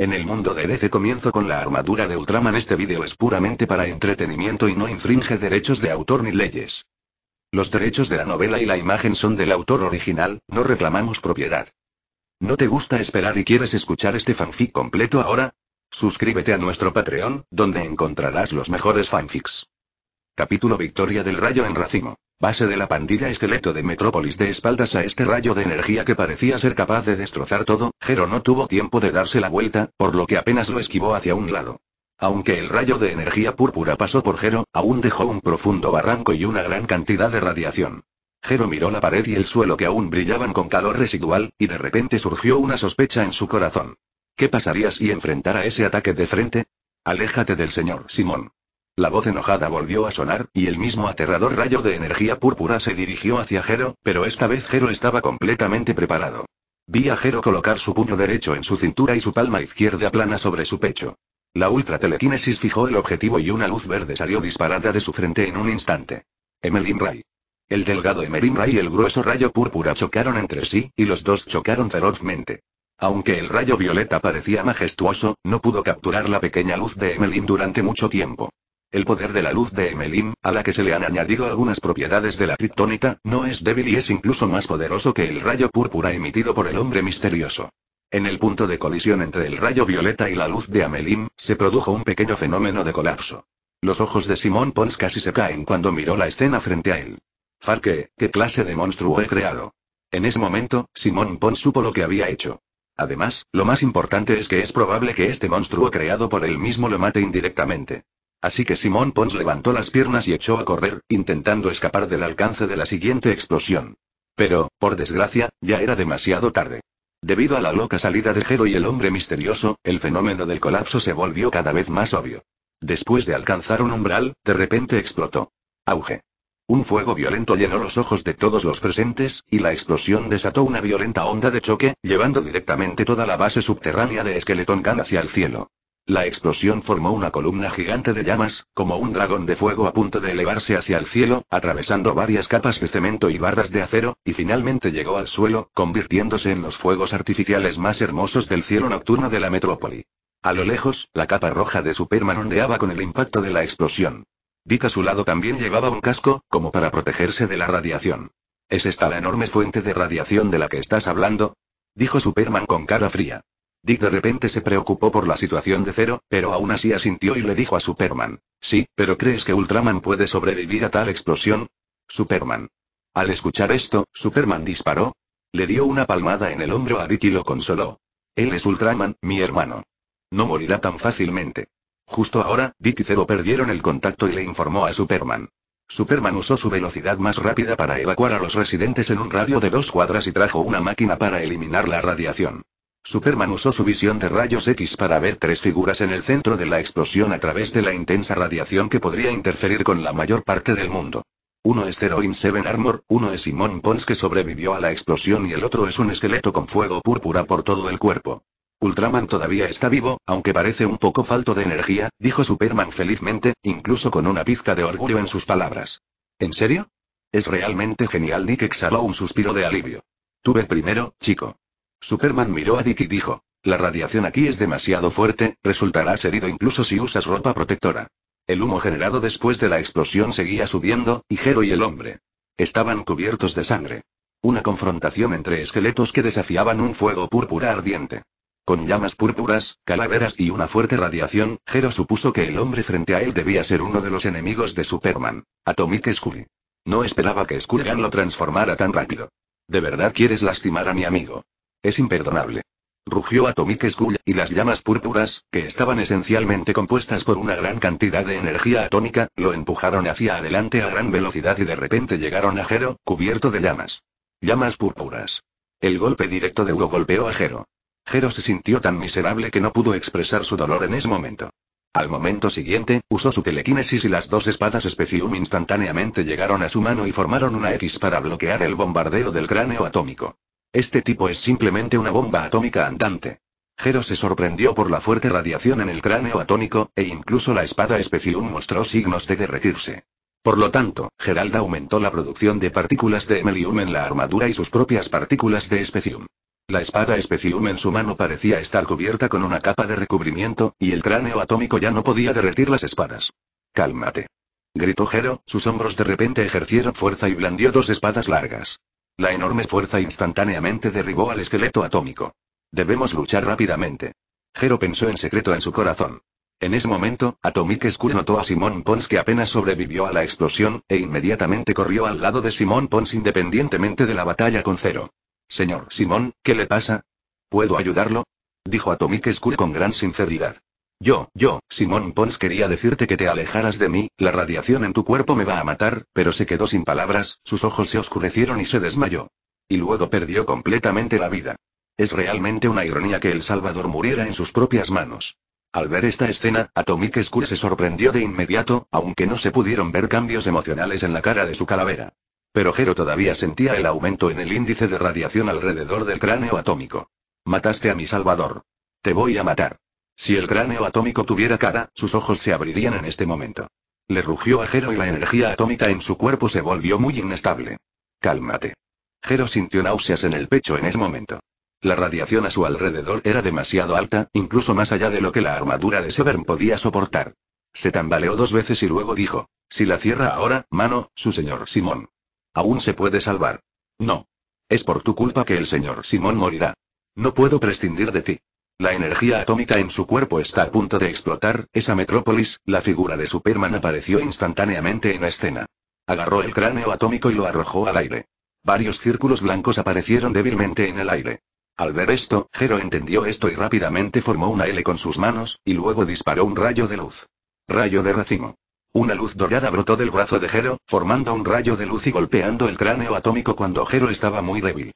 En el mundo de DC comienzo con la armadura de Ultraman. Este vídeo es puramente para entretenimiento y no infringe derechos de autor ni leyes. Los derechos de la novela y la imagen son del autor original, no reclamamos propiedad. ¿No te gusta esperar y quieres escuchar este fanfic completo ahora? Suscríbete a nuestro Patreon, donde encontrarás los mejores fanfics. Capítulo Victoria del Rayo en Racimo. Base de la pandilla esqueleto de Metrópolis de espaldas a este rayo de energía que parecía ser capaz de destrozar todo, Jero no tuvo tiempo de darse la vuelta, por lo que apenas lo esquivó hacia un lado. Aunque el rayo de energía púrpura pasó por Jero, aún dejó un profundo barranco y una gran cantidad de radiación. Jero miró la pared y el suelo que aún brillaban con calor residual, y de repente surgió una sospecha en su corazón. ¿Qué pasaría si enfrentara ese ataque de frente? Aléjate del señor Simón. La voz enojada volvió a sonar, y el mismo aterrador rayo de energía púrpura se dirigió hacia Jero, pero esta vez Jero estaba completamente preparado. Vi a Jero colocar su puño derecho en su cintura y su palma izquierda plana sobre su pecho. La ultra telequinesis fijó el objetivo y una luz verde salió disparada de su frente en un instante. Emelim Ray. El delgado Emelin Ray y el grueso rayo púrpura chocaron entre sí, y los dos chocaron ferozmente. Aunque el rayo violeta parecía majestuoso, no pudo capturar la pequeña luz de Emelim durante mucho tiempo. El poder de la luz de Emelim, a la que se le han añadido algunas propiedades de la criptónita, no es débil y es incluso más poderoso que el rayo púrpura emitido por el hombre misterioso. En el punto de colisión entre el rayo violeta y la luz de Amelim, se produjo un pequeño fenómeno de colapso. Los ojos de Simón Pons casi se caen cuando miró la escena frente a él. Farque, ¿qué clase de monstruo he creado? En ese momento, Simón Pons supo lo que había hecho. Además, lo más importante es que es probable que este monstruo creado por él mismo lo mate indirectamente. Así que Simón Pons levantó las piernas y echó a correr, intentando escapar del alcance de la siguiente explosión. Pero, por desgracia, ya era demasiado tarde. Debido a la loca salida de Jero y el hombre misterioso, el fenómeno del colapso se volvió cada vez más obvio. Después de alcanzar un umbral, de repente explotó. Auge. Un fuego violento llenó los ojos de todos los presentes, y la explosión desató una violenta onda de choque, llevando directamente toda la base subterránea de Skeleton Gun hacia el cielo. La explosión formó una columna gigante de llamas, como un dragón de fuego a punto de elevarse hacia el cielo, atravesando varias capas de cemento y barras de acero, y finalmente llegó al suelo, convirtiéndose en los fuegos artificiales más hermosos del cielo nocturno de la metrópoli. A lo lejos, la capa roja de Superman ondeaba con el impacto de la explosión. Dick a su lado también llevaba un casco, como para protegerse de la radiación. ¿Es esta la enorme fuente de radiación de la que estás hablando? dijo Superman con cara fría. Dick de repente se preocupó por la situación de Zero, pero aún así asintió y le dijo a Superman. Sí, pero ¿crees que Ultraman puede sobrevivir a tal explosión? Superman. Al escuchar esto, Superman disparó. Le dio una palmada en el hombro a Dick y lo consoló. Él es Ultraman, mi hermano. No morirá tan fácilmente. Justo ahora, Dick y Zero perdieron el contacto y le informó a Superman. Superman usó su velocidad más rápida para evacuar a los residentes en un radio de dos cuadras y trajo una máquina para eliminar la radiación. Superman usó su visión de rayos X para ver tres figuras en el centro de la explosión a través de la intensa radiación que podría interferir con la mayor parte del mundo. Uno es in Seven Armor, uno es Simon Pons que sobrevivió a la explosión y el otro es un esqueleto con fuego púrpura por todo el cuerpo. Ultraman todavía está vivo, aunque parece un poco falto de energía, dijo Superman felizmente, incluso con una pizca de orgullo en sus palabras. ¿En serio? Es realmente genial. Nick exhaló un suspiro de alivio. Tuve primero, chico. Superman miró a Dick y dijo, la radiación aquí es demasiado fuerte, resultarás herido incluso si usas ropa protectora. El humo generado después de la explosión seguía subiendo, y Hero y el hombre estaban cubiertos de sangre. Una confrontación entre esqueletos que desafiaban un fuego púrpura ardiente. Con llamas púrpuras, calaveras y una fuerte radiación, Hero supuso que el hombre frente a él debía ser uno de los enemigos de Superman, Atomic Skull. No esperaba que Skullgan lo transformara tan rápido. ¿De verdad quieres lastimar a mi amigo? Es imperdonable. Rugió Atomic Skull, y las llamas púrpuras, que estaban esencialmente compuestas por una gran cantidad de energía atómica, lo empujaron hacia adelante a gran velocidad y de repente llegaron a Jero, cubierto de llamas. Llamas púrpuras. El golpe directo de Hugo golpeó a Jero. Jero se sintió tan miserable que no pudo expresar su dolor en ese momento. Al momento siguiente, usó su telequinesis y las dos espadas Specium instantáneamente llegaron a su mano y formaron una X para bloquear el bombardeo del cráneo atómico. Este tipo es simplemente una bomba atómica andante. Jero se sorprendió por la fuerte radiación en el cráneo atómico, e incluso la espada Specium mostró signos de derretirse. Por lo tanto, Geralda aumentó la producción de partículas de Emelium en la armadura y sus propias partículas de Specium. La espada Specium en su mano parecía estar cubierta con una capa de recubrimiento, y el cráneo atómico ya no podía derretir las espadas. Cálmate. Gritó Jero, sus hombros de repente ejercieron fuerza y blandió dos espadas largas. La enorme fuerza instantáneamente derribó al esqueleto atómico. Debemos luchar rápidamente. Jero pensó en secreto en su corazón. En ese momento, Atomic Skull notó a Simon Pons que apenas sobrevivió a la explosión, e inmediatamente corrió al lado de Simon Pons independientemente de la batalla con Cero. Señor Simon, ¿qué le pasa? ¿Puedo ayudarlo? Dijo Atomic Skull con gran sinceridad. Yo, yo, Simón Pons quería decirte que te alejaras de mí, la radiación en tu cuerpo me va a matar, pero se quedó sin palabras, sus ojos se oscurecieron y se desmayó. Y luego perdió completamente la vida. Es realmente una ironía que El Salvador muriera en sus propias manos. Al ver esta escena, Atomic Skull se sorprendió de inmediato, aunque no se pudieron ver cambios emocionales en la cara de su calavera. Pero Jero todavía sentía el aumento en el índice de radiación alrededor del cráneo atómico. Mataste a mi Salvador. Te voy a matar. Si el cráneo atómico tuviera cara, sus ojos se abrirían en este momento. Le rugió a Jero y la energía atómica en su cuerpo se volvió muy inestable. Cálmate. Jero sintió náuseas en el pecho en ese momento. La radiación a su alrededor era demasiado alta, incluso más allá de lo que la armadura de Severn podía soportar. Se tambaleó dos veces y luego dijo, si la cierra ahora, mano, su señor Simón. Aún se puede salvar. No. Es por tu culpa que el señor Simón morirá. No puedo prescindir de ti. La energía atómica en su cuerpo está a punto de explotar, esa metrópolis, la figura de Superman apareció instantáneamente en la escena. Agarró el cráneo atómico y lo arrojó al aire. Varios círculos blancos aparecieron débilmente en el aire. Al ver esto, Jero entendió esto y rápidamente formó una L con sus manos, y luego disparó un rayo de luz. Rayo de racimo. Una luz dorada brotó del brazo de Jero, formando un rayo de luz y golpeando el cráneo atómico cuando Jero estaba muy débil.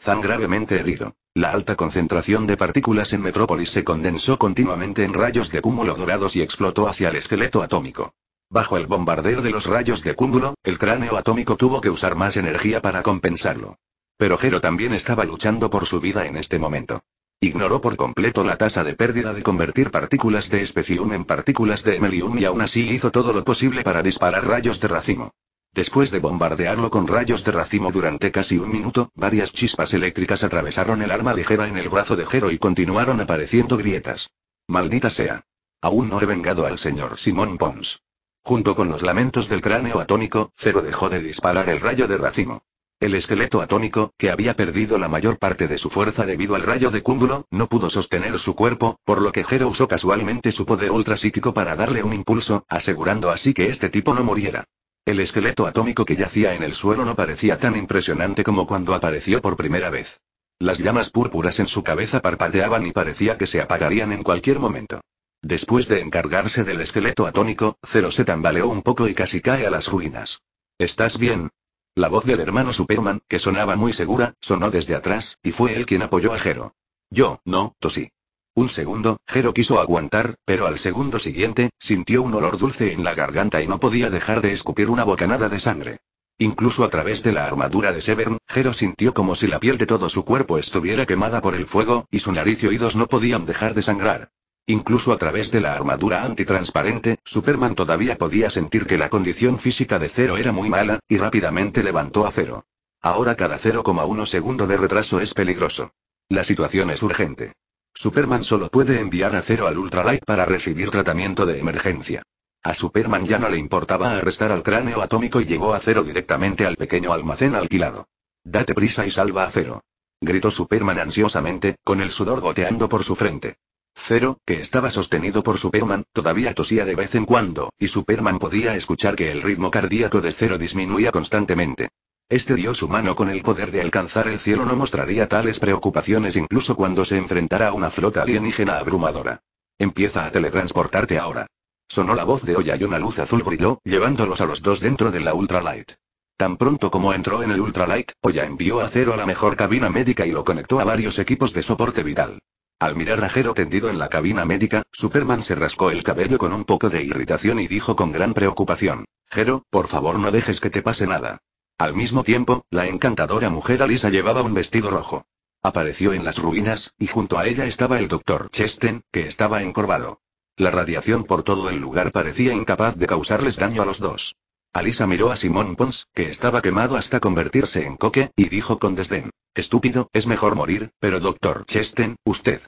Zan gravemente herido. La alta concentración de partículas en Metrópolis se condensó continuamente en rayos de cúmulo dorados y explotó hacia el esqueleto atómico. Bajo el bombardeo de los rayos de cúmulo, el cráneo atómico tuvo que usar más energía para compensarlo. Pero Gero también estaba luchando por su vida en este momento. Ignoró por completo la tasa de pérdida de convertir partículas de especium en partículas de Emelium y aún así hizo todo lo posible para disparar rayos de racimo. Después de bombardearlo con rayos de racimo durante casi un minuto, varias chispas eléctricas atravesaron el arma ligera en el brazo de Jero y continuaron apareciendo grietas. Maldita sea. Aún no he vengado al señor Simón Pons. Junto con los lamentos del cráneo atónico, Zero dejó de disparar el rayo de racimo. El esqueleto atónico, que había perdido la mayor parte de su fuerza debido al rayo de cúmulo, no pudo sostener su cuerpo, por lo que Jero usó casualmente su poder ultrapsíquico para darle un impulso, asegurando así que este tipo no muriera. El esqueleto atómico que yacía en el suelo no parecía tan impresionante como cuando apareció por primera vez. Las llamas púrpuras en su cabeza parpadeaban y parecía que se apagarían en cualquier momento. Después de encargarse del esqueleto atómico, Zero se tambaleó un poco y casi cae a las ruinas. ¿Estás bien? La voz del hermano Superman, que sonaba muy segura, sonó desde atrás, y fue él quien apoyó a Jero. Yo, no, tosí. Un segundo, Jero quiso aguantar, pero al segundo siguiente, sintió un olor dulce en la garganta y no podía dejar de escupir una bocanada de sangre. Incluso a través de la armadura de Severn, Jero sintió como si la piel de todo su cuerpo estuviera quemada por el fuego, y su nariz y oídos no podían dejar de sangrar. Incluso a través de la armadura antitransparente, Superman todavía podía sentir que la condición física de Zero era muy mala, y rápidamente levantó a Cero. Ahora cada 0,1 segundo de retraso es peligroso. La situación es urgente. Superman solo puede enviar a Cero al Ultralight para recibir tratamiento de emergencia. A Superman ya no le importaba arrestar al cráneo atómico y llegó a Cero directamente al pequeño almacén alquilado. Date prisa y salva a Cero. Gritó Superman ansiosamente, con el sudor goteando por su frente. Cero, que estaba sostenido por Superman, todavía tosía de vez en cuando, y Superman podía escuchar que el ritmo cardíaco de Cero disminuía constantemente. Este dios humano con el poder de alcanzar el cielo no mostraría tales preocupaciones incluso cuando se enfrentara a una flota alienígena abrumadora. Empieza a teletransportarte ahora. Sonó la voz de Oya y una luz azul brilló, llevándolos a los dos dentro de la ultralight. Tan pronto como entró en el ultralight, Oya envió a Zero a la mejor cabina médica y lo conectó a varios equipos de soporte vital. Al mirar a Jero tendido en la cabina médica, Superman se rascó el cabello con un poco de irritación y dijo con gran preocupación. Jero, por favor no dejes que te pase nada. Al mismo tiempo, la encantadora mujer Alisa llevaba un vestido rojo. Apareció en las ruinas, y junto a ella estaba el doctor Chesten, que estaba encorvado. La radiación por todo el lugar parecía incapaz de causarles daño a los dos. Alisa miró a Simón Pons, que estaba quemado hasta convertirse en coque, y dijo con desdén. Estúpido, es mejor morir, pero doctor Chesten, usted.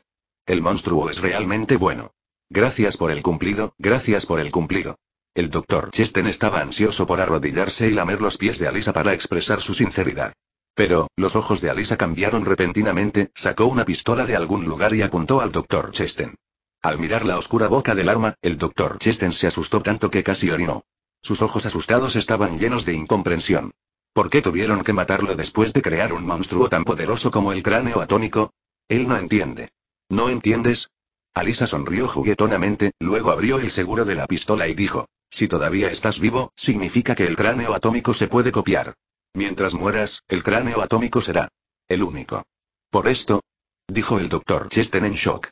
El monstruo es realmente bueno. Gracias por el cumplido, gracias por el cumplido. El doctor Chesten estaba ansioso por arrodillarse y lamer los pies de Alisa para expresar su sinceridad. Pero, los ojos de Alisa cambiaron repentinamente, sacó una pistola de algún lugar y apuntó al doctor Chesten. Al mirar la oscura boca del arma, el doctor Chesten se asustó tanto que casi orinó. Sus ojos asustados estaban llenos de incomprensión. ¿Por qué tuvieron que matarlo después de crear un monstruo tan poderoso como el cráneo atónico? Él no entiende. ¿No entiendes? Alisa sonrió juguetonamente, luego abrió el seguro de la pistola y dijo, si todavía estás vivo, significa que el cráneo atómico se puede copiar. Mientras mueras, el cráneo atómico será el único. Por esto, dijo el doctor Chesten en shock.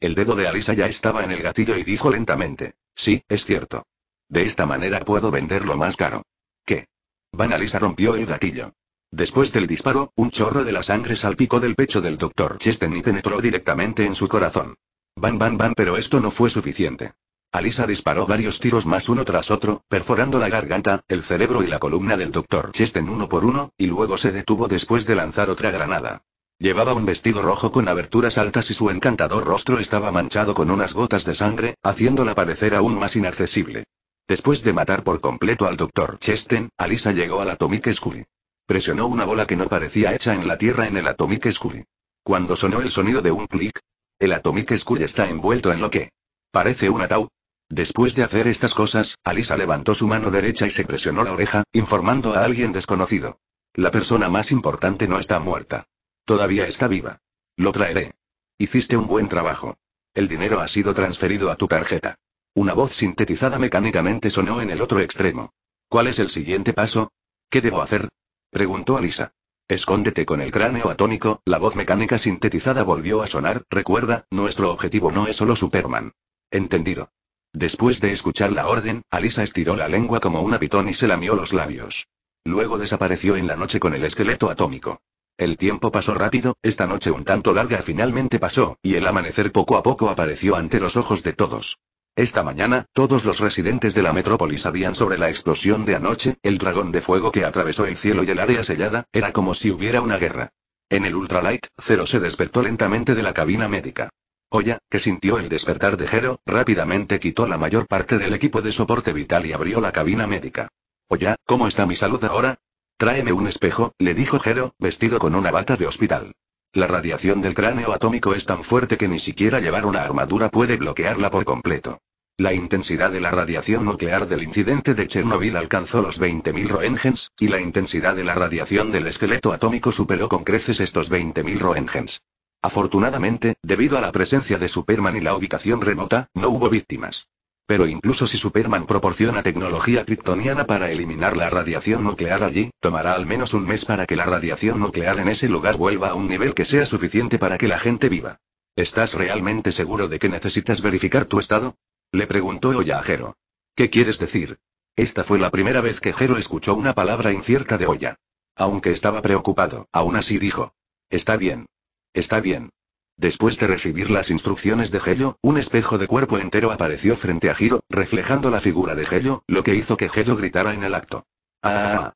El dedo de Alisa ya estaba en el gatillo y dijo lentamente, sí, es cierto. De esta manera puedo venderlo más caro. ¿Qué? Van Alisa rompió el gatillo. Después del disparo, un chorro de la sangre salpicó del pecho del doctor Chesten y penetró directamente en su corazón. Bam bam bam pero esto no fue suficiente. Alisa disparó varios tiros más uno tras otro, perforando la garganta, el cerebro y la columna del doctor Chesten uno por uno, y luego se detuvo después de lanzar otra granada. Llevaba un vestido rojo con aberturas altas y su encantador rostro estaba manchado con unas gotas de sangre, haciéndola parecer aún más inaccesible. Después de matar por completo al doctor Chesten, Alisa llegó al Atomic School. Presionó una bola que no parecía hecha en la tierra en el Atomic School. Cuando sonó el sonido de un clic, el Atomic Skull está envuelto en lo que parece un ataúd. Después de hacer estas cosas, Alisa levantó su mano derecha y se presionó la oreja, informando a alguien desconocido. La persona más importante no está muerta. Todavía está viva. Lo traeré. Hiciste un buen trabajo. El dinero ha sido transferido a tu tarjeta. Una voz sintetizada mecánicamente sonó en el otro extremo. ¿Cuál es el siguiente paso? ¿Qué debo hacer? preguntó Alisa. Escóndete con el cráneo atónico, la voz mecánica sintetizada volvió a sonar, recuerda, nuestro objetivo no es solo Superman. Entendido. Después de escuchar la orden, Alisa estiró la lengua como una pitón y se lamió los labios. Luego desapareció en la noche con el esqueleto atómico. El tiempo pasó rápido, esta noche un tanto larga finalmente pasó, y el amanecer poco a poco apareció ante los ojos de todos. Esta mañana, todos los residentes de la metrópoli sabían sobre la explosión de anoche, el dragón de fuego que atravesó el cielo y el área sellada, era como si hubiera una guerra. En el ultralight, Zero se despertó lentamente de la cabina médica. Oya, que sintió el despertar de Jero, rápidamente quitó la mayor parte del equipo de soporte vital y abrió la cabina médica. Oya, ¿cómo está mi salud ahora? Tráeme un espejo, le dijo Jero, vestido con una bata de hospital. La radiación del cráneo atómico es tan fuerte que ni siquiera llevar una armadura puede bloquearla por completo. La intensidad de la radiación nuclear del incidente de Chernobyl alcanzó los 20.000 roentgens, y la intensidad de la radiación del esqueleto atómico superó con creces estos 20.000 roentgens. Afortunadamente, debido a la presencia de Superman y la ubicación remota, no hubo víctimas. Pero incluso si Superman proporciona tecnología kryptoniana para eliminar la radiación nuclear allí, tomará al menos un mes para que la radiación nuclear en ese lugar vuelva a un nivel que sea suficiente para que la gente viva. ¿Estás realmente seguro de que necesitas verificar tu estado? Le preguntó Oya a Jero. ¿Qué quieres decir? Esta fue la primera vez que Jero escuchó una palabra incierta de Oya. Aunque estaba preocupado, aún así dijo. Está bien. Está bien. Después de recibir las instrucciones de Gello, un espejo de cuerpo entero apareció frente a Giro, reflejando la figura de Gello, lo que hizo que Gello gritara en el acto. Ah, ah, ¡Ah!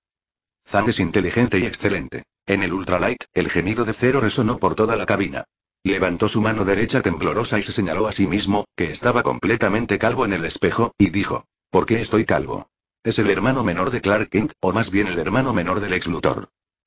Zan es inteligente y excelente. En el ultralight, el gemido de Cero resonó por toda la cabina. Levantó su mano derecha temblorosa y se señaló a sí mismo, que estaba completamente calvo en el espejo, y dijo, ¿por qué estoy calvo? Es el hermano menor de Clark Kent, o más bien el hermano menor del ex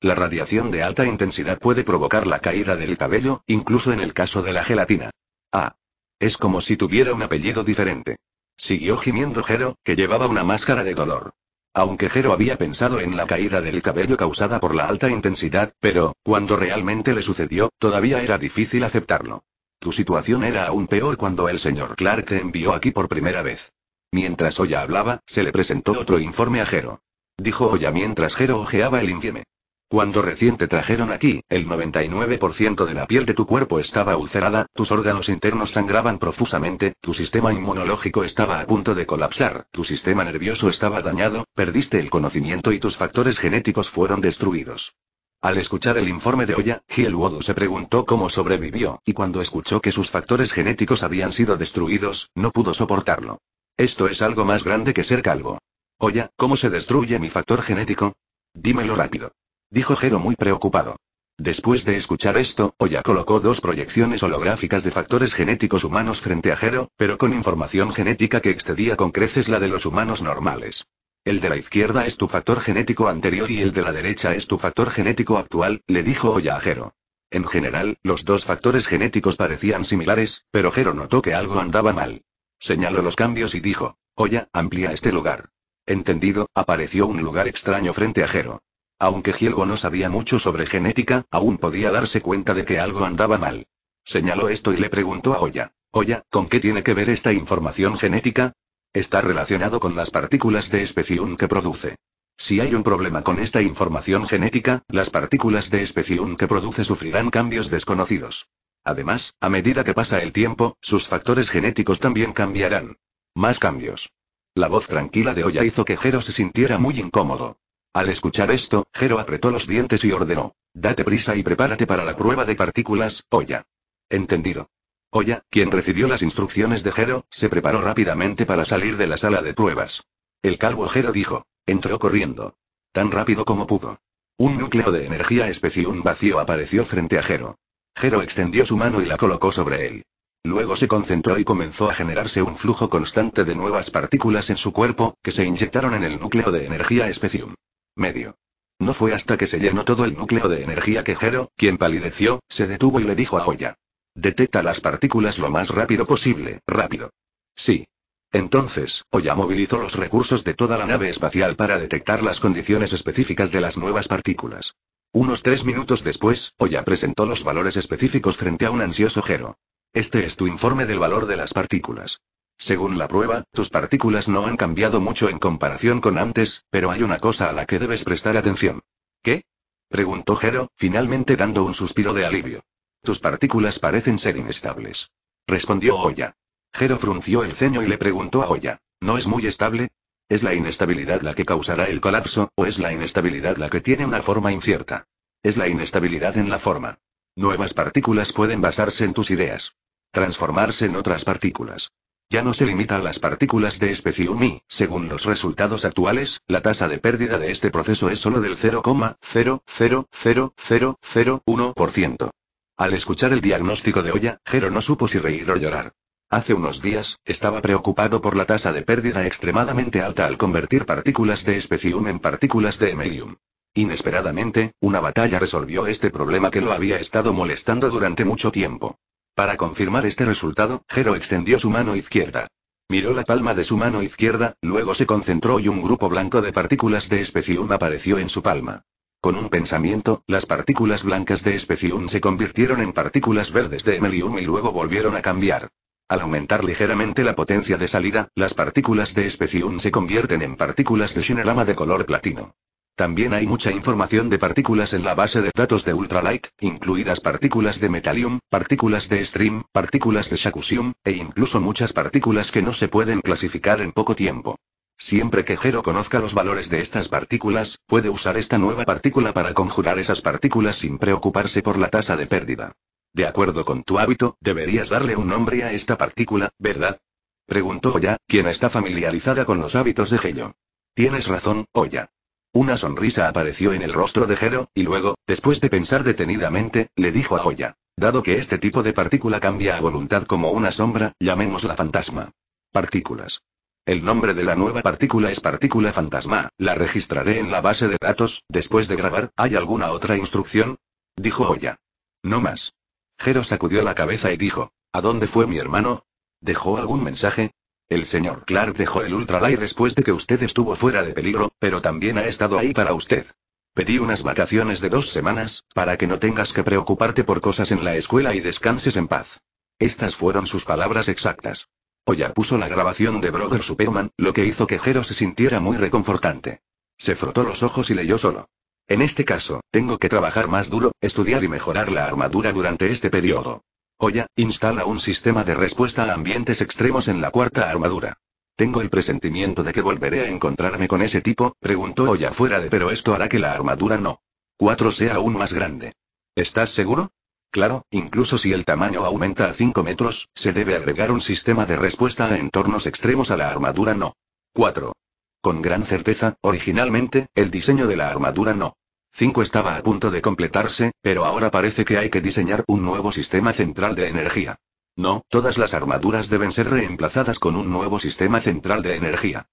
La radiación de alta intensidad puede provocar la caída del cabello, incluso en el caso de la gelatina. Ah. Es como si tuviera un apellido diferente. Siguió gimiendo Jero, que llevaba una máscara de dolor aunque Jero había pensado en la caída del cabello causada por la alta intensidad, pero, cuando realmente le sucedió, todavía era difícil aceptarlo. Tu situación era aún peor cuando el señor Clark te envió aquí por primera vez. Mientras Oya hablaba, se le presentó otro informe a Jero. Dijo Oya mientras Jero ojeaba el informe. Cuando recién te trajeron aquí, el 99% de la piel de tu cuerpo estaba ulcerada, tus órganos internos sangraban profusamente, tu sistema inmunológico estaba a punto de colapsar, tu sistema nervioso estaba dañado, perdiste el conocimiento y tus factores genéticos fueron destruidos. Al escuchar el informe de Oya, Wodu se preguntó cómo sobrevivió, y cuando escuchó que sus factores genéticos habían sido destruidos, no pudo soportarlo. Esto es algo más grande que ser calvo. Oya, ¿cómo se destruye mi factor genético? Dímelo rápido dijo Jero muy preocupado. Después de escuchar esto, Oya colocó dos proyecciones holográficas de factores genéticos humanos frente a Jero, pero con información genética que excedía con creces la de los humanos normales. El de la izquierda es tu factor genético anterior y el de la derecha es tu factor genético actual, le dijo Oya a Jero. En general, los dos factores genéticos parecían similares, pero Jero notó que algo andaba mal. Señaló los cambios y dijo, Oya, amplía este lugar. Entendido, apareció un lugar extraño frente a Jero. Aunque Hielgo no sabía mucho sobre genética, aún podía darse cuenta de que algo andaba mal. Señaló esto y le preguntó a Oya. Oya, ¿con qué tiene que ver esta información genética? Está relacionado con las partículas de especium que produce. Si hay un problema con esta información genética, las partículas de especium que produce sufrirán cambios desconocidos. Además, a medida que pasa el tiempo, sus factores genéticos también cambiarán. Más cambios. La voz tranquila de Oya hizo que Jero se sintiera muy incómodo. Al escuchar esto, Jero apretó los dientes y ordenó. Date prisa y prepárate para la prueba de partículas, Oya. Entendido. Oya, quien recibió las instrucciones de Jero, se preparó rápidamente para salir de la sala de pruebas. El calvo Jero dijo. Entró corriendo. Tan rápido como pudo. Un núcleo de energía especium vacío apareció frente a Jero. Jero extendió su mano y la colocó sobre él. Luego se concentró y comenzó a generarse un flujo constante de nuevas partículas en su cuerpo, que se inyectaron en el núcleo de energía especium. Medio. No fue hasta que se llenó todo el núcleo de energía que Jero, quien palideció, se detuvo y le dijo a Oya. Detecta las partículas lo más rápido posible, rápido. Sí. Entonces, Oya movilizó los recursos de toda la nave espacial para detectar las condiciones específicas de las nuevas partículas. Unos tres minutos después, Oya presentó los valores específicos frente a un ansioso Jero. Este es tu informe del valor de las partículas. Según la prueba, tus partículas no han cambiado mucho en comparación con antes, pero hay una cosa a la que debes prestar atención. ¿Qué? preguntó Jero, finalmente dando un suspiro de alivio. Tus partículas parecen ser inestables. Respondió Oya. Jero frunció el ceño y le preguntó a Oya. ¿No es muy estable? ¿Es la inestabilidad la que causará el colapso, o es la inestabilidad la que tiene una forma incierta? Es la inestabilidad en la forma. Nuevas partículas pueden basarse en tus ideas. Transformarse en otras partículas. Ya no se limita a las partículas de Especium y, según los resultados actuales, la tasa de pérdida de este proceso es solo del 0,000001%. Al escuchar el diagnóstico de Oya, Jero no supo si reír o llorar. Hace unos días, estaba preocupado por la tasa de pérdida extremadamente alta al convertir partículas de Especium en partículas de Emelium. Inesperadamente, una batalla resolvió este problema que lo había estado molestando durante mucho tiempo. Para confirmar este resultado, Jero extendió su mano izquierda. Miró la palma de su mano izquierda, luego se concentró y un grupo blanco de partículas de especium apareció en su palma. Con un pensamiento, las partículas blancas de especium se convirtieron en partículas verdes de Emelium y luego volvieron a cambiar. Al aumentar ligeramente la potencia de salida, las partículas de especium se convierten en partículas de Shinelama de color platino. También hay mucha información de partículas en la base de datos de Ultralight, incluidas partículas de Metalium, partículas de Stream, partículas de Shakusium, e incluso muchas partículas que no se pueden clasificar en poco tiempo. Siempre que Jero conozca los valores de estas partículas, puede usar esta nueva partícula para conjurar esas partículas sin preocuparse por la tasa de pérdida. De acuerdo con tu hábito, deberías darle un nombre a esta partícula, ¿verdad? Preguntó Oya, quien está familiarizada con los hábitos de Gello. Tienes razón, Oya. Una sonrisa apareció en el rostro de Jero, y luego, después de pensar detenidamente, le dijo a Oya. Dado que este tipo de partícula cambia a voluntad como una sombra, llamémosla fantasma. Partículas. El nombre de la nueva partícula es partícula fantasma, la registraré en la base de datos, después de grabar, ¿hay alguna otra instrucción? Dijo Oya. No más. Jero sacudió la cabeza y dijo, ¿a dónde fue mi hermano? ¿Dejó algún mensaje? El señor Clark dejó el Ultralight después de que usted estuvo fuera de peligro, pero también ha estado ahí para usted. Pedí unas vacaciones de dos semanas, para que no tengas que preocuparte por cosas en la escuela y descanses en paz. Estas fueron sus palabras exactas. Oya puso la grabación de Brother Superman, lo que hizo que Jero se sintiera muy reconfortante. Se frotó los ojos y leyó solo. En este caso, tengo que trabajar más duro, estudiar y mejorar la armadura durante este periodo. Oya, instala un sistema de respuesta a ambientes extremos en la cuarta armadura. Tengo el presentimiento de que volveré a encontrarme con ese tipo, preguntó Oya fuera de pero esto hará que la armadura no. 4 sea aún más grande. ¿Estás seguro? Claro, incluso si el tamaño aumenta a 5 metros, se debe agregar un sistema de respuesta a entornos extremos a la armadura no. 4. Con gran certeza, originalmente, el diseño de la armadura no. 5 estaba a punto de completarse, pero ahora parece que hay que diseñar un nuevo sistema central de energía. No, todas las armaduras deben ser reemplazadas con un nuevo sistema central de energía.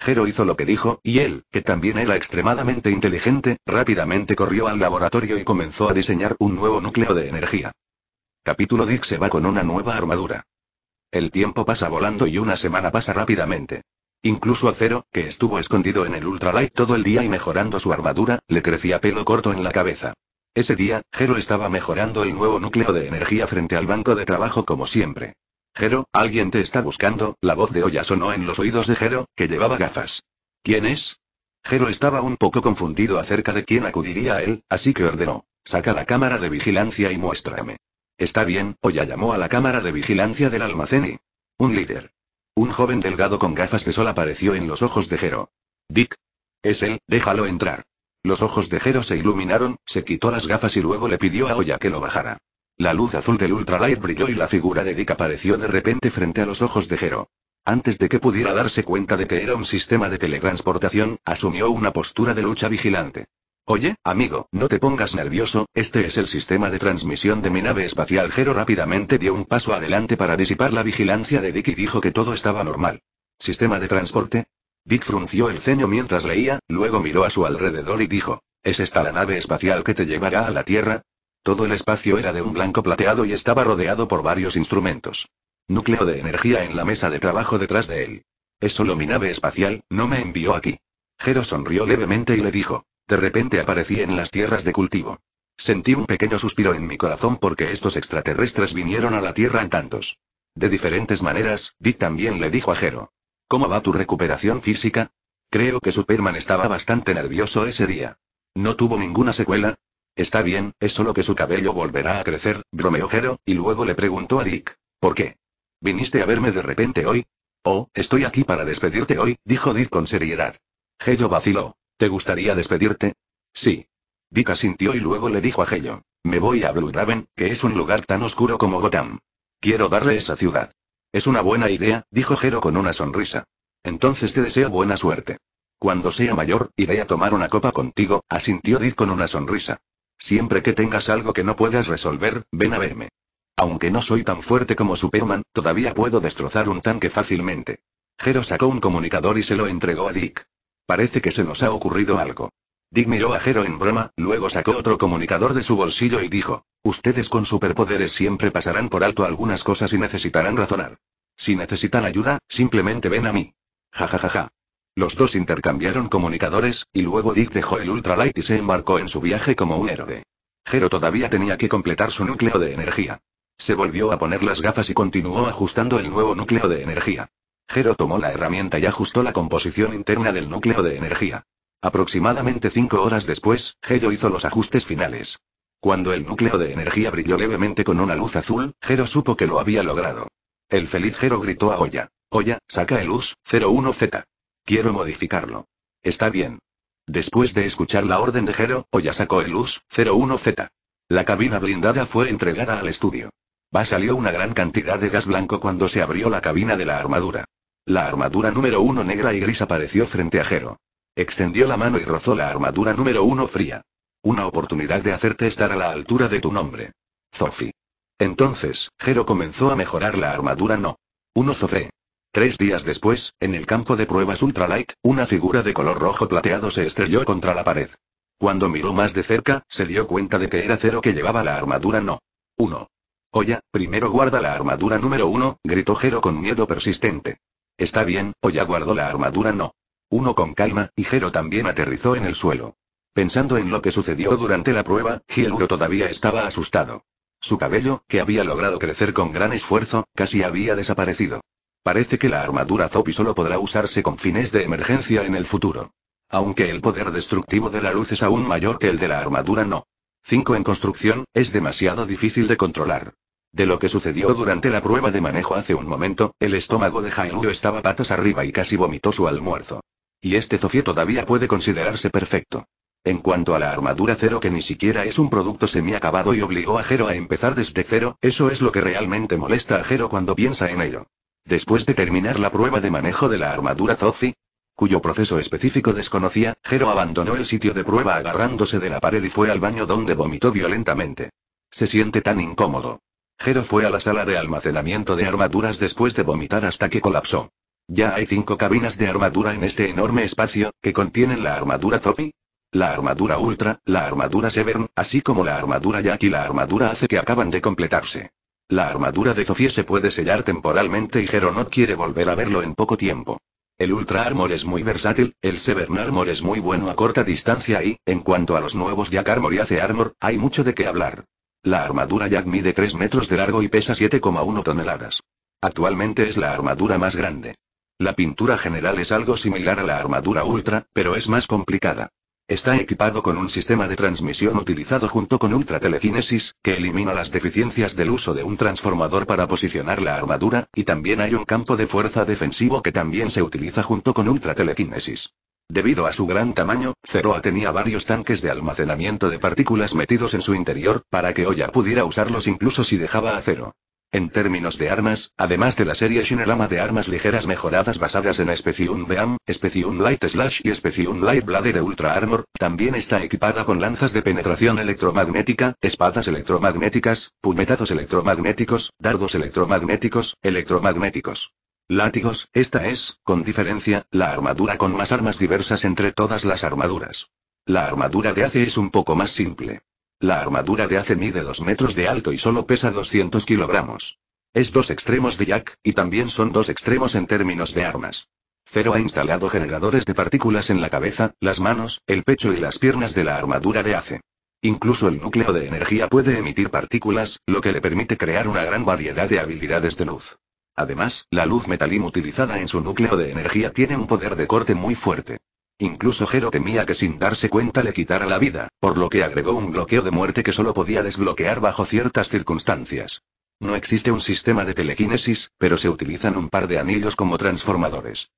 Jero hizo lo que dijo, y él, que también era extremadamente inteligente, rápidamente corrió al laboratorio y comenzó a diseñar un nuevo núcleo de energía. Capítulo Dick se va con una nueva armadura. El tiempo pasa volando y una semana pasa rápidamente. Incluso a Cero, que estuvo escondido en el ultralight todo el día y mejorando su armadura, le crecía pelo corto en la cabeza. Ese día, Jero estaba mejorando el nuevo núcleo de energía frente al banco de trabajo como siempre. Jero, alguien te está buscando, la voz de Oya sonó en los oídos de Jero, que llevaba gafas. ¿Quién es? Jero estaba un poco confundido acerca de quién acudiría a él, así que ordenó, saca la cámara de vigilancia y muéstrame. Está bien, Oya llamó a la cámara de vigilancia del almacén y... Un líder. Un joven delgado con gafas de sol apareció en los ojos de Jero. Dick. Es él, déjalo entrar. Los ojos de Jero se iluminaron, se quitó las gafas y luego le pidió a Oya que lo bajara. La luz azul del ultralight brilló y la figura de Dick apareció de repente frente a los ojos de Jero. Antes de que pudiera darse cuenta de que era un sistema de teletransportación, asumió una postura de lucha vigilante. Oye, amigo, no te pongas nervioso, este es el sistema de transmisión de mi nave espacial. Jero rápidamente dio un paso adelante para disipar la vigilancia de Dick y dijo que todo estaba normal. ¿Sistema de transporte? Dick frunció el ceño mientras leía, luego miró a su alrededor y dijo, ¿es esta la nave espacial que te llevará a la Tierra? Todo el espacio era de un blanco plateado y estaba rodeado por varios instrumentos. Núcleo de energía en la mesa de trabajo detrás de él. Es solo mi nave espacial, no me envió aquí. Jero sonrió levemente y le dijo, de repente aparecí en las tierras de cultivo. Sentí un pequeño suspiro en mi corazón porque estos extraterrestres vinieron a la Tierra en tantos. De diferentes maneras, Dick también le dijo a Jero. ¿Cómo va tu recuperación física? Creo que Superman estaba bastante nervioso ese día. ¿No tuvo ninguna secuela? Está bien, es solo que su cabello volverá a crecer, bromeó Jero, y luego le preguntó a Dick. ¿Por qué? ¿Viniste a verme de repente hoy? Oh, estoy aquí para despedirte hoy, dijo Dick con seriedad. Jero vaciló. ¿Te gustaría despedirte? Sí. Dick asintió y luego le dijo a Hello. Me voy a Blue Raven, que es un lugar tan oscuro como Gotham. Quiero darle esa ciudad. Es una buena idea, dijo Hero con una sonrisa. Entonces te deseo buena suerte. Cuando sea mayor, iré a tomar una copa contigo, asintió Dick con una sonrisa. Siempre que tengas algo que no puedas resolver, ven a verme. Aunque no soy tan fuerte como Superman, todavía puedo destrozar un tanque fácilmente. Hero sacó un comunicador y se lo entregó a Dick. Parece que se nos ha ocurrido algo. Dick miró a Jero en broma, luego sacó otro comunicador de su bolsillo y dijo, ustedes con superpoderes siempre pasarán por alto algunas cosas y necesitarán razonar. Si necesitan ayuda, simplemente ven a mí. Ja Los dos intercambiaron comunicadores, y luego Dick dejó el ultralight y se embarcó en su viaje como un héroe. Jero todavía tenía que completar su núcleo de energía. Se volvió a poner las gafas y continuó ajustando el nuevo núcleo de energía. Jero tomó la herramienta y ajustó la composición interna del núcleo de energía. Aproximadamente cinco horas después, Jero hizo los ajustes finales. Cuando el núcleo de energía brilló levemente con una luz azul, Jero supo que lo había logrado. El feliz Jero gritó a Oya. Oya, saca el US 01Z. Quiero modificarlo. Está bien. Después de escuchar la orden de Jero, Oya sacó el US 01Z. La cabina blindada fue entregada al estudio. Va salió una gran cantidad de gas blanco cuando se abrió la cabina de la armadura. La armadura número uno negra y gris apareció frente a Jero. Extendió la mano y rozó la armadura número uno fría. Una oportunidad de hacerte estar a la altura de tu nombre. Zofi. Entonces, Jero comenzó a mejorar la armadura no. Uno sofre. Tres días después, en el campo de pruebas ultralight, una figura de color rojo plateado se estrelló contra la pared. Cuando miró más de cerca, se dio cuenta de que era Cero que llevaba la armadura no. Uno. Oya, primero guarda la armadura número uno, gritó Jero con miedo persistente. Está bien, Oya guardó la armadura no. Uno con calma, y Jero también aterrizó en el suelo. Pensando en lo que sucedió durante la prueba, jero todavía estaba asustado. Su cabello, que había logrado crecer con gran esfuerzo, casi había desaparecido. Parece que la armadura Zopi solo podrá usarse con fines de emergencia en el futuro. Aunque el poder destructivo de la luz es aún mayor que el de la armadura no. 5 en construcción, es demasiado difícil de controlar. De lo que sucedió durante la prueba de manejo hace un momento, el estómago de Jaeluyo estaba patas arriba y casi vomitó su almuerzo. Y este zofie todavía puede considerarse perfecto. En cuanto a la armadura cero que ni siquiera es un producto semiacabado y obligó a Jero a empezar desde cero, eso es lo que realmente molesta a Jero cuando piensa en ello. Después de terminar la prueba de manejo de la armadura Zofi, cuyo proceso específico desconocía, Jero abandonó el sitio de prueba agarrándose de la pared y fue al baño donde vomitó violentamente. Se siente tan incómodo. Jero fue a la sala de almacenamiento de armaduras después de vomitar hasta que colapsó. Ya hay cinco cabinas de armadura en este enorme espacio, que contienen la armadura Zopi, la armadura Ultra, la armadura Severn, así como la armadura Jack y la armadura Hace que acaban de completarse. La armadura de Zofie se puede sellar temporalmente y Jero no quiere volver a verlo en poco tiempo. El Ultra Armor es muy versátil, el Severn Armor es muy bueno a corta distancia y, en cuanto a los nuevos Jack Armor y hace Armor, hay mucho de qué hablar. La armadura Jack mide 3 metros de largo y pesa 7,1 toneladas. Actualmente es la armadura más grande. La pintura general es algo similar a la armadura Ultra, pero es más complicada. Está equipado con un sistema de transmisión utilizado junto con ultratelequinesis, que elimina las deficiencias del uso de un transformador para posicionar la armadura, y también hay un campo de fuerza defensivo que también se utiliza junto con ultratelequinesis. Debido a su gran tamaño, Zeroa tenía varios tanques de almacenamiento de partículas metidos en su interior, para que Oya pudiera usarlos incluso si dejaba a Zero. En términos de armas, además de la serie Shinelama de armas ligeras mejoradas basadas en Specium Beam, Specium Light Slash y Specium Light Blade de Ultra Armor, también está equipada con lanzas de penetración electromagnética, espadas electromagnéticas, puñetazos electromagnéticos, dardos electromagnéticos, electromagnéticos. Látigos, esta es, con diferencia, la armadura con más armas diversas entre todas las armaduras. La armadura de Ace es un poco más simple. La armadura de hace mide 2 metros de alto y solo pesa 200 kilogramos. Es dos extremos de Jack, y también son dos extremos en términos de armas. Cero ha instalado generadores de partículas en la cabeza, las manos, el pecho y las piernas de la armadura de ace. Incluso el núcleo de energía puede emitir partículas, lo que le permite crear una gran variedad de habilidades de luz. Además, la luz metalín utilizada en su núcleo de energía tiene un poder de corte muy fuerte. Incluso Jero temía que sin darse cuenta le quitara la vida, por lo que agregó un bloqueo de muerte que solo podía desbloquear bajo ciertas circunstancias. No existe un sistema de telequinesis, pero se utilizan un par de anillos como transformadores.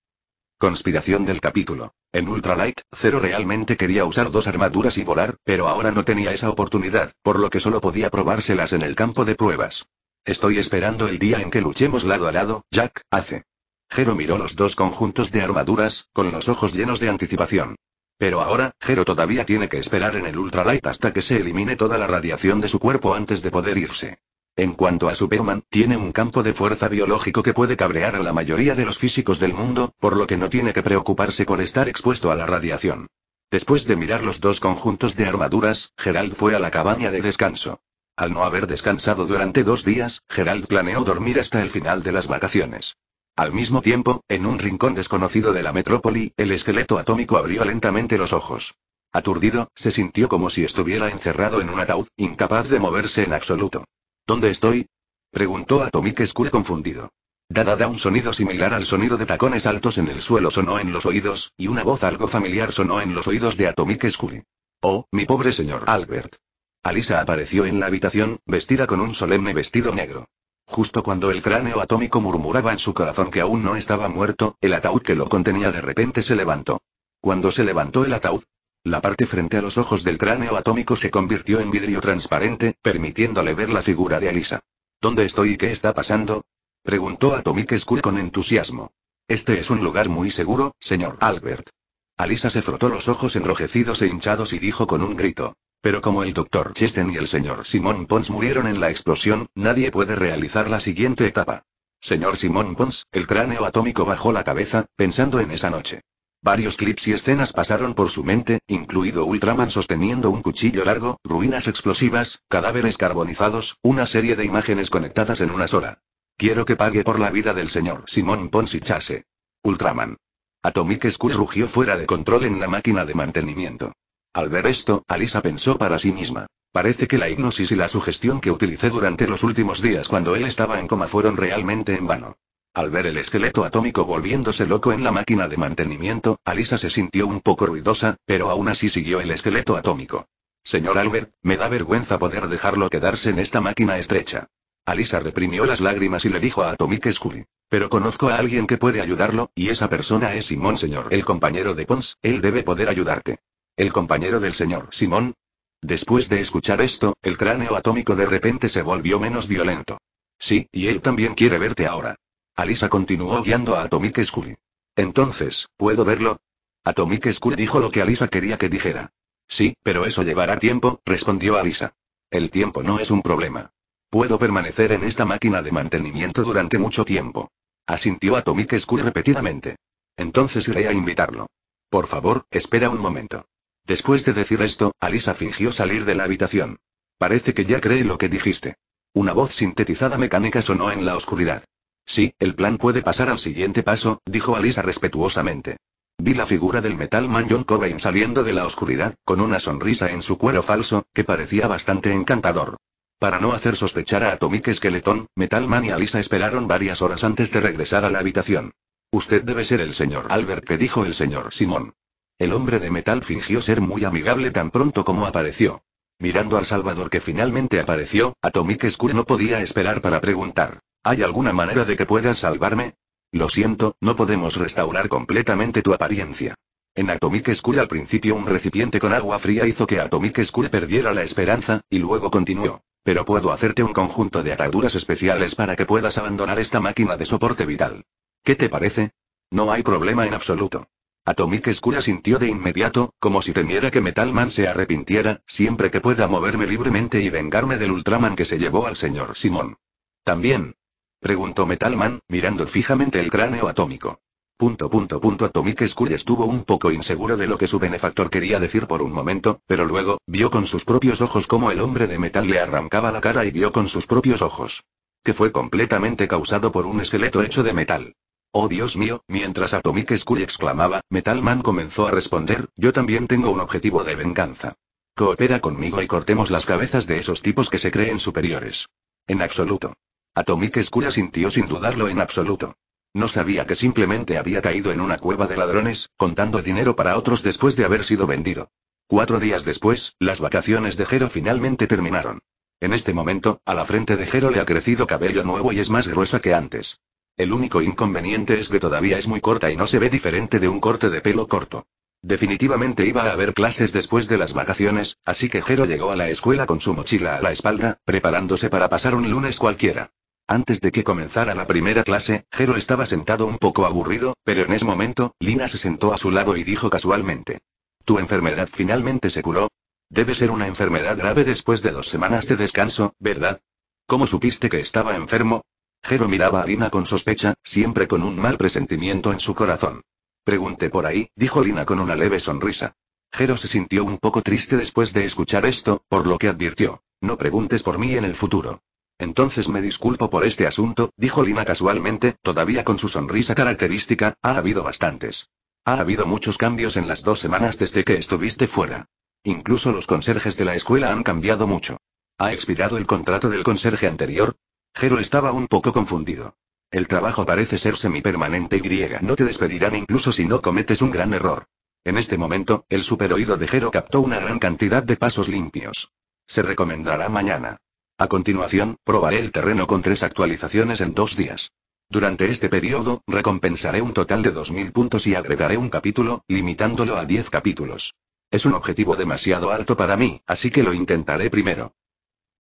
Conspiración del capítulo. En Ultralight, Zero realmente quería usar dos armaduras y volar, pero ahora no tenía esa oportunidad, por lo que solo podía probárselas en el campo de pruebas. Estoy esperando el día en que luchemos lado a lado, Jack, hace. Gero miró los dos conjuntos de armaduras, con los ojos llenos de anticipación. Pero ahora, Jero todavía tiene que esperar en el ultralight hasta que se elimine toda la radiación de su cuerpo antes de poder irse. En cuanto a Superman, tiene un campo de fuerza biológico que puede cabrear a la mayoría de los físicos del mundo, por lo que no tiene que preocuparse por estar expuesto a la radiación. Después de mirar los dos conjuntos de armaduras, Gerald fue a la cabaña de descanso. Al no haber descansado durante dos días, Gerald planeó dormir hasta el final de las vacaciones. Al mismo tiempo, en un rincón desconocido de la metrópoli, el esqueleto atómico abrió lentamente los ojos. Aturdido, se sintió como si estuviera encerrado en un ataúd, incapaz de moverse en absoluto. ¿Dónde estoy? preguntó Atomic Skull confundido. Dada da un sonido similar al sonido de tacones altos en el suelo sonó en los oídos, y una voz algo familiar sonó en los oídos de Atomic Skull. Oh, mi pobre señor Albert. Alisa apareció en la habitación, vestida con un solemne vestido negro. Justo cuando el cráneo atómico murmuraba en su corazón que aún no estaba muerto, el ataúd que lo contenía de repente se levantó. Cuando se levantó el ataúd, la parte frente a los ojos del cráneo atómico se convirtió en vidrio transparente, permitiéndole ver la figura de Alisa. ¿Dónde estoy y qué está pasando? preguntó Atomic Skull con entusiasmo. Este es un lugar muy seguro, señor Albert. Alisa se frotó los ojos enrojecidos e hinchados y dijo con un grito. Pero como el Dr. Chesten y el señor Simón Pons murieron en la explosión, nadie puede realizar la siguiente etapa. Señor Simón Pons, el cráneo atómico bajó la cabeza, pensando en esa noche. Varios clips y escenas pasaron por su mente, incluido Ultraman sosteniendo un cuchillo largo, ruinas explosivas, cadáveres carbonizados, una serie de imágenes conectadas en una sola. Quiero que pague por la vida del señor Simón Pons y Chase. Ultraman. Atomic Skull rugió fuera de control en la máquina de mantenimiento. Al ver esto, Alisa pensó para sí misma. Parece que la hipnosis y la sugestión que utilicé durante los últimos días cuando él estaba en coma fueron realmente en vano. Al ver el esqueleto atómico volviéndose loco en la máquina de mantenimiento, Alisa se sintió un poco ruidosa, pero aún así siguió el esqueleto atómico. Señor Albert, me da vergüenza poder dejarlo quedarse en esta máquina estrecha. Alisa reprimió las lágrimas y le dijo a Atomic Scully. Pero conozco a alguien que puede ayudarlo, y esa persona es Simón, señor. El compañero de Pons, él debe poder ayudarte. El compañero del señor Simón. Después de escuchar esto, el cráneo atómico de repente se volvió menos violento. Sí, y él también quiere verte ahora. Alisa continuó guiando a Atomic Skull. Entonces, ¿puedo verlo? Atomic Skull dijo lo que Alisa quería que dijera. Sí, pero eso llevará tiempo, respondió Alisa. El tiempo no es un problema. Puedo permanecer en esta máquina de mantenimiento durante mucho tiempo. Asintió Atomic Skull repetidamente. Entonces iré a invitarlo. Por favor, espera un momento. Después de decir esto, Alisa fingió salir de la habitación. Parece que ya cree lo que dijiste. Una voz sintetizada mecánica sonó en la oscuridad. Sí, el plan puede pasar al siguiente paso, dijo Alisa respetuosamente. Vi la figura del Metal Man John Cobain saliendo de la oscuridad, con una sonrisa en su cuero falso, que parecía bastante encantador. Para no hacer sospechar a Atomic Esqueletón, Metal Man y Alisa esperaron varias horas antes de regresar a la habitación. Usted debe ser el señor Albert, que dijo el señor Simón. El hombre de metal fingió ser muy amigable tan pronto como apareció. Mirando al Salvador que finalmente apareció, Atomic Skull no podía esperar para preguntar. ¿Hay alguna manera de que puedas salvarme? Lo siento, no podemos restaurar completamente tu apariencia. En Atomic Skull al principio un recipiente con agua fría hizo que Atomic Skull perdiera la esperanza, y luego continuó. Pero puedo hacerte un conjunto de ataduras especiales para que puedas abandonar esta máquina de soporte vital. ¿Qué te parece? No hay problema en absoluto. Atomic escura sintió de inmediato, como si temiera que Metalman se arrepintiera, siempre que pueda moverme libremente y vengarme del Ultraman que se llevó al señor Simón. También. Preguntó Metalman, mirando fijamente el cráneo atómico. Punto punto punto Atomic Skull estuvo un poco inseguro de lo que su benefactor quería decir por un momento, pero luego, vio con sus propios ojos cómo el hombre de metal le arrancaba la cara y vio con sus propios ojos. Que fue completamente causado por un esqueleto hecho de metal. Oh Dios mío, mientras Atomic Skull exclamaba, Metal Man comenzó a responder, yo también tengo un objetivo de venganza. Coopera conmigo y cortemos las cabezas de esos tipos que se creen superiores. En absoluto. Atomic Skull sintió sin dudarlo en absoluto. No sabía que simplemente había caído en una cueva de ladrones, contando dinero para otros después de haber sido vendido. Cuatro días después, las vacaciones de Jero finalmente terminaron. En este momento, a la frente de Jero le ha crecido cabello nuevo y es más gruesa que antes. El único inconveniente es que todavía es muy corta y no se ve diferente de un corte de pelo corto. Definitivamente iba a haber clases después de las vacaciones, así que Jero llegó a la escuela con su mochila a la espalda, preparándose para pasar un lunes cualquiera. Antes de que comenzara la primera clase, Jero estaba sentado un poco aburrido, pero en ese momento, Lina se sentó a su lado y dijo casualmente. ¿Tu enfermedad finalmente se curó? Debe ser una enfermedad grave después de dos semanas de descanso, ¿verdad? ¿Cómo supiste que estaba enfermo? Jero miraba a Lina con sospecha, siempre con un mal presentimiento en su corazón. Pregunte por ahí, dijo Lina con una leve sonrisa. Jero se sintió un poco triste después de escuchar esto, por lo que advirtió. No preguntes por mí en el futuro. Entonces me disculpo por este asunto, dijo Lina casualmente, todavía con su sonrisa característica, ha habido bastantes. Ha habido muchos cambios en las dos semanas desde que estuviste fuera. Incluso los conserjes de la escuela han cambiado mucho. ¿Ha expirado el contrato del conserje anterior? Jero estaba un poco confundido. El trabajo parece ser semipermanente y griega. No te despedirán incluso si no cometes un gran error. En este momento, el superoído de Jero captó una gran cantidad de pasos limpios. Se recomendará mañana. A continuación, probaré el terreno con tres actualizaciones en dos días. Durante este periodo, recompensaré un total de 2.000 puntos y agregaré un capítulo, limitándolo a 10 capítulos. Es un objetivo demasiado alto para mí, así que lo intentaré primero.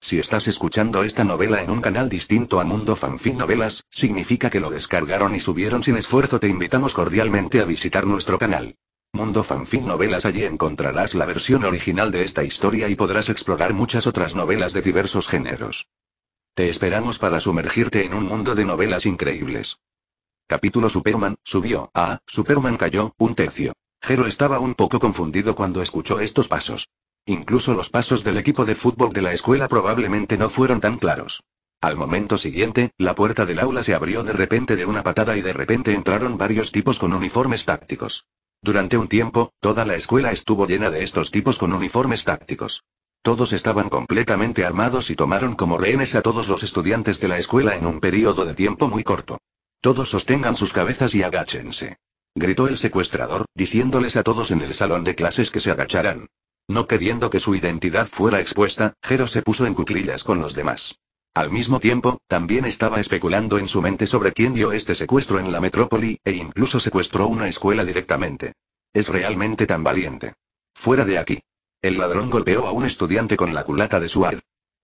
Si estás escuchando esta novela en un canal distinto a Mundo Fanfic Novelas, significa que lo descargaron y subieron sin esfuerzo. Te invitamos cordialmente a visitar nuestro canal. Mundo Fanfic Novelas allí encontrarás la versión original de esta historia y podrás explorar muchas otras novelas de diversos géneros. Te esperamos para sumergirte en un mundo de novelas increíbles. Capítulo Superman, subió, a Superman cayó, un tercio. Jero estaba un poco confundido cuando escuchó estos pasos. Incluso los pasos del equipo de fútbol de la escuela probablemente no fueron tan claros. Al momento siguiente, la puerta del aula se abrió de repente de una patada y de repente entraron varios tipos con uniformes tácticos. Durante un tiempo, toda la escuela estuvo llena de estos tipos con uniformes tácticos. Todos estaban completamente armados y tomaron como rehenes a todos los estudiantes de la escuela en un periodo de tiempo muy corto. Todos sostengan sus cabezas y agáchense. Gritó el secuestrador, diciéndoles a todos en el salón de clases que se agacharan. No queriendo que su identidad fuera expuesta, Jero se puso en cuclillas con los demás. Al mismo tiempo, también estaba especulando en su mente sobre quién dio este secuestro en la metrópoli, e incluso secuestró una escuela directamente. Es realmente tan valiente. Fuera de aquí. El ladrón golpeó a un estudiante con la culata de su ar.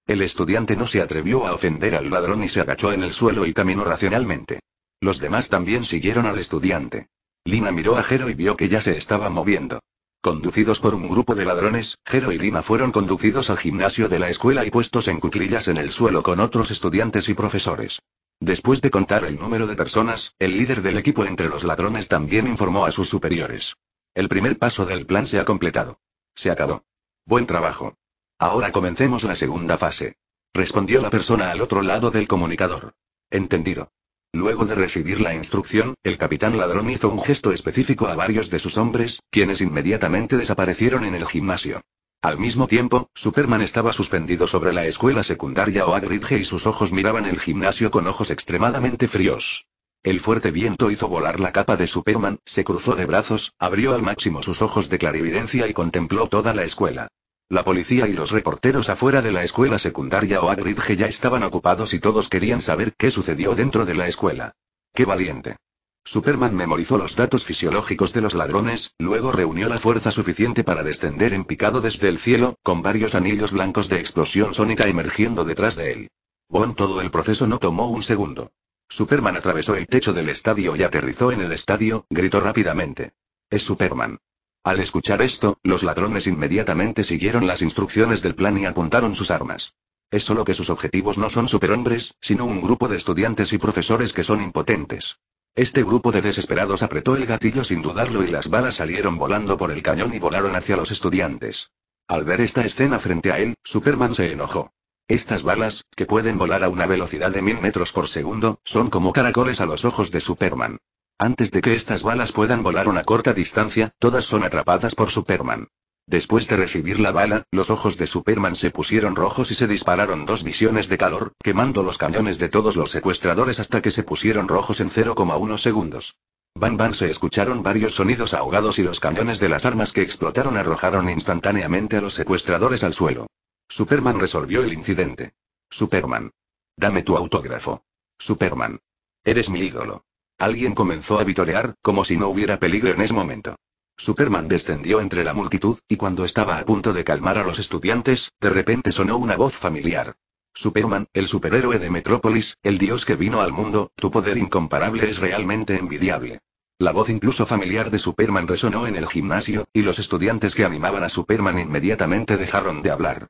El estudiante no se atrevió a ofender al ladrón y se agachó en el suelo y caminó racionalmente. Los demás también siguieron al estudiante. Lina miró a Jero y vio que ya se estaba moviendo. Conducidos por un grupo de ladrones, Jero y Lima fueron conducidos al gimnasio de la escuela y puestos en cuclillas en el suelo con otros estudiantes y profesores. Después de contar el número de personas, el líder del equipo entre los ladrones también informó a sus superiores. El primer paso del plan se ha completado. Se acabó. Buen trabajo. Ahora comencemos la segunda fase. Respondió la persona al otro lado del comunicador. Entendido. Luego de recibir la instrucción, el capitán ladrón hizo un gesto específico a varios de sus hombres, quienes inmediatamente desaparecieron en el gimnasio. Al mismo tiempo, Superman estaba suspendido sobre la escuela secundaria o Agridge y sus ojos miraban el gimnasio con ojos extremadamente fríos. El fuerte viento hizo volar la capa de Superman, se cruzó de brazos, abrió al máximo sus ojos de clarividencia y contempló toda la escuela. La policía y los reporteros afuera de la escuela secundaria o Agridge ya estaban ocupados y todos querían saber qué sucedió dentro de la escuela. ¡Qué valiente! Superman memorizó los datos fisiológicos de los ladrones, luego reunió la fuerza suficiente para descender en picado desde el cielo, con varios anillos blancos de explosión sónica emergiendo detrás de él. Bon todo el proceso no tomó un segundo. Superman atravesó el techo del estadio y aterrizó en el estadio, gritó rápidamente. Es Superman. Al escuchar esto, los ladrones inmediatamente siguieron las instrucciones del plan y apuntaron sus armas. Es solo que sus objetivos no son superhombres, sino un grupo de estudiantes y profesores que son impotentes. Este grupo de desesperados apretó el gatillo sin dudarlo y las balas salieron volando por el cañón y volaron hacia los estudiantes. Al ver esta escena frente a él, Superman se enojó. Estas balas, que pueden volar a una velocidad de mil metros por segundo, son como caracoles a los ojos de Superman. Antes de que estas balas puedan volar una corta distancia, todas son atrapadas por Superman. Después de recibir la bala, los ojos de Superman se pusieron rojos y se dispararon dos visiones de calor, quemando los cañones de todos los secuestradores hasta que se pusieron rojos en 0,1 segundos. Van Van se escucharon varios sonidos ahogados y los cañones de las armas que explotaron arrojaron instantáneamente a los secuestradores al suelo. Superman resolvió el incidente. Superman. Dame tu autógrafo. Superman. Eres mi ídolo. Alguien comenzó a vitorear, como si no hubiera peligro en ese momento. Superman descendió entre la multitud, y cuando estaba a punto de calmar a los estudiantes, de repente sonó una voz familiar. Superman, el superhéroe de Metrópolis, el dios que vino al mundo, tu poder incomparable es realmente envidiable. La voz incluso familiar de Superman resonó en el gimnasio, y los estudiantes que animaban a Superman inmediatamente dejaron de hablar.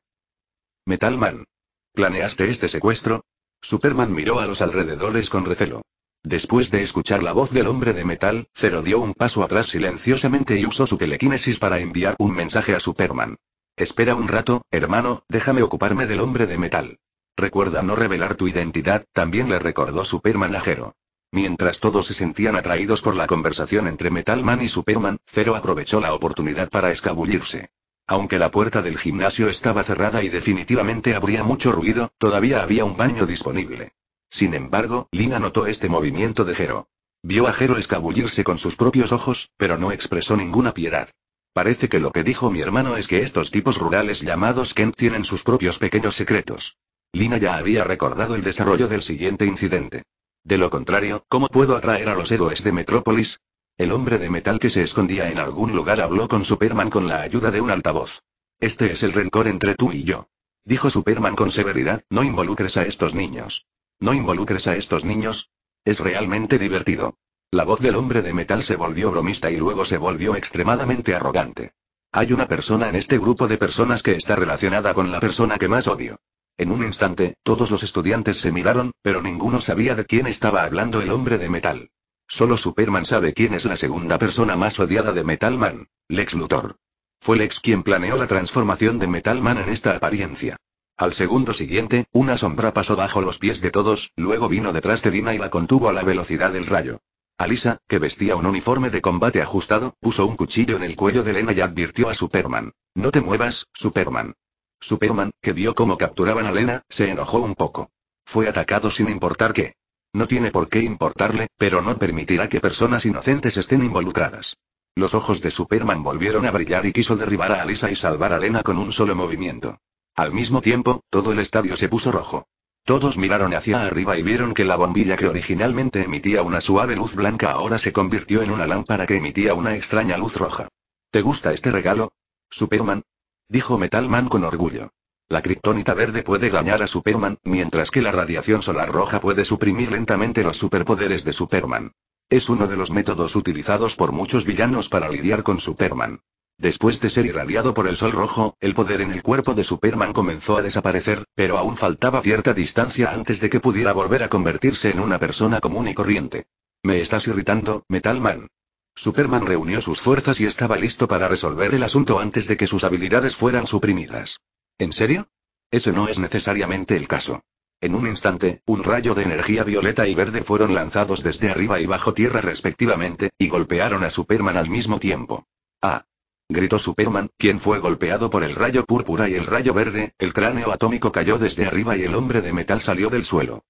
Metalman. ¿Planeaste este secuestro? Superman miró a los alrededores con recelo. Después de escuchar la voz del hombre de metal, Zero dio un paso atrás silenciosamente y usó su telequinesis para enviar un mensaje a Superman. Espera un rato, hermano, déjame ocuparme del hombre de metal. Recuerda no revelar tu identidad, también le recordó Superman a Jero. Mientras todos se sentían atraídos por la conversación entre Metal Man y Superman, Zero aprovechó la oportunidad para escabullirse. Aunque la puerta del gimnasio estaba cerrada y definitivamente habría mucho ruido, todavía había un baño disponible. Sin embargo, Lina notó este movimiento de Jero. Vio a Jero escabullirse con sus propios ojos, pero no expresó ninguna piedad. Parece que lo que dijo mi hermano es que estos tipos rurales llamados Kent tienen sus propios pequeños secretos. Lina ya había recordado el desarrollo del siguiente incidente. De lo contrario, ¿cómo puedo atraer a los héroes de Metrópolis? El hombre de metal que se escondía en algún lugar habló con Superman con la ayuda de un altavoz. Este es el rencor entre tú y yo. Dijo Superman con severidad, no involucres a estos niños. No involucres a estos niños. Es realmente divertido. La voz del hombre de metal se volvió bromista y luego se volvió extremadamente arrogante. Hay una persona en este grupo de personas que está relacionada con la persona que más odio. En un instante, todos los estudiantes se miraron, pero ninguno sabía de quién estaba hablando el hombre de metal. Solo Superman sabe quién es la segunda persona más odiada de Metal Man, Lex Luthor. Fue Lex quien planeó la transformación de Metal Man en esta apariencia. Al segundo siguiente, una sombra pasó bajo los pies de todos, luego vino detrás de Dina y la contuvo a la velocidad del rayo. Alisa, que vestía un uniforme de combate ajustado, puso un cuchillo en el cuello de Lena y advirtió a Superman. No te muevas, Superman. Superman, que vio cómo capturaban a Lena, se enojó un poco. Fue atacado sin importar qué. No tiene por qué importarle, pero no permitirá que personas inocentes estén involucradas. Los ojos de Superman volvieron a brillar y quiso derribar a Alisa y salvar a Lena con un solo movimiento. Al mismo tiempo, todo el estadio se puso rojo. Todos miraron hacia arriba y vieron que la bombilla que originalmente emitía una suave luz blanca ahora se convirtió en una lámpara que emitía una extraña luz roja. ¿Te gusta este regalo? Superman. Dijo Metalman con orgullo. La criptonita verde puede dañar a Superman, mientras que la radiación solar roja puede suprimir lentamente los superpoderes de Superman. Es uno de los métodos utilizados por muchos villanos para lidiar con Superman. Después de ser irradiado por el sol rojo, el poder en el cuerpo de Superman comenzó a desaparecer, pero aún faltaba cierta distancia antes de que pudiera volver a convertirse en una persona común y corriente. Me estás irritando, Metal Man. Superman reunió sus fuerzas y estaba listo para resolver el asunto antes de que sus habilidades fueran suprimidas. ¿En serio? Eso no es necesariamente el caso. En un instante, un rayo de energía violeta y verde fueron lanzados desde arriba y bajo tierra respectivamente, y golpearon a Superman al mismo tiempo. Ah, gritó Superman, quien fue golpeado por el rayo púrpura y el rayo verde, el cráneo atómico cayó desde arriba y el hombre de metal salió del suelo.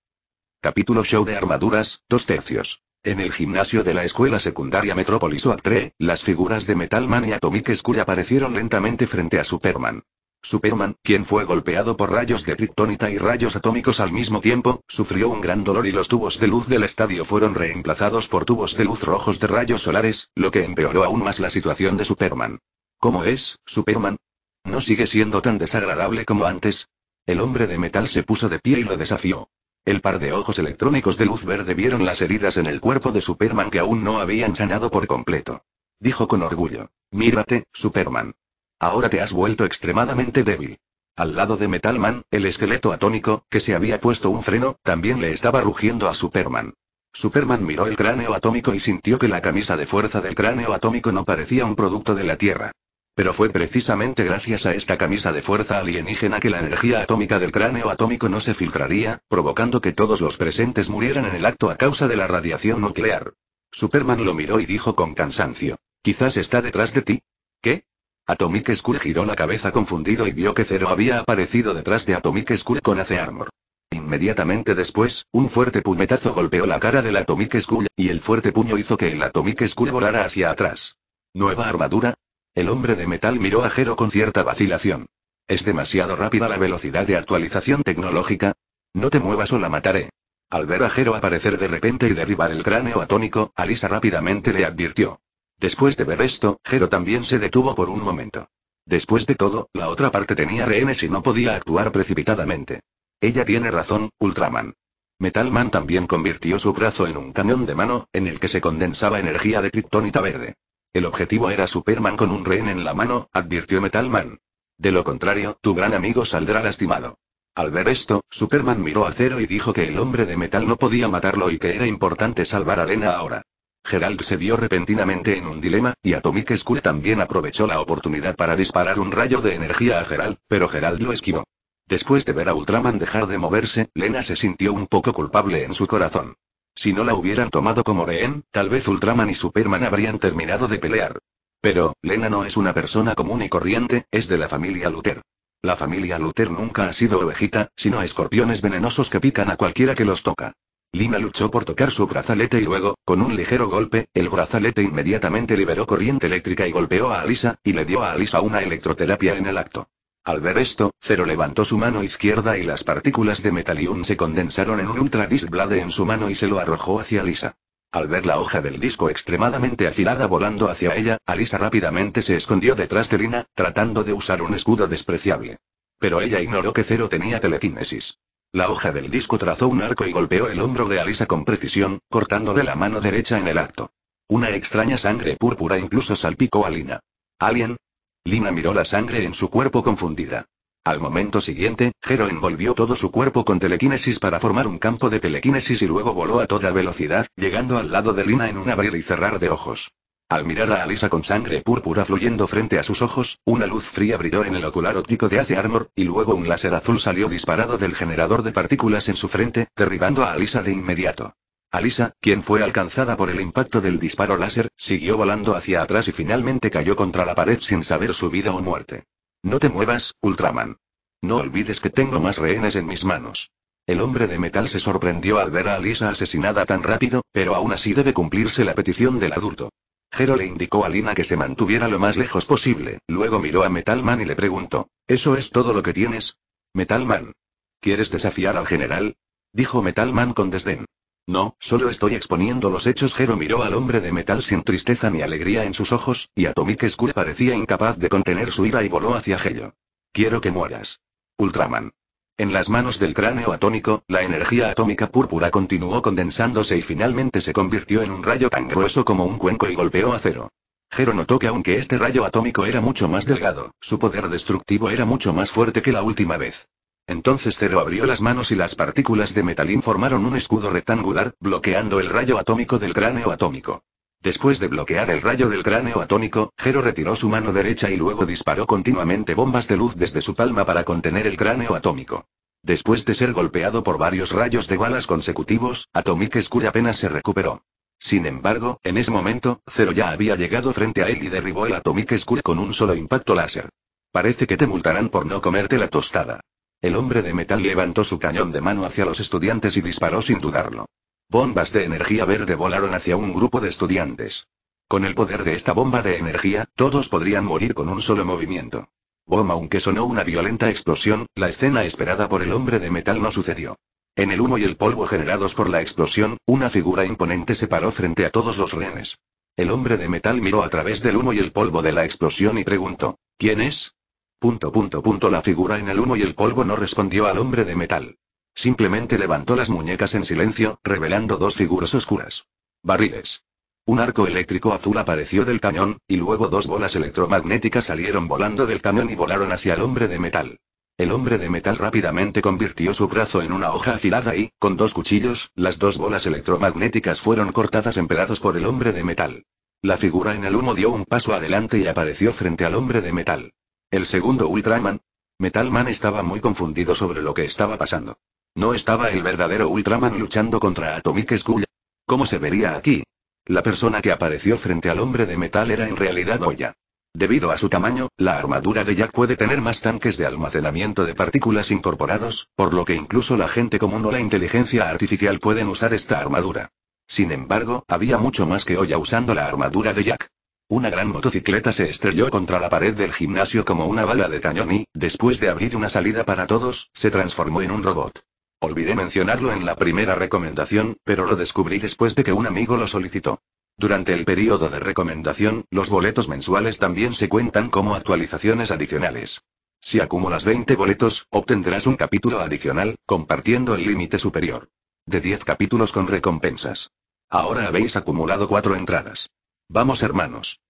Capítulo Show de Armaduras, dos tercios. En el gimnasio de la escuela secundaria Metrópolis 3, las figuras de Metal Man y Atomic Skull aparecieron lentamente frente a Superman. Superman, quien fue golpeado por rayos de criptónita y rayos atómicos al mismo tiempo, sufrió un gran dolor y los tubos de luz del estadio fueron reemplazados por tubos de luz rojos de rayos solares, lo que empeoró aún más la situación de Superman. ¿Cómo es, Superman? ¿No sigue siendo tan desagradable como antes? El hombre de metal se puso de pie y lo desafió. El par de ojos electrónicos de luz verde vieron las heridas en el cuerpo de Superman que aún no habían sanado por completo. Dijo con orgullo. Mírate, Superman. Ahora te has vuelto extremadamente débil. Al lado de Metalman, el esqueleto atómico, que se había puesto un freno, también le estaba rugiendo a Superman. Superman miró el cráneo atómico y sintió que la camisa de fuerza del cráneo atómico no parecía un producto de la Tierra. Pero fue precisamente gracias a esta camisa de fuerza alienígena que la energía atómica del cráneo atómico no se filtraría, provocando que todos los presentes murieran en el acto a causa de la radiación nuclear. Superman lo miró y dijo con cansancio. Quizás está detrás de ti. ¿Qué? Atomic Skull giró la cabeza confundido y vio que Zero había aparecido detrás de Atomic Skull con Ace Armor. Inmediatamente después, un fuerte puñetazo golpeó la cara del Atomic Skull, y el fuerte puño hizo que el Atomic Skull volara hacia atrás. ¿Nueva armadura? El hombre de metal miró a Jero con cierta vacilación. ¿Es demasiado rápida la velocidad de actualización tecnológica? No te muevas o la mataré. Al ver a Jero aparecer de repente y derribar el cráneo atónico, Alisa rápidamente le advirtió. Después de ver esto, Jero también se detuvo por un momento. Después de todo, la otra parte tenía rehenes y no podía actuar precipitadamente. Ella tiene razón, Ultraman. Metalman también convirtió su brazo en un cañón de mano, en el que se condensaba energía de kriptonita verde. El objetivo era Superman con un rehén en la mano, advirtió Metalman. De lo contrario, tu gran amigo saldrá lastimado. Al ver esto, Superman miró a Zero y dijo que el hombre de metal no podía matarlo y que era importante salvar a Lena ahora. Gerald se vio repentinamente en un dilema, y Atomic Skull también aprovechó la oportunidad para disparar un rayo de energía a Gerald, pero Gerald lo esquivó. Después de ver a Ultraman dejar de moverse, Lena se sintió un poco culpable en su corazón. Si no la hubieran tomado como rehén, tal vez Ultraman y Superman habrían terminado de pelear. Pero, Lena no es una persona común y corriente, es de la familia Luther. La familia Luther nunca ha sido ovejita, sino escorpiones venenosos que pican a cualquiera que los toca. Lina luchó por tocar su brazalete y luego, con un ligero golpe, el brazalete inmediatamente liberó corriente eléctrica y golpeó a Alisa, y le dio a Alisa una electroterapia en el acto. Al ver esto, Zero levantó su mano izquierda y las partículas de Metalium se condensaron en un Ultra Blade en su mano y se lo arrojó hacia Alisa. Al ver la hoja del disco extremadamente afilada volando hacia ella, Alisa rápidamente se escondió detrás de Lina, tratando de usar un escudo despreciable. Pero ella ignoró que Zero tenía telequinesis. La hoja del disco trazó un arco y golpeó el hombro de Alisa con precisión, cortándole la mano derecha en el acto. Una extraña sangre púrpura incluso salpicó a Lina. ¿Alien? Lina miró la sangre en su cuerpo confundida. Al momento siguiente, Jero envolvió todo su cuerpo con telequinesis para formar un campo de telequinesis y luego voló a toda velocidad, llegando al lado de Lina en un abrir y cerrar de ojos. Al mirar a Alisa con sangre púrpura fluyendo frente a sus ojos, una luz fría brilló en el ocular óptico de Ace Armor, y luego un láser azul salió disparado del generador de partículas en su frente, derribando a Alisa de inmediato. Alisa, quien fue alcanzada por el impacto del disparo láser, siguió volando hacia atrás y finalmente cayó contra la pared sin saber su vida o muerte. No te muevas, Ultraman. No olvides que tengo más rehenes en mis manos. El hombre de metal se sorprendió al ver a Alisa asesinada tan rápido, pero aún así debe cumplirse la petición del adulto. Jero le indicó a Lina que se mantuviera lo más lejos posible, luego miró a Metalman y le preguntó, ¿eso es todo lo que tienes? Metalman. ¿Quieres desafiar al general? Dijo Metalman con desdén. No, solo estoy exponiendo los hechos. Jero miró al hombre de metal sin tristeza ni alegría en sus ojos, y Atomic Skull parecía incapaz de contener su ira y voló hacia Hello. Quiero que mueras. Ultraman. En las manos del cráneo atómico, la energía atómica púrpura continuó condensándose y finalmente se convirtió en un rayo tan grueso como un cuenco y golpeó a cero. Zero notó que aunque este rayo atómico era mucho más delgado, su poder destructivo era mucho más fuerte que la última vez. Entonces Cero abrió las manos y las partículas de metalín formaron un escudo rectangular, bloqueando el rayo atómico del cráneo atómico. Después de bloquear el rayo del cráneo atómico, Zero retiró su mano derecha y luego disparó continuamente bombas de luz desde su palma para contener el cráneo atómico. Después de ser golpeado por varios rayos de balas consecutivos, Atomic Skull apenas se recuperó. Sin embargo, en ese momento, Zero ya había llegado frente a él y derribó el Atomic Skull con un solo impacto láser. Parece que te multarán por no comerte la tostada. El hombre de metal levantó su cañón de mano hacia los estudiantes y disparó sin dudarlo. Bombas de energía verde volaron hacia un grupo de estudiantes. Con el poder de esta bomba de energía, todos podrían morir con un solo movimiento. Bom, aunque sonó una violenta explosión, la escena esperada por el hombre de metal no sucedió. En el humo y el polvo generados por la explosión, una figura imponente se paró frente a todos los rehenes. El hombre de metal miró a través del humo y el polvo de la explosión y preguntó, ¿quién es? Punto, punto, punto. La figura en el humo y el polvo no respondió al hombre de metal. Simplemente levantó las muñecas en silencio, revelando dos figuras oscuras. Barriles. Un arco eléctrico azul apareció del cañón, y luego dos bolas electromagnéticas salieron volando del cañón y volaron hacia el hombre de metal. El hombre de metal rápidamente convirtió su brazo en una hoja afilada y, con dos cuchillos, las dos bolas electromagnéticas fueron cortadas en pedazos por el hombre de metal. La figura en el humo dio un paso adelante y apareció frente al hombre de metal. El segundo Ultraman. Metalman estaba muy confundido sobre lo que estaba pasando. No estaba el verdadero Ultraman luchando contra Atomic Skull. ¿Cómo se vería aquí? La persona que apareció frente al hombre de metal era en realidad Oya. Debido a su tamaño, la armadura de Jack puede tener más tanques de almacenamiento de partículas incorporados, por lo que incluso la gente común o la inteligencia artificial pueden usar esta armadura. Sin embargo, había mucho más que Oya usando la armadura de Jack. Una gran motocicleta se estrelló contra la pared del gimnasio como una bala de cañón y, después de abrir una salida para todos, se transformó en un robot. Olvidé mencionarlo en la primera recomendación, pero lo descubrí después de que un amigo lo solicitó. Durante el periodo de recomendación, los boletos mensuales también se cuentan como actualizaciones adicionales. Si acumulas 20 boletos, obtendrás un capítulo adicional, compartiendo el límite superior. De 10 capítulos con recompensas. Ahora habéis acumulado 4 entradas. Vamos hermanos.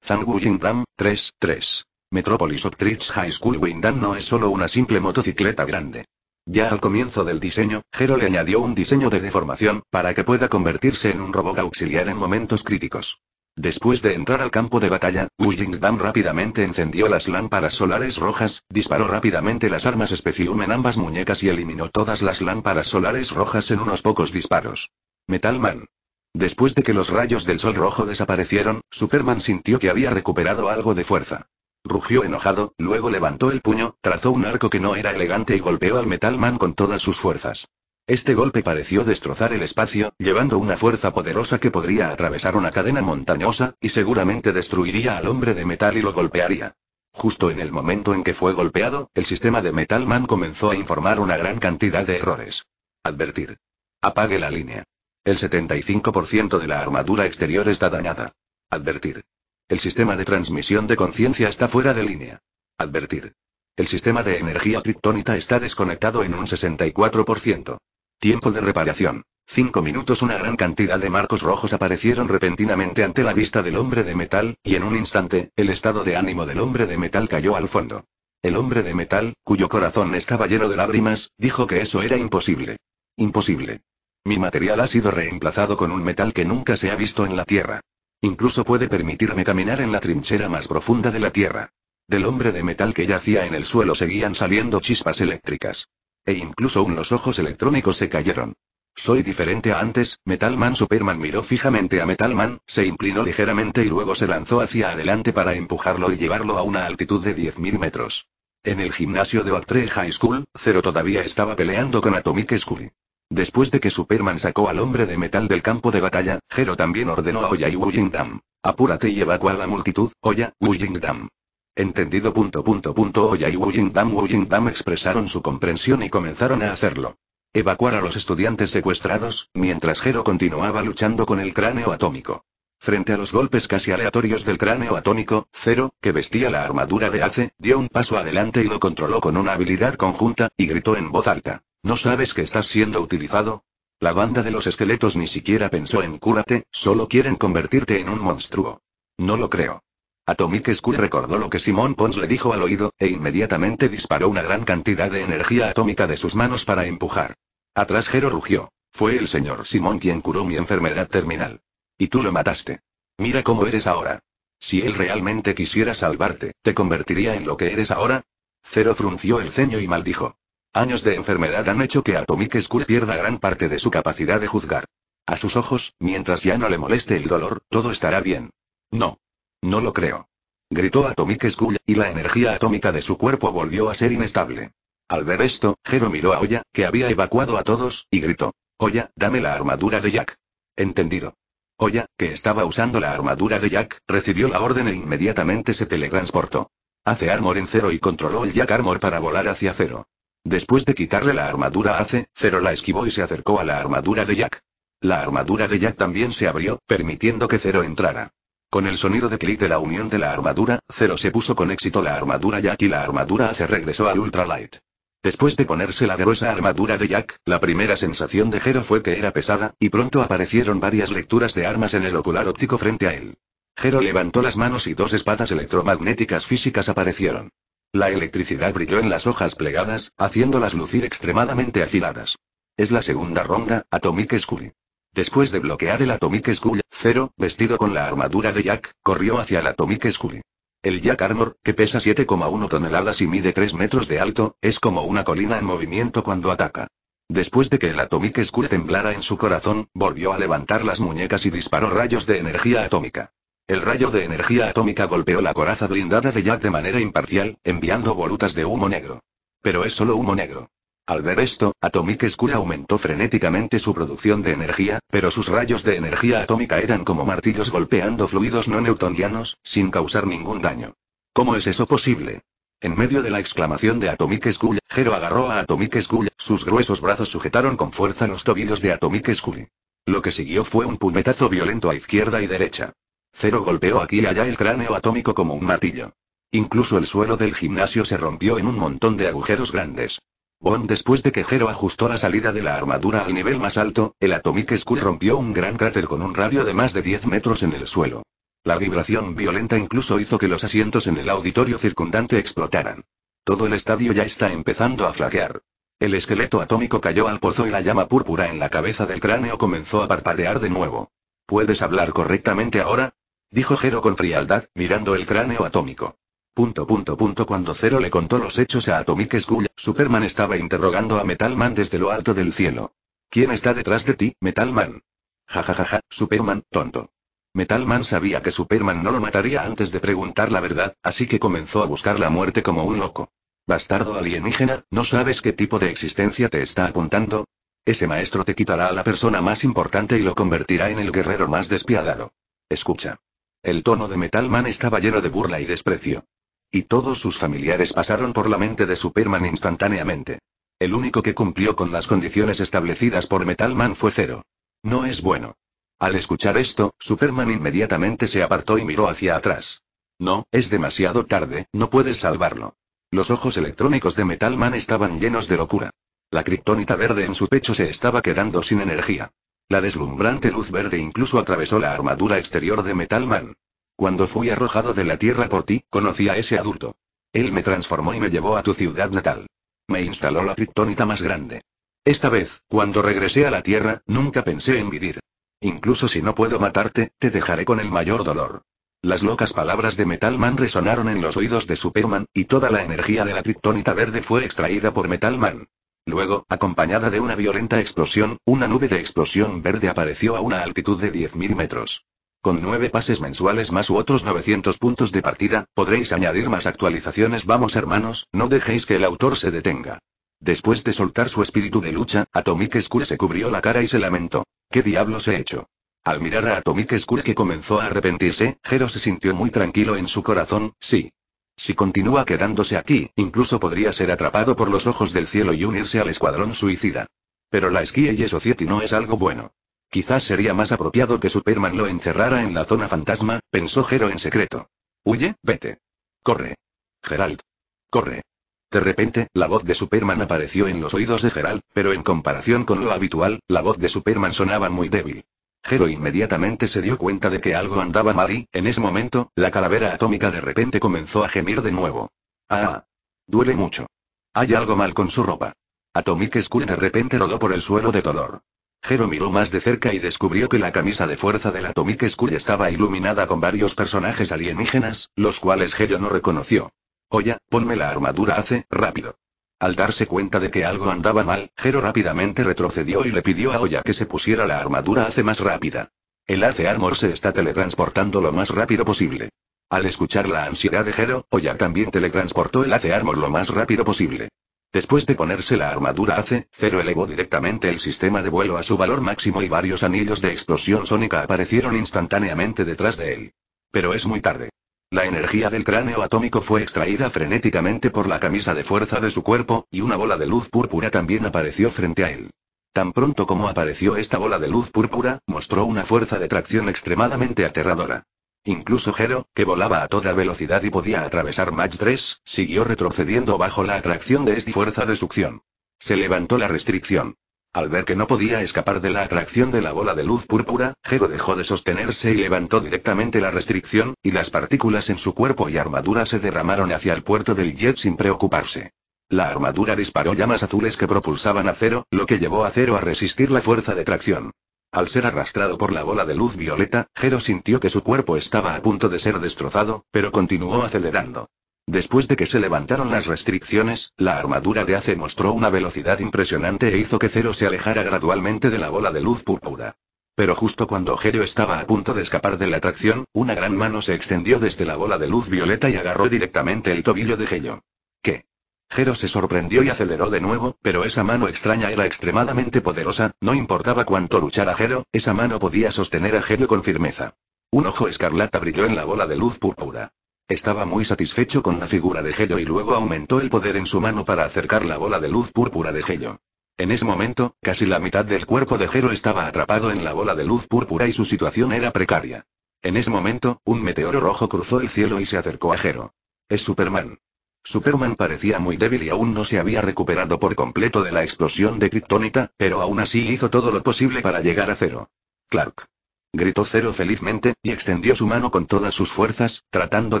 Zangu Yingdam, 3, 3. Metropolis Optrich High School Windan no es solo una simple motocicleta grande. Ya al comienzo del diseño, Hero le añadió un diseño de deformación, para que pueda convertirse en un robot auxiliar en momentos críticos. Después de entrar al campo de batalla, Wu Dam rápidamente encendió las lámparas solares rojas, disparó rápidamente las armas Specium en ambas muñecas y eliminó todas las lámparas solares rojas en unos pocos disparos. Metal Man. Después de que los rayos del sol rojo desaparecieron, Superman sintió que había recuperado algo de fuerza rugió enojado, luego levantó el puño, trazó un arco que no era elegante y golpeó al Metal Man con todas sus fuerzas. Este golpe pareció destrozar el espacio, llevando una fuerza poderosa que podría atravesar una cadena montañosa, y seguramente destruiría al hombre de metal y lo golpearía. Justo en el momento en que fue golpeado, el sistema de Metal Man comenzó a informar una gran cantidad de errores. Advertir. Apague la línea. El 75% de la armadura exterior está dañada. Advertir. El sistema de transmisión de conciencia está fuera de línea. Advertir. El sistema de energía criptónita está desconectado en un 64%. Tiempo de reparación. Cinco minutos una gran cantidad de marcos rojos aparecieron repentinamente ante la vista del hombre de metal, y en un instante, el estado de ánimo del hombre de metal cayó al fondo. El hombre de metal, cuyo corazón estaba lleno de lágrimas, dijo que eso era imposible. Imposible. Mi material ha sido reemplazado con un metal que nunca se ha visto en la Tierra. Incluso puede permitirme caminar en la trinchera más profunda de la Tierra. Del hombre de metal que yacía en el suelo seguían saliendo chispas eléctricas. E incluso unos ojos electrónicos se cayeron. Soy diferente a antes, Man Superman miró fijamente a Metal Man, se inclinó ligeramente y luego se lanzó hacia adelante para empujarlo y llevarlo a una altitud de 10.000 metros. En el gimnasio de Octree High School, Zero todavía estaba peleando con Atomic Scooby. Después de que Superman sacó al hombre de metal del campo de batalla, Hero también ordenó a Oya y Wujingdam, Apúrate y evacúa a la multitud, Oya, Wujingdam. Entendido punto punto Oya y Wujingdam expresaron su comprensión y comenzaron a hacerlo. Evacuar a los estudiantes secuestrados, mientras Hero continuaba luchando con el cráneo atómico. Frente a los golpes casi aleatorios del cráneo atómico, Zero, que vestía la armadura de Ace, dio un paso adelante y lo controló con una habilidad conjunta, y gritó en voz alta. ¿No sabes que estás siendo utilizado? La banda de los esqueletos ni siquiera pensó en cúrate, solo quieren convertirte en un monstruo. No lo creo. Atomic Skull recordó lo que Simón Pons le dijo al oído, e inmediatamente disparó una gran cantidad de energía atómica de sus manos para empujar. Atrás Jero rugió. Fue el señor Simón quien curó mi enfermedad terminal. Y tú lo mataste. Mira cómo eres ahora. Si él realmente quisiera salvarte, ¿te convertiría en lo que eres ahora? Cero frunció el ceño y maldijo. Años de enfermedad han hecho que Atomic Skull pierda gran parte de su capacidad de juzgar. A sus ojos, mientras ya no le moleste el dolor, todo estará bien. No. No lo creo. Gritó Atomic Skull, y la energía atómica de su cuerpo volvió a ser inestable. Al ver esto, Jero miró a Oya, que había evacuado a todos, y gritó. Oya, dame la armadura de Jack. Entendido. Oya, que estaba usando la armadura de Jack, recibió la orden e inmediatamente se teletransportó. Hace armor en cero y controló el Jack Armor para volar hacia cero. Después de quitarle la armadura Ace, Zero la esquivó y se acercó a la armadura de Jack. La armadura de Jack también se abrió, permitiendo que Zero entrara. Con el sonido de clic de la unión de la armadura, Zero se puso con éxito la armadura Jack y la armadura Ace regresó al Ultralight. Después de ponerse la gruesa armadura de Jack, la primera sensación de Jero fue que era pesada, y pronto aparecieron varias lecturas de armas en el ocular óptico frente a él. Zero levantó las manos y dos espadas electromagnéticas físicas aparecieron. La electricidad brilló en las hojas plegadas, haciéndolas lucir extremadamente afiladas. Es la segunda ronda, Atomic Skull. Después de bloquear el Atomic Skull, Zero, vestido con la armadura de Jack, corrió hacia el Atomic Skull. El Jack Armor, que pesa 7,1 toneladas y mide 3 metros de alto, es como una colina en movimiento cuando ataca. Después de que el Atomic Skull temblara en su corazón, volvió a levantar las muñecas y disparó rayos de energía atómica. El rayo de energía atómica golpeó la coraza blindada de Jack de manera imparcial, enviando volutas de humo negro. Pero es solo humo negro. Al ver esto, Atomic Skull aumentó frenéticamente su producción de energía, pero sus rayos de energía atómica eran como martillos golpeando fluidos no newtonianos, sin causar ningún daño. ¿Cómo es eso posible? En medio de la exclamación de Atomic Skull, Hero agarró a Atomic Skull, sus gruesos brazos sujetaron con fuerza los tobillos de Atomic Skull. Lo que siguió fue un puñetazo violento a izquierda y derecha. Cero golpeó aquí y allá el cráneo atómico como un martillo. Incluso el suelo del gimnasio se rompió en un montón de agujeros grandes. Bon después de que Jero ajustó la salida de la armadura al nivel más alto, el Atomic Skull rompió un gran cráter con un radio de más de 10 metros en el suelo. La vibración violenta incluso hizo que los asientos en el auditorio circundante explotaran. Todo el estadio ya está empezando a flaquear. El esqueleto atómico cayó al pozo y la llama púrpura en la cabeza del cráneo comenzó a parpadear de nuevo. ¿Puedes hablar correctamente ahora? Dijo Jero con frialdad, mirando el cráneo atómico. Punto punto punto cuando Zero le contó los hechos a Atomic Skull, Superman estaba interrogando a Metalman desde lo alto del cielo. ¿Quién está detrás de ti, Metalman? Ja ja Superman, tonto. Metalman sabía que Superman no lo mataría antes de preguntar la verdad, así que comenzó a buscar la muerte como un loco. Bastardo alienígena, ¿no sabes qué tipo de existencia te está apuntando? Ese maestro te quitará a la persona más importante y lo convertirá en el guerrero más despiadado. Escucha. El tono de Metal Man estaba lleno de burla y desprecio. Y todos sus familiares pasaron por la mente de Superman instantáneamente. El único que cumplió con las condiciones establecidas por Metal Man fue Cero. No es bueno. Al escuchar esto, Superman inmediatamente se apartó y miró hacia atrás. No, es demasiado tarde, no puedes salvarlo. Los ojos electrónicos de Metal Man estaban llenos de locura. La criptónita verde en su pecho se estaba quedando sin energía. La deslumbrante luz verde incluso atravesó la armadura exterior de Metal Man. Cuando fui arrojado de la tierra por ti, conocí a ese adulto. Él me transformó y me llevó a tu ciudad natal. Me instaló la criptónita más grande. Esta vez, cuando regresé a la Tierra, nunca pensé en vivir. Incluso si no puedo matarte, te dejaré con el mayor dolor. Las locas palabras de Metal Man resonaron en los oídos de Superman, y toda la energía de la criptónita verde fue extraída por Metal Man. Luego, acompañada de una violenta explosión, una nube de explosión verde apareció a una altitud de 10.000 metros. Con nueve pases mensuales más u otros 900 puntos de partida, podréis añadir más actualizaciones. Vamos hermanos, no dejéis que el autor se detenga. Después de soltar su espíritu de lucha, Atomic Skull se cubrió la cara y se lamentó. ¿Qué diablos he hecho? Al mirar a Atomic Skull que comenzó a arrepentirse, Jero se sintió muy tranquilo en su corazón, sí. Si continúa quedándose aquí, incluso podría ser atrapado por los ojos del cielo y unirse al escuadrón suicida. Pero la eso siete no es algo bueno. Quizás sería más apropiado que Superman lo encerrara en la zona fantasma, pensó Jero en secreto. Huye, vete. Corre. Gerald. Corre. De repente, la voz de Superman apareció en los oídos de Gerald, pero en comparación con lo habitual, la voz de Superman sonaba muy débil. Gero inmediatamente se dio cuenta de que algo andaba mal y, en ese momento, la calavera atómica de repente comenzó a gemir de nuevo. Ah. Duele mucho. Hay algo mal con su ropa. Atomic Skull de repente rodó por el suelo de dolor. Jero miró más de cerca y descubrió que la camisa de fuerza del Atomic Skull estaba iluminada con varios personajes alienígenas, los cuales Jero no reconoció. Oya, ponme la armadura hace, rápido. Al darse cuenta de que algo andaba mal, Jero rápidamente retrocedió y le pidió a Oya que se pusiera la armadura hace más rápida. El Ace Armor se está teletransportando lo más rápido posible. Al escuchar la ansiedad de Jero, Oya también teletransportó el Ace Armor lo más rápido posible. Después de ponerse la armadura AC, Zero elevó directamente el sistema de vuelo a su valor máximo y varios anillos de explosión sónica aparecieron instantáneamente detrás de él. Pero es muy tarde. La energía del cráneo atómico fue extraída frenéticamente por la camisa de fuerza de su cuerpo, y una bola de luz púrpura también apareció frente a él. Tan pronto como apareció esta bola de luz púrpura, mostró una fuerza de tracción extremadamente aterradora. Incluso Jero, que volaba a toda velocidad y podía atravesar Match 3, siguió retrocediendo bajo la atracción de esta fuerza de succión. Se levantó la restricción. Al ver que no podía escapar de la atracción de la bola de luz púrpura, Jero dejó de sostenerse y levantó directamente la restricción, y las partículas en su cuerpo y armadura se derramaron hacia el puerto del jet sin preocuparse. La armadura disparó llamas azules que propulsaban a Cero, lo que llevó a Cero a resistir la fuerza de tracción. Al ser arrastrado por la bola de luz violeta, Jero sintió que su cuerpo estaba a punto de ser destrozado, pero continuó acelerando. Después de que se levantaron las restricciones, la armadura de Ace mostró una velocidad impresionante e hizo que Zero se alejara gradualmente de la bola de luz púrpura. Pero justo cuando Gero estaba a punto de escapar de la atracción, una gran mano se extendió desde la bola de luz violeta y agarró directamente el tobillo de Gero. ¿Qué? Gero se sorprendió y aceleró de nuevo, pero esa mano extraña era extremadamente poderosa, no importaba cuánto luchara Gero, esa mano podía sostener a Gero con firmeza. Un ojo escarlata brilló en la bola de luz púrpura. Estaba muy satisfecho con la figura de Gello y luego aumentó el poder en su mano para acercar la bola de luz púrpura de Gello. En ese momento, casi la mitad del cuerpo de Hero estaba atrapado en la bola de luz púrpura y su situación era precaria. En ese momento, un meteoro rojo cruzó el cielo y se acercó a Hero. Es Superman. Superman parecía muy débil y aún no se había recuperado por completo de la explosión de Kryptonita, pero aún así hizo todo lo posible para llegar a cero. Clark gritó Cero felizmente, y extendió su mano con todas sus fuerzas, tratando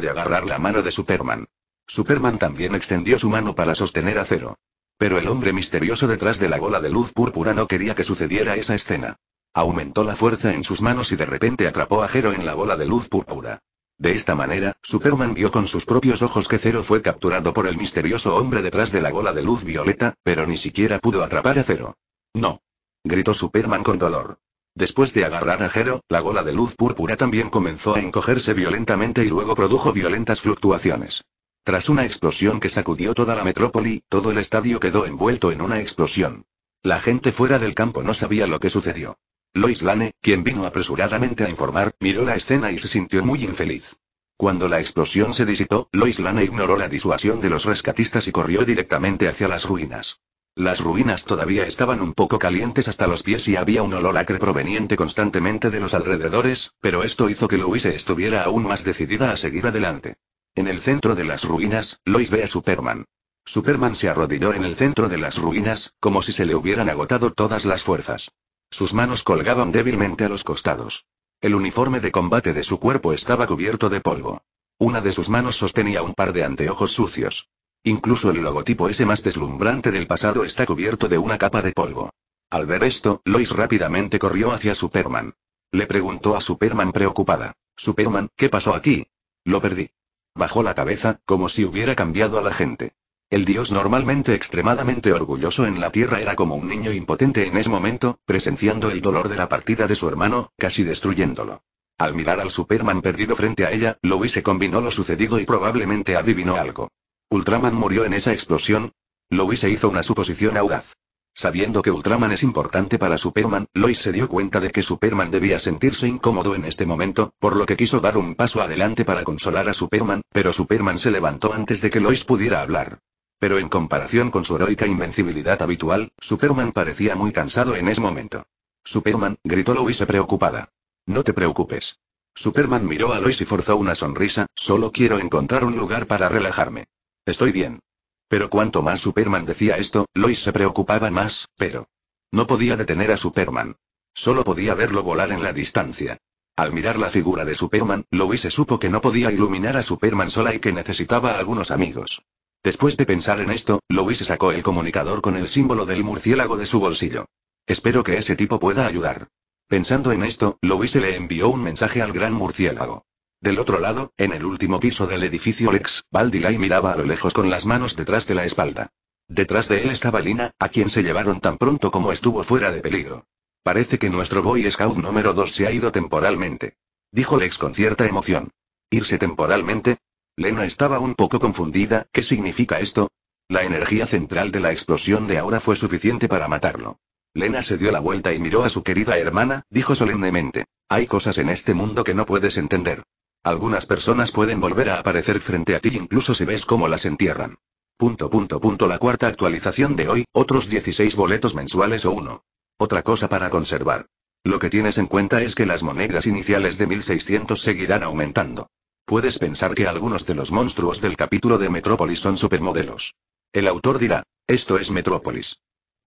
de agarrar la mano de Superman. Superman también extendió su mano para sostener a Cero. Pero el hombre misterioso detrás de la bola de luz púrpura no quería que sucediera esa escena. Aumentó la fuerza en sus manos y de repente atrapó a Cero en la bola de luz púrpura. De esta manera, Superman vio con sus propios ojos que Cero fue capturado por el misterioso hombre detrás de la bola de luz violeta, pero ni siquiera pudo atrapar a Cero. No. Gritó Superman con dolor. Después de agarrar a Jero, la gola de luz púrpura también comenzó a encogerse violentamente y luego produjo violentas fluctuaciones. Tras una explosión que sacudió toda la metrópoli, todo el estadio quedó envuelto en una explosión. La gente fuera del campo no sabía lo que sucedió. Lois Lane, quien vino apresuradamente a informar, miró la escena y se sintió muy infeliz. Cuando la explosión se disipó, Lois Lane ignoró la disuasión de los rescatistas y corrió directamente hacia las ruinas. Las ruinas todavía estaban un poco calientes hasta los pies y había un olor acre proveniente constantemente de los alrededores, pero esto hizo que Louise estuviera aún más decidida a seguir adelante. En el centro de las ruinas, Lois ve a Superman. Superman se arrodilló en el centro de las ruinas, como si se le hubieran agotado todas las fuerzas. Sus manos colgaban débilmente a los costados. El uniforme de combate de su cuerpo estaba cubierto de polvo. Una de sus manos sostenía un par de anteojos sucios. Incluso el logotipo ese más deslumbrante del pasado está cubierto de una capa de polvo. Al ver esto, Lois rápidamente corrió hacia Superman. Le preguntó a Superman preocupada. Superman, ¿qué pasó aquí? Lo perdí. Bajó la cabeza, como si hubiera cambiado a la gente. El dios normalmente extremadamente orgulloso en la Tierra era como un niño impotente en ese momento, presenciando el dolor de la partida de su hermano, casi destruyéndolo. Al mirar al Superman perdido frente a ella, Lois se combinó lo sucedido y probablemente adivinó algo. Ultraman murió en esa explosión. Lois se hizo una suposición audaz. Sabiendo que Ultraman es importante para Superman, Lois se dio cuenta de que Superman debía sentirse incómodo en este momento, por lo que quiso dar un paso adelante para consolar a Superman, pero Superman se levantó antes de que Lois pudiera hablar. Pero en comparación con su heroica invencibilidad habitual, Superman parecía muy cansado en ese momento. Superman, gritó Lois preocupada. No te preocupes. Superman miró a Lois y forzó una sonrisa, solo quiero encontrar un lugar para relajarme. Estoy bien. Pero cuanto más Superman decía esto, Lois se preocupaba más, pero... No podía detener a Superman. Solo podía verlo volar en la distancia. Al mirar la figura de Superman, Lois se supo que no podía iluminar a Superman sola y que necesitaba algunos amigos. Después de pensar en esto, Lois sacó el comunicador con el símbolo del murciélago de su bolsillo. Espero que ese tipo pueda ayudar. Pensando en esto, Lois le envió un mensaje al gran murciélago. Del otro lado, en el último piso del edificio Lex, Baldilai miraba a lo lejos con las manos detrás de la espalda. Detrás de él estaba Lina, a quien se llevaron tan pronto como estuvo fuera de peligro. Parece que nuestro Boy Scout número 2 se ha ido temporalmente. Dijo Lex con cierta emoción. ¿Irse temporalmente? Lena estaba un poco confundida, ¿qué significa esto? La energía central de la explosión de ahora fue suficiente para matarlo. Lena se dio la vuelta y miró a su querida hermana, dijo solemnemente. Hay cosas en este mundo que no puedes entender. Algunas personas pueden volver a aparecer frente a ti incluso si ves cómo las entierran. Punto punto punto la cuarta actualización de hoy, otros 16 boletos mensuales o uno. Otra cosa para conservar. Lo que tienes en cuenta es que las monedas iniciales de 1600 seguirán aumentando. Puedes pensar que algunos de los monstruos del capítulo de Metrópolis son supermodelos. El autor dirá, esto es Metrópolis.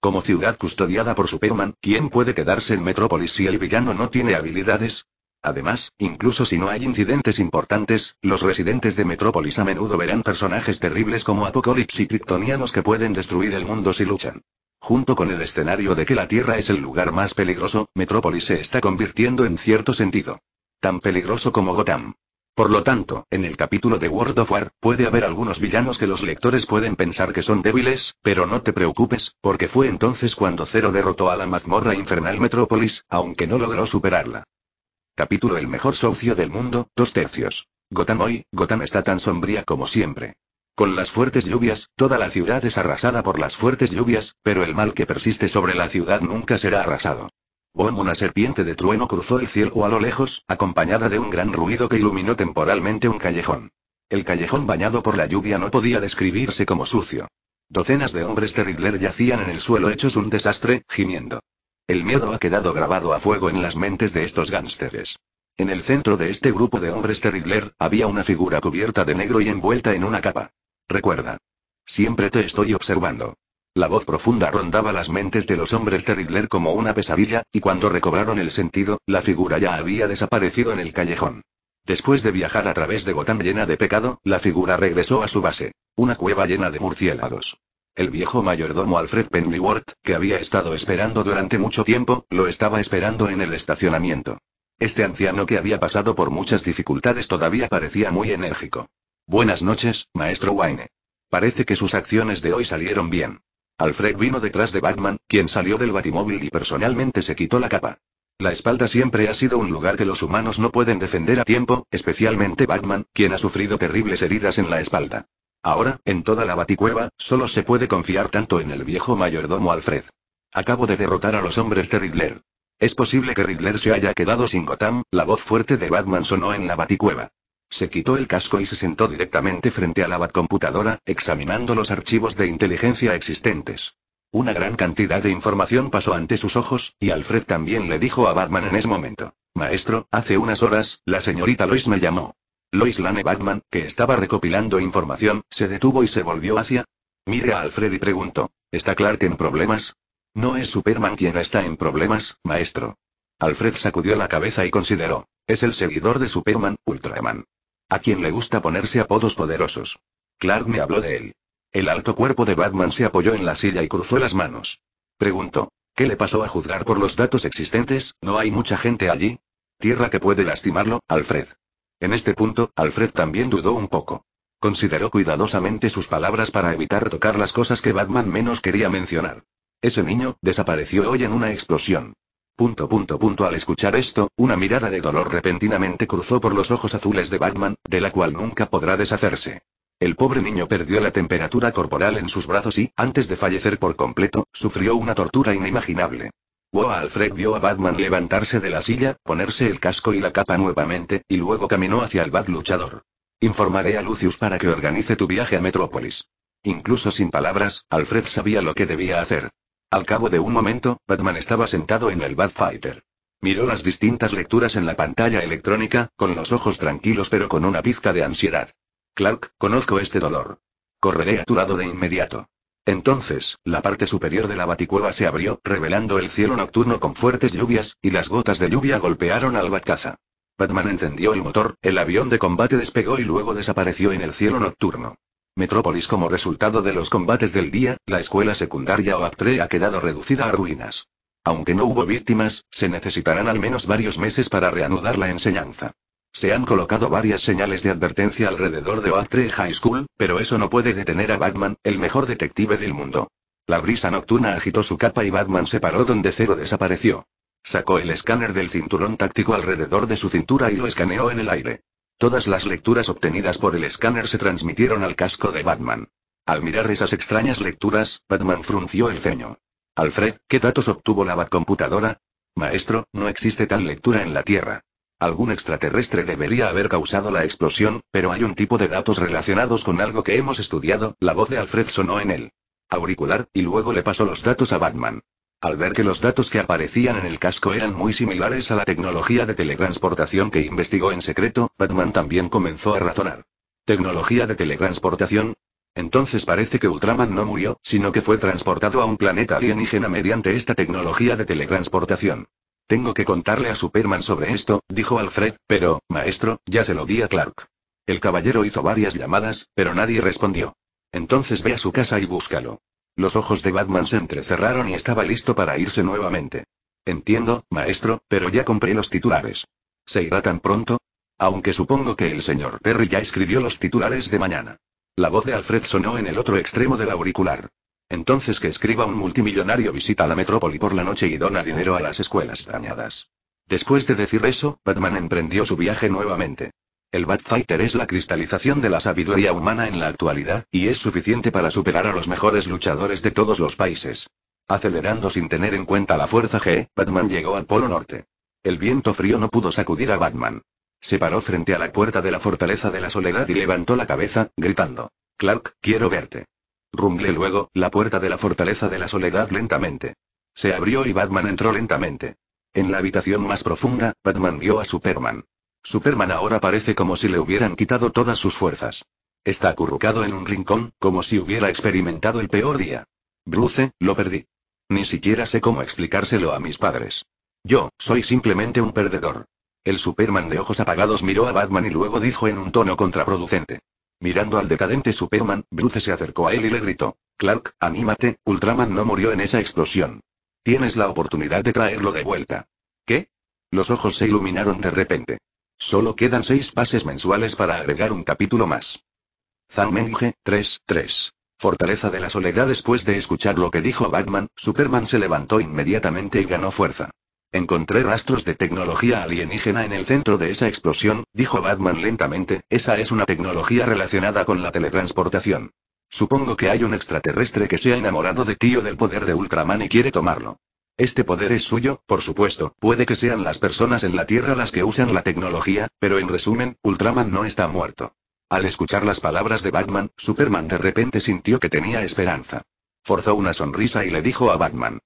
Como ciudad custodiada por Superman, ¿quién puede quedarse en Metrópolis si el villano no tiene habilidades? Además, incluso si no hay incidentes importantes, los residentes de Metrópolis a menudo verán personajes terribles como apocalipsis y Kryptonianos que pueden destruir el mundo si luchan. Junto con el escenario de que la Tierra es el lugar más peligroso, Metrópolis se está convirtiendo en cierto sentido. Tan peligroso como Gotham. Por lo tanto, en el capítulo de World of War, puede haber algunos villanos que los lectores pueden pensar que son débiles, pero no te preocupes, porque fue entonces cuando Zero derrotó a la mazmorra infernal Metrópolis, aunque no logró superarla. Capítulo El mejor socio del mundo, dos tercios. Gotham hoy, Gotham está tan sombría como siempre. Con las fuertes lluvias, toda la ciudad es arrasada por las fuertes lluvias, pero el mal que persiste sobre la ciudad nunca será arrasado. bom una serpiente de trueno cruzó el cielo a lo lejos, acompañada de un gran ruido que iluminó temporalmente un callejón. El callejón bañado por la lluvia no podía describirse como sucio. Docenas de hombres de Riddler yacían en el suelo hechos un desastre, gimiendo. El miedo ha quedado grabado a fuego en las mentes de estos gánsteres. En el centro de este grupo de hombres de Riddler, había una figura cubierta de negro y envuelta en una capa. Recuerda. Siempre te estoy observando. La voz profunda rondaba las mentes de los hombres de Riddler como una pesadilla, y cuando recobraron el sentido, la figura ya había desaparecido en el callejón. Después de viajar a través de Gotán llena de pecado, la figura regresó a su base. Una cueva llena de murciélagos. El viejo mayordomo Alfred Pennyworth, que había estado esperando durante mucho tiempo, lo estaba esperando en el estacionamiento. Este anciano que había pasado por muchas dificultades todavía parecía muy enérgico. Buenas noches, maestro Wayne. Parece que sus acciones de hoy salieron bien. Alfred vino detrás de Batman, quien salió del batimóvil y personalmente se quitó la capa. La espalda siempre ha sido un lugar que los humanos no pueden defender a tiempo, especialmente Batman, quien ha sufrido terribles heridas en la espalda. Ahora, en toda la baticueva, solo se puede confiar tanto en el viejo mayordomo Alfred. Acabo de derrotar a los hombres de Riddler. Es posible que Riddler se haya quedado sin Gotham, la voz fuerte de Batman sonó en la baticueva. Se quitó el casco y se sentó directamente frente a la batcomputadora, examinando los archivos de inteligencia existentes. Una gran cantidad de información pasó ante sus ojos, y Alfred también le dijo a Batman en ese momento. Maestro, hace unas horas, la señorita Lois me llamó. Lois Lane Batman, que estaba recopilando información, se detuvo y se volvió hacia. Mire a Alfred y preguntó: ¿Está Clark en problemas? No es Superman quien está en problemas, maestro. Alfred sacudió la cabeza y consideró: Es el seguidor de Superman, Ultraman. A quien le gusta ponerse apodos poderosos. Clark me habló de él. El alto cuerpo de Batman se apoyó en la silla y cruzó las manos. Preguntó: ¿Qué le pasó a juzgar por los datos existentes? ¿No hay mucha gente allí? Tierra que puede lastimarlo, Alfred. En este punto, Alfred también dudó un poco. Consideró cuidadosamente sus palabras para evitar tocar las cosas que Batman menos quería mencionar. Ese niño, desapareció hoy en una explosión. Punto punto punto al escuchar esto, una mirada de dolor repentinamente cruzó por los ojos azules de Batman, de la cual nunca podrá deshacerse. El pobre niño perdió la temperatura corporal en sus brazos y, antes de fallecer por completo, sufrió una tortura inimaginable. Boa Alfred vio a Batman levantarse de la silla, ponerse el casco y la capa nuevamente, y luego caminó hacia el Bad luchador. Informaré a Lucius para que organice tu viaje a Metrópolis. Incluso sin palabras, Alfred sabía lo que debía hacer. Al cabo de un momento, Batman estaba sentado en el Bad Fighter. Miró las distintas lecturas en la pantalla electrónica, con los ojos tranquilos pero con una pizca de ansiedad. Clark, conozco este dolor. Correré a tu lado de inmediato. Entonces, la parte superior de la baticueva se abrió, revelando el cielo nocturno con fuertes lluvias, y las gotas de lluvia golpearon al Batcaza. Batman encendió el motor, el avión de combate despegó y luego desapareció en el cielo nocturno. Metrópolis como resultado de los combates del día, la escuela secundaria APTRE ha quedado reducida a ruinas. Aunque no hubo víctimas, se necesitarán al menos varios meses para reanudar la enseñanza. Se han colocado varias señales de advertencia alrededor de Tree High School, pero eso no puede detener a Batman, el mejor detective del mundo. La brisa nocturna agitó su capa y Batman se paró donde Cero desapareció. Sacó el escáner del cinturón táctico alrededor de su cintura y lo escaneó en el aire. Todas las lecturas obtenidas por el escáner se transmitieron al casco de Batman. Al mirar esas extrañas lecturas, Batman frunció el ceño. Alfred, ¿qué datos obtuvo la Batcomputadora? Maestro, no existe tal lectura en la Tierra. Algún extraterrestre debería haber causado la explosión, pero hay un tipo de datos relacionados con algo que hemos estudiado, la voz de Alfred sonó en el auricular, y luego le pasó los datos a Batman. Al ver que los datos que aparecían en el casco eran muy similares a la tecnología de teletransportación que investigó en secreto, Batman también comenzó a razonar. ¿Tecnología de teletransportación? Entonces parece que Ultraman no murió, sino que fue transportado a un planeta alienígena mediante esta tecnología de teletransportación. Tengo que contarle a Superman sobre esto, dijo Alfred, pero, maestro, ya se lo di a Clark. El caballero hizo varias llamadas, pero nadie respondió. Entonces ve a su casa y búscalo. Los ojos de Batman se entrecerraron y estaba listo para irse nuevamente. Entiendo, maestro, pero ya compré los titulares. ¿Se irá tan pronto? Aunque supongo que el señor Perry ya escribió los titulares de mañana. La voz de Alfred sonó en el otro extremo del auricular. Entonces que escriba un multimillonario visita la metrópoli por la noche y dona dinero a las escuelas dañadas. Después de decir eso, Batman emprendió su viaje nuevamente. El Batfighter es la cristalización de la sabiduría humana en la actualidad, y es suficiente para superar a los mejores luchadores de todos los países. Acelerando sin tener en cuenta la fuerza G, Batman llegó al Polo Norte. El viento frío no pudo sacudir a Batman. Se paró frente a la puerta de la fortaleza de la soledad y levantó la cabeza, gritando. Clark, quiero verte. Rumble luego, la puerta de la fortaleza de la soledad lentamente. Se abrió y Batman entró lentamente. En la habitación más profunda, Batman vio a Superman. Superman ahora parece como si le hubieran quitado todas sus fuerzas. Está acurrucado en un rincón, como si hubiera experimentado el peor día. Bruce, lo perdí. Ni siquiera sé cómo explicárselo a mis padres. Yo, soy simplemente un perdedor. El Superman de ojos apagados miró a Batman y luego dijo en un tono contraproducente. Mirando al decadente Superman, Bruce se acercó a él y le gritó. Clark, anímate, Ultraman no murió en esa explosión. Tienes la oportunidad de traerlo de vuelta. ¿Qué? Los ojos se iluminaron de repente. Solo quedan seis pases mensuales para agregar un capítulo más. Zanmenge, 3-3. Fortaleza de la soledad Después de escuchar lo que dijo Batman, Superman se levantó inmediatamente y ganó fuerza. Encontré rastros de tecnología alienígena en el centro de esa explosión, dijo Batman lentamente, esa es una tecnología relacionada con la teletransportación. Supongo que hay un extraterrestre que se ha enamorado de tío del poder de Ultraman y quiere tomarlo. Este poder es suyo, por supuesto, puede que sean las personas en la Tierra las que usan la tecnología, pero en resumen, Ultraman no está muerto. Al escuchar las palabras de Batman, Superman de repente sintió que tenía esperanza. Forzó una sonrisa y le dijo a Batman,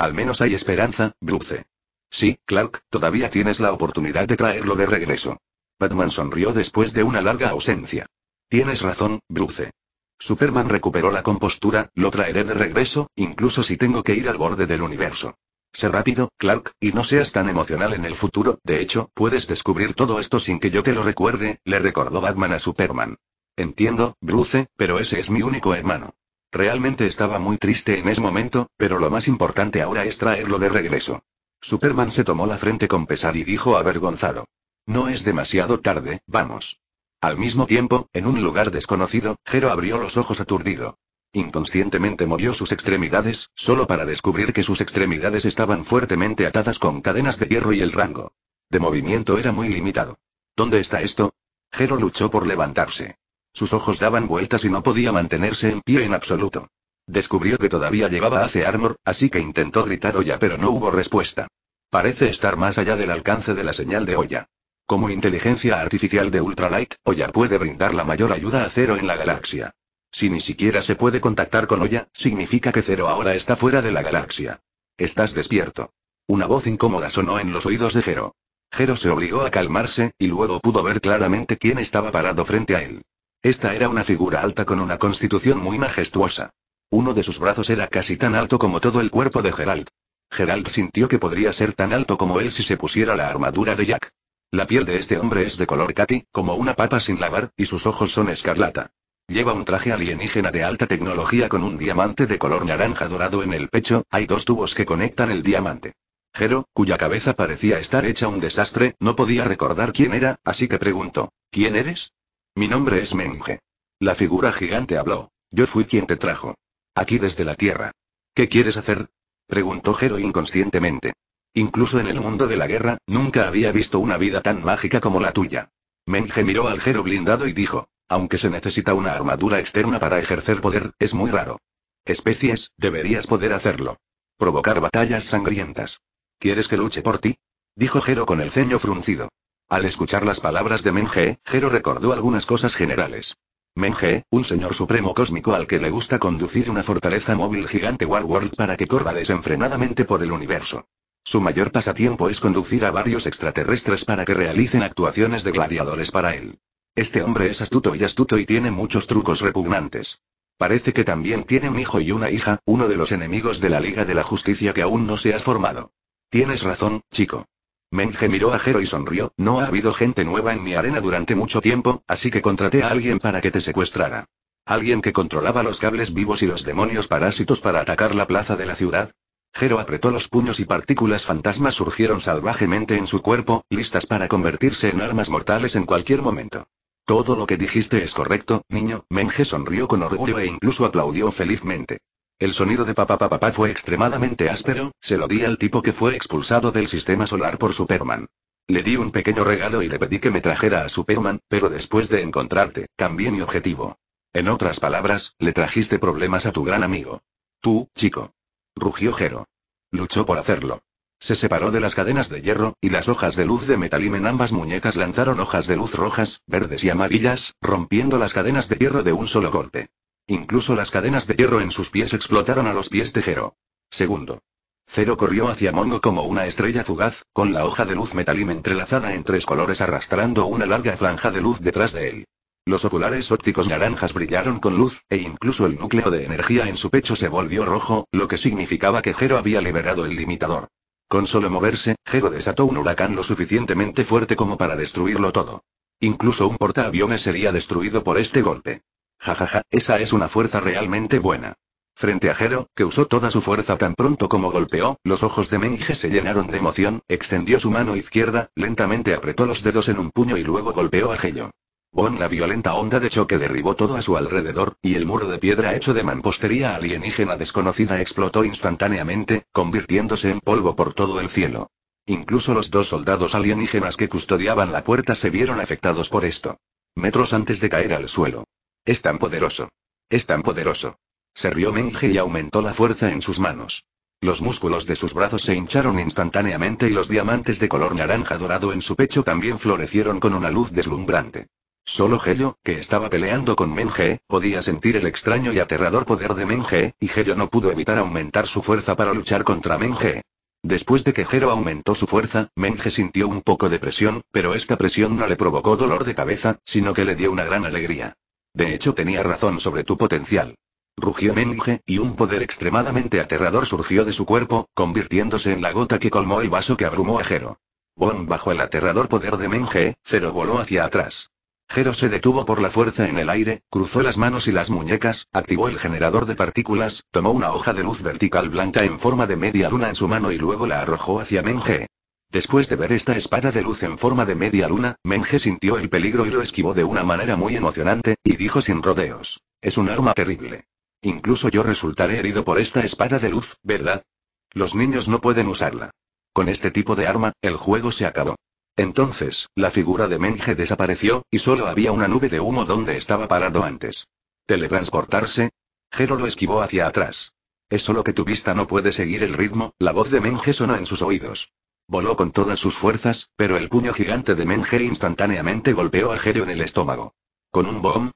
al menos hay esperanza, Bruce. Sí, Clark, todavía tienes la oportunidad de traerlo de regreso. Batman sonrió después de una larga ausencia. Tienes razón, Bruce. Superman recuperó la compostura, lo traeré de regreso, incluso si tengo que ir al borde del universo. Sé rápido, Clark, y no seas tan emocional en el futuro, de hecho, puedes descubrir todo esto sin que yo te lo recuerde, le recordó Batman a Superman. Entiendo, Bruce, pero ese es mi único hermano. Realmente estaba muy triste en ese momento, pero lo más importante ahora es traerlo de regreso. Superman se tomó la frente con pesar y dijo avergonzado. No es demasiado tarde, vamos. Al mismo tiempo, en un lugar desconocido, Jero abrió los ojos aturdido. Inconscientemente movió sus extremidades, solo para descubrir que sus extremidades estaban fuertemente atadas con cadenas de hierro y el rango de movimiento era muy limitado. ¿Dónde está esto? Jero luchó por levantarse. Sus ojos daban vueltas y no podía mantenerse en pie en absoluto. Descubrió que todavía llevaba hace Armor, así que intentó gritar Oya pero no hubo respuesta. Parece estar más allá del alcance de la señal de Oya. Como inteligencia artificial de Ultralight, Oya puede brindar la mayor ayuda a Cero en la galaxia. Si ni siquiera se puede contactar con Oya, significa que Cero ahora está fuera de la galaxia. Estás despierto. Una voz incómoda sonó en los oídos de Jero. Jero se obligó a calmarse, y luego pudo ver claramente quién estaba parado frente a él. Esta era una figura alta con una constitución muy majestuosa. Uno de sus brazos era casi tan alto como todo el cuerpo de Gerald. Gerald sintió que podría ser tan alto como él si se pusiera la armadura de Jack. La piel de este hombre es de color cati, como una papa sin lavar, y sus ojos son escarlata. Lleva un traje alienígena de alta tecnología con un diamante de color naranja dorado en el pecho, hay dos tubos que conectan el diamante. Jero, cuya cabeza parecía estar hecha un desastre, no podía recordar quién era, así que preguntó, ¿quién eres? Mi nombre es Menge. La figura gigante habló. Yo fui quien te trajo. Aquí desde la Tierra. ¿Qué quieres hacer? Preguntó Jero inconscientemente. Incluso en el mundo de la guerra, nunca había visto una vida tan mágica como la tuya. Menge miró al Jero blindado y dijo, aunque se necesita una armadura externa para ejercer poder, es muy raro. Especies, deberías poder hacerlo. Provocar batallas sangrientas. ¿Quieres que luche por ti? Dijo Jero con el ceño fruncido. Al escuchar las palabras de Menge, Jero recordó algunas cosas generales. Menge, un señor supremo cósmico al que le gusta conducir una fortaleza móvil gigante Warworld para que corra desenfrenadamente por el universo. Su mayor pasatiempo es conducir a varios extraterrestres para que realicen actuaciones de gladiadores para él. Este hombre es astuto y astuto y tiene muchos trucos repugnantes. Parece que también tiene un hijo y una hija, uno de los enemigos de la Liga de la Justicia que aún no se ha formado. Tienes razón, chico. Menge miró a Jero y sonrió, no ha habido gente nueva en mi arena durante mucho tiempo, así que contraté a alguien para que te secuestrara. ¿Alguien que controlaba los cables vivos y los demonios parásitos para atacar la plaza de la ciudad? Jero apretó los puños y partículas fantasmas surgieron salvajemente en su cuerpo, listas para convertirse en armas mortales en cualquier momento. Todo lo que dijiste es correcto, niño, Menge sonrió con orgullo e incluso aplaudió felizmente. El sonido de papá papá fue extremadamente áspero, se lo di al tipo que fue expulsado del sistema solar por Superman. Le di un pequeño regalo y le pedí que me trajera a Superman, pero después de encontrarte, cambié mi objetivo. En otras palabras, le trajiste problemas a tu gran amigo. Tú, chico. Rugió Jero. Luchó por hacerlo. Se separó de las cadenas de hierro, y las hojas de luz de Metalim en ambas muñecas lanzaron hojas de luz rojas, verdes y amarillas, rompiendo las cadenas de hierro de un solo golpe. Incluso las cadenas de hierro en sus pies explotaron a los pies de Jero. Segundo. Zero corrió hacia Mongo como una estrella fugaz, con la hoja de luz metalim entrelazada en tres colores arrastrando una larga franja de luz detrás de él. Los oculares ópticos naranjas brillaron con luz, e incluso el núcleo de energía en su pecho se volvió rojo, lo que significaba que Jero había liberado el limitador. Con solo moverse, Jero desató un huracán lo suficientemente fuerte como para destruirlo todo. Incluso un portaaviones sería destruido por este golpe. Jajaja, esa es una fuerza realmente buena. Frente a Jero, que usó toda su fuerza tan pronto como golpeó, los ojos de Menige se llenaron de emoción, extendió su mano izquierda, lentamente apretó los dedos en un puño y luego golpeó a Gello. Bon la violenta onda de choque derribó todo a su alrededor, y el muro de piedra hecho de mampostería alienígena desconocida explotó instantáneamente, convirtiéndose en polvo por todo el cielo. Incluso los dos soldados alienígenas que custodiaban la puerta se vieron afectados por esto. Metros antes de caer al suelo. Es tan poderoso. Es tan poderoso. Se rió Menge y aumentó la fuerza en sus manos. Los músculos de sus brazos se hincharon instantáneamente y los diamantes de color naranja dorado en su pecho también florecieron con una luz deslumbrante. Solo Gello, que estaba peleando con Menge, podía sentir el extraño y aterrador poder de Menge, y Gello no pudo evitar aumentar su fuerza para luchar contra Menge. Después de que Gero aumentó su fuerza, Menge sintió un poco de presión, pero esta presión no le provocó dolor de cabeza, sino que le dio una gran alegría. De hecho tenía razón sobre tu potencial. Rugió Menge, y un poder extremadamente aterrador surgió de su cuerpo, convirtiéndose en la gota que colmó el vaso que abrumó a Jero. Bon bajo el aterrador poder de Menge, cero voló hacia atrás. Jero se detuvo por la fuerza en el aire, cruzó las manos y las muñecas, activó el generador de partículas, tomó una hoja de luz vertical blanca en forma de media luna en su mano y luego la arrojó hacia Menge. Después de ver esta espada de luz en forma de media luna, Menge sintió el peligro y lo esquivó de una manera muy emocionante, y dijo sin rodeos. Es un arma terrible. Incluso yo resultaré herido por esta espada de luz, ¿verdad? Los niños no pueden usarla. Con este tipo de arma, el juego se acabó. Entonces, la figura de Menge desapareció, y solo había una nube de humo donde estaba parado antes. ¿Teletransportarse? Gero lo esquivó hacia atrás. Es solo que tu vista no puede seguir el ritmo, la voz de Menge sonó en sus oídos. Voló con todas sus fuerzas, pero el puño gigante de Menger instantáneamente golpeó a Gero en el estómago. Con un bomb?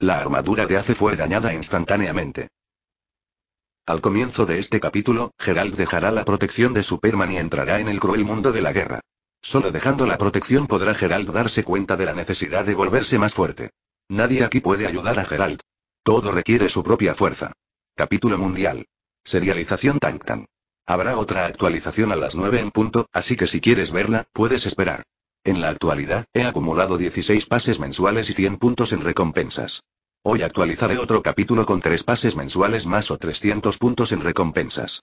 la armadura de Ace fue dañada instantáneamente. Al comienzo de este capítulo, Geralt dejará la protección de Superman y entrará en el cruel mundo de la guerra. Solo dejando la protección podrá Geralt darse cuenta de la necesidad de volverse más fuerte. Nadie aquí puede ayudar a Geralt. Todo requiere su propia fuerza. Capítulo mundial. Serialización Tanktan. Habrá otra actualización a las 9 en punto, así que si quieres verla, puedes esperar. En la actualidad, he acumulado 16 pases mensuales y 100 puntos en recompensas. Hoy actualizaré otro capítulo con 3 pases mensuales más o 300 puntos en recompensas.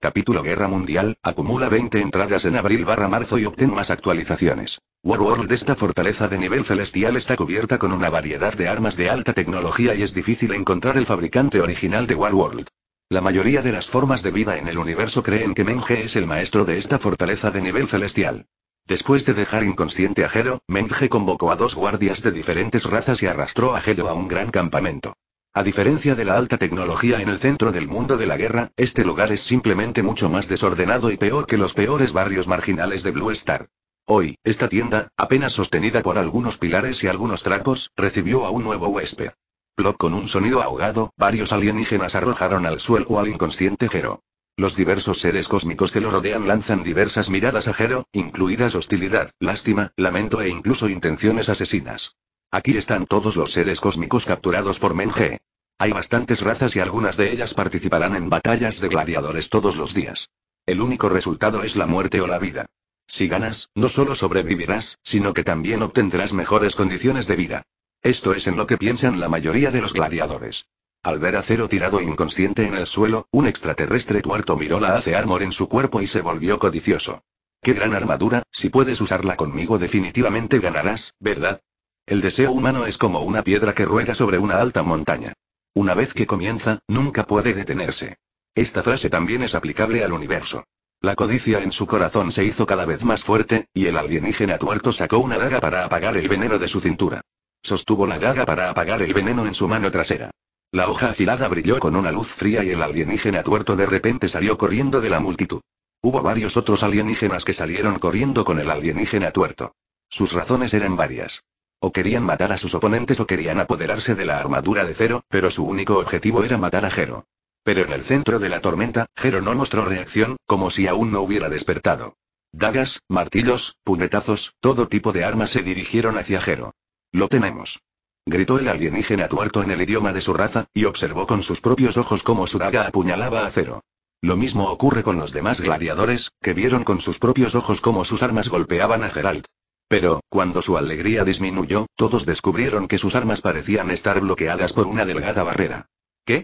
Capítulo Guerra Mundial, acumula 20 entradas en abril barra marzo y obtén más actualizaciones. Warworld Esta fortaleza de nivel celestial está cubierta con una variedad de armas de alta tecnología y es difícil encontrar el fabricante original de Warworld. La mayoría de las formas de vida en el universo creen que Menge es el maestro de esta fortaleza de nivel celestial. Después de dejar inconsciente a Gero, Menge convocó a dos guardias de diferentes razas y arrastró a Gero a un gran campamento. A diferencia de la alta tecnología en el centro del mundo de la guerra, este lugar es simplemente mucho más desordenado y peor que los peores barrios marginales de Blue Star. Hoy, esta tienda, apenas sostenida por algunos pilares y algunos trapos, recibió a un nuevo huésped. Plop con un sonido ahogado, varios alienígenas arrojaron al suelo al inconsciente Jero. Los diversos seres cósmicos que lo rodean lanzan diversas miradas a Jero, incluidas hostilidad, lástima, lamento e incluso intenciones asesinas. Aquí están todos los seres cósmicos capturados por Menge. Hay bastantes razas y algunas de ellas participarán en batallas de gladiadores todos los días. El único resultado es la muerte o la vida. Si ganas, no solo sobrevivirás, sino que también obtendrás mejores condiciones de vida. Esto es en lo que piensan la mayoría de los gladiadores. Al ver a Cero tirado inconsciente en el suelo, un extraterrestre tuerto miró la hace Armor en su cuerpo y se volvió codicioso. ¡Qué gran armadura! Si puedes usarla conmigo definitivamente ganarás, ¿verdad? El deseo humano es como una piedra que ruega sobre una alta montaña. Una vez que comienza, nunca puede detenerse. Esta frase también es aplicable al universo. La codicia en su corazón se hizo cada vez más fuerte, y el alienígena tuerto sacó una daga para apagar el veneno de su cintura. Sostuvo la daga para apagar el veneno en su mano trasera. La hoja afilada brilló con una luz fría y el alienígena tuerto de repente salió corriendo de la multitud. Hubo varios otros alienígenas que salieron corriendo con el alienígena tuerto. Sus razones eran varias. O querían matar a sus oponentes o querían apoderarse de la armadura de Cero, pero su único objetivo era matar a Jero. Pero en el centro de la tormenta, Jero no mostró reacción, como si aún no hubiera despertado. Dagas, martillos, punetazos, todo tipo de armas se dirigieron hacia Jero. Lo tenemos. Gritó el alienígena tuerto en el idioma de su raza, y observó con sus propios ojos cómo su daga apuñalaba a cero. Lo mismo ocurre con los demás gladiadores, que vieron con sus propios ojos cómo sus armas golpeaban a Geralt. Pero, cuando su alegría disminuyó, todos descubrieron que sus armas parecían estar bloqueadas por una delgada barrera. ¿Qué?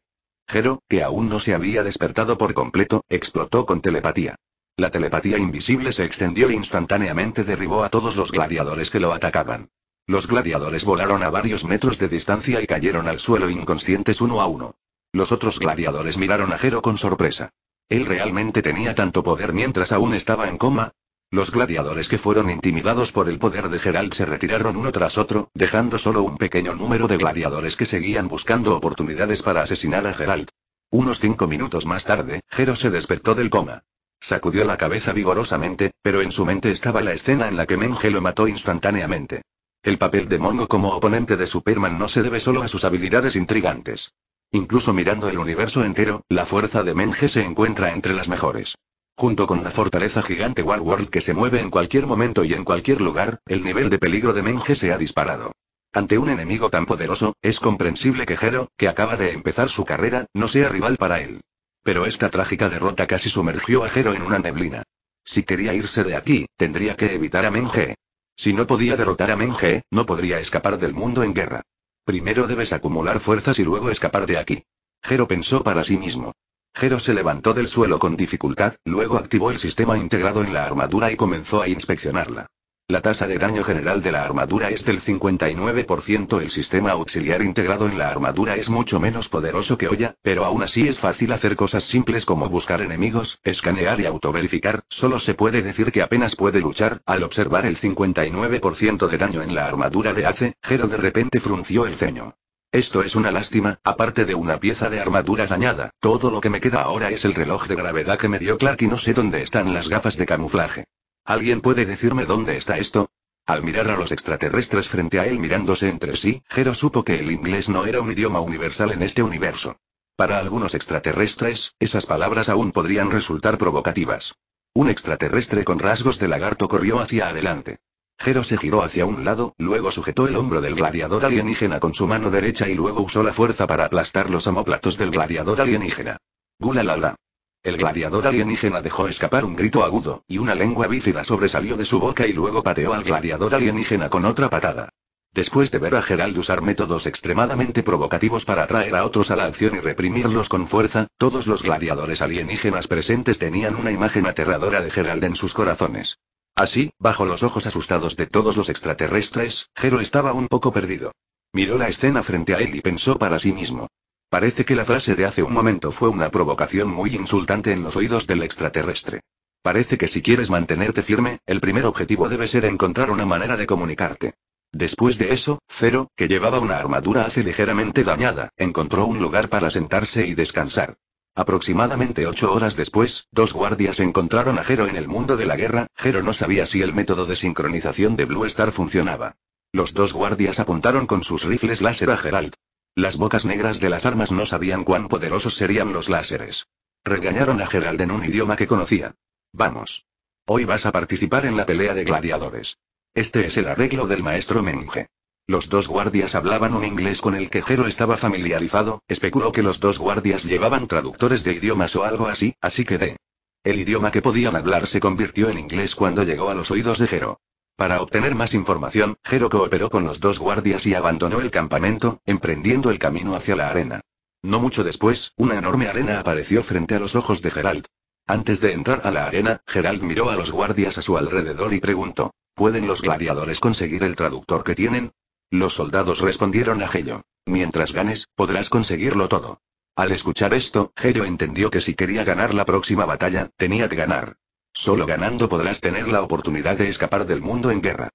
Jero, que aún no se había despertado por completo, explotó con telepatía. La telepatía invisible se extendió instantáneamente derribó a todos los gladiadores que lo atacaban. Los gladiadores volaron a varios metros de distancia y cayeron al suelo inconscientes uno a uno. Los otros gladiadores miraron a Jero con sorpresa. ¿Él realmente tenía tanto poder mientras aún estaba en coma? Los gladiadores que fueron intimidados por el poder de Geralt se retiraron uno tras otro, dejando solo un pequeño número de gladiadores que seguían buscando oportunidades para asesinar a Geralt. Unos cinco minutos más tarde, Jero se despertó del coma. Sacudió la cabeza vigorosamente, pero en su mente estaba la escena en la que Menge lo mató instantáneamente. El papel de Mongo como oponente de Superman no se debe solo a sus habilidades intrigantes. Incluso mirando el universo entero, la fuerza de Menge se encuentra entre las mejores. Junto con la fortaleza gigante Warworld que se mueve en cualquier momento y en cualquier lugar, el nivel de peligro de Menge se ha disparado. Ante un enemigo tan poderoso, es comprensible que Hero, que acaba de empezar su carrera, no sea rival para él. Pero esta trágica derrota casi sumergió a Hero en una neblina. Si quería irse de aquí, tendría que evitar a Menge. Si no podía derrotar a Menge, no podría escapar del mundo en guerra. Primero debes acumular fuerzas y luego escapar de aquí. Jero pensó para sí mismo. Jero se levantó del suelo con dificultad, luego activó el sistema integrado en la armadura y comenzó a inspeccionarla. La tasa de daño general de la armadura es del 59%. El sistema auxiliar integrado en la armadura es mucho menos poderoso que Oya, pero aún así es fácil hacer cosas simples como buscar enemigos, escanear y autoverificar. Solo se puede decir que apenas puede luchar. Al observar el 59% de daño en la armadura de Ace, Jero de repente frunció el ceño. Esto es una lástima, aparte de una pieza de armadura dañada, todo lo que me queda ahora es el reloj de gravedad que me dio Clark y no sé dónde están las gafas de camuflaje. ¿Alguien puede decirme dónde está esto? Al mirar a los extraterrestres frente a él mirándose entre sí, Jero supo que el inglés no era un idioma universal en este universo. Para algunos extraterrestres, esas palabras aún podrían resultar provocativas. Un extraterrestre con rasgos de lagarto corrió hacia adelante. Jero se giró hacia un lado, luego sujetó el hombro del gladiador alienígena con su mano derecha y luego usó la fuerza para aplastar los omóplatos del gladiador alienígena. ¡Gulalala! El gladiador alienígena dejó escapar un grito agudo, y una lengua bífida sobresalió de su boca y luego pateó al gladiador alienígena con otra patada. Después de ver a Gerald usar métodos extremadamente provocativos para atraer a otros a la acción y reprimirlos con fuerza, todos los gladiadores alienígenas presentes tenían una imagen aterradora de Gerald en sus corazones. Así, bajo los ojos asustados de todos los extraterrestres, Gero estaba un poco perdido. Miró la escena frente a él y pensó para sí mismo, Parece que la frase de hace un momento fue una provocación muy insultante en los oídos del extraterrestre. Parece que si quieres mantenerte firme, el primer objetivo debe ser encontrar una manera de comunicarte. Después de eso, Zero, que llevaba una armadura hace ligeramente dañada, encontró un lugar para sentarse y descansar. Aproximadamente ocho horas después, dos guardias encontraron a Jero en el mundo de la guerra, Jero no sabía si el método de sincronización de Blue Star funcionaba. Los dos guardias apuntaron con sus rifles láser a Geralt. Las bocas negras de las armas no sabían cuán poderosos serían los láseres. Regañaron a Gerald en un idioma que conocía. Vamos. Hoy vas a participar en la pelea de gladiadores. Este es el arreglo del maestro Menge. Los dos guardias hablaban un inglés con el que Jero estaba familiarizado, especuló que los dos guardias llevaban traductores de idiomas o algo así, así que de. El idioma que podían hablar se convirtió en inglés cuando llegó a los oídos de Jero. Para obtener más información, Gero cooperó con los dos guardias y abandonó el campamento, emprendiendo el camino hacia la arena. No mucho después, una enorme arena apareció frente a los ojos de Gerald. Antes de entrar a la arena, Gerald miró a los guardias a su alrededor y preguntó, ¿pueden los gladiadores conseguir el traductor que tienen? Los soldados respondieron a Gello. Mientras ganes, podrás conseguirlo todo. Al escuchar esto, Gello entendió que si quería ganar la próxima batalla, tenía que ganar. Solo ganando podrás tener la oportunidad de escapar del mundo en guerra.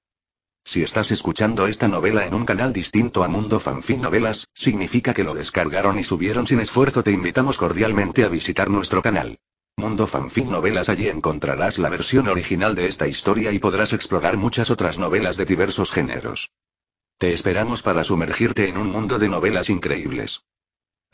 Si estás escuchando esta novela en un canal distinto a Mundo Fanfin Novelas, significa que lo descargaron y subieron sin esfuerzo. Te invitamos cordialmente a visitar nuestro canal. Mundo Fanfin Novelas allí encontrarás la versión original de esta historia y podrás explorar muchas otras novelas de diversos géneros. Te esperamos para sumergirte en un mundo de novelas increíbles.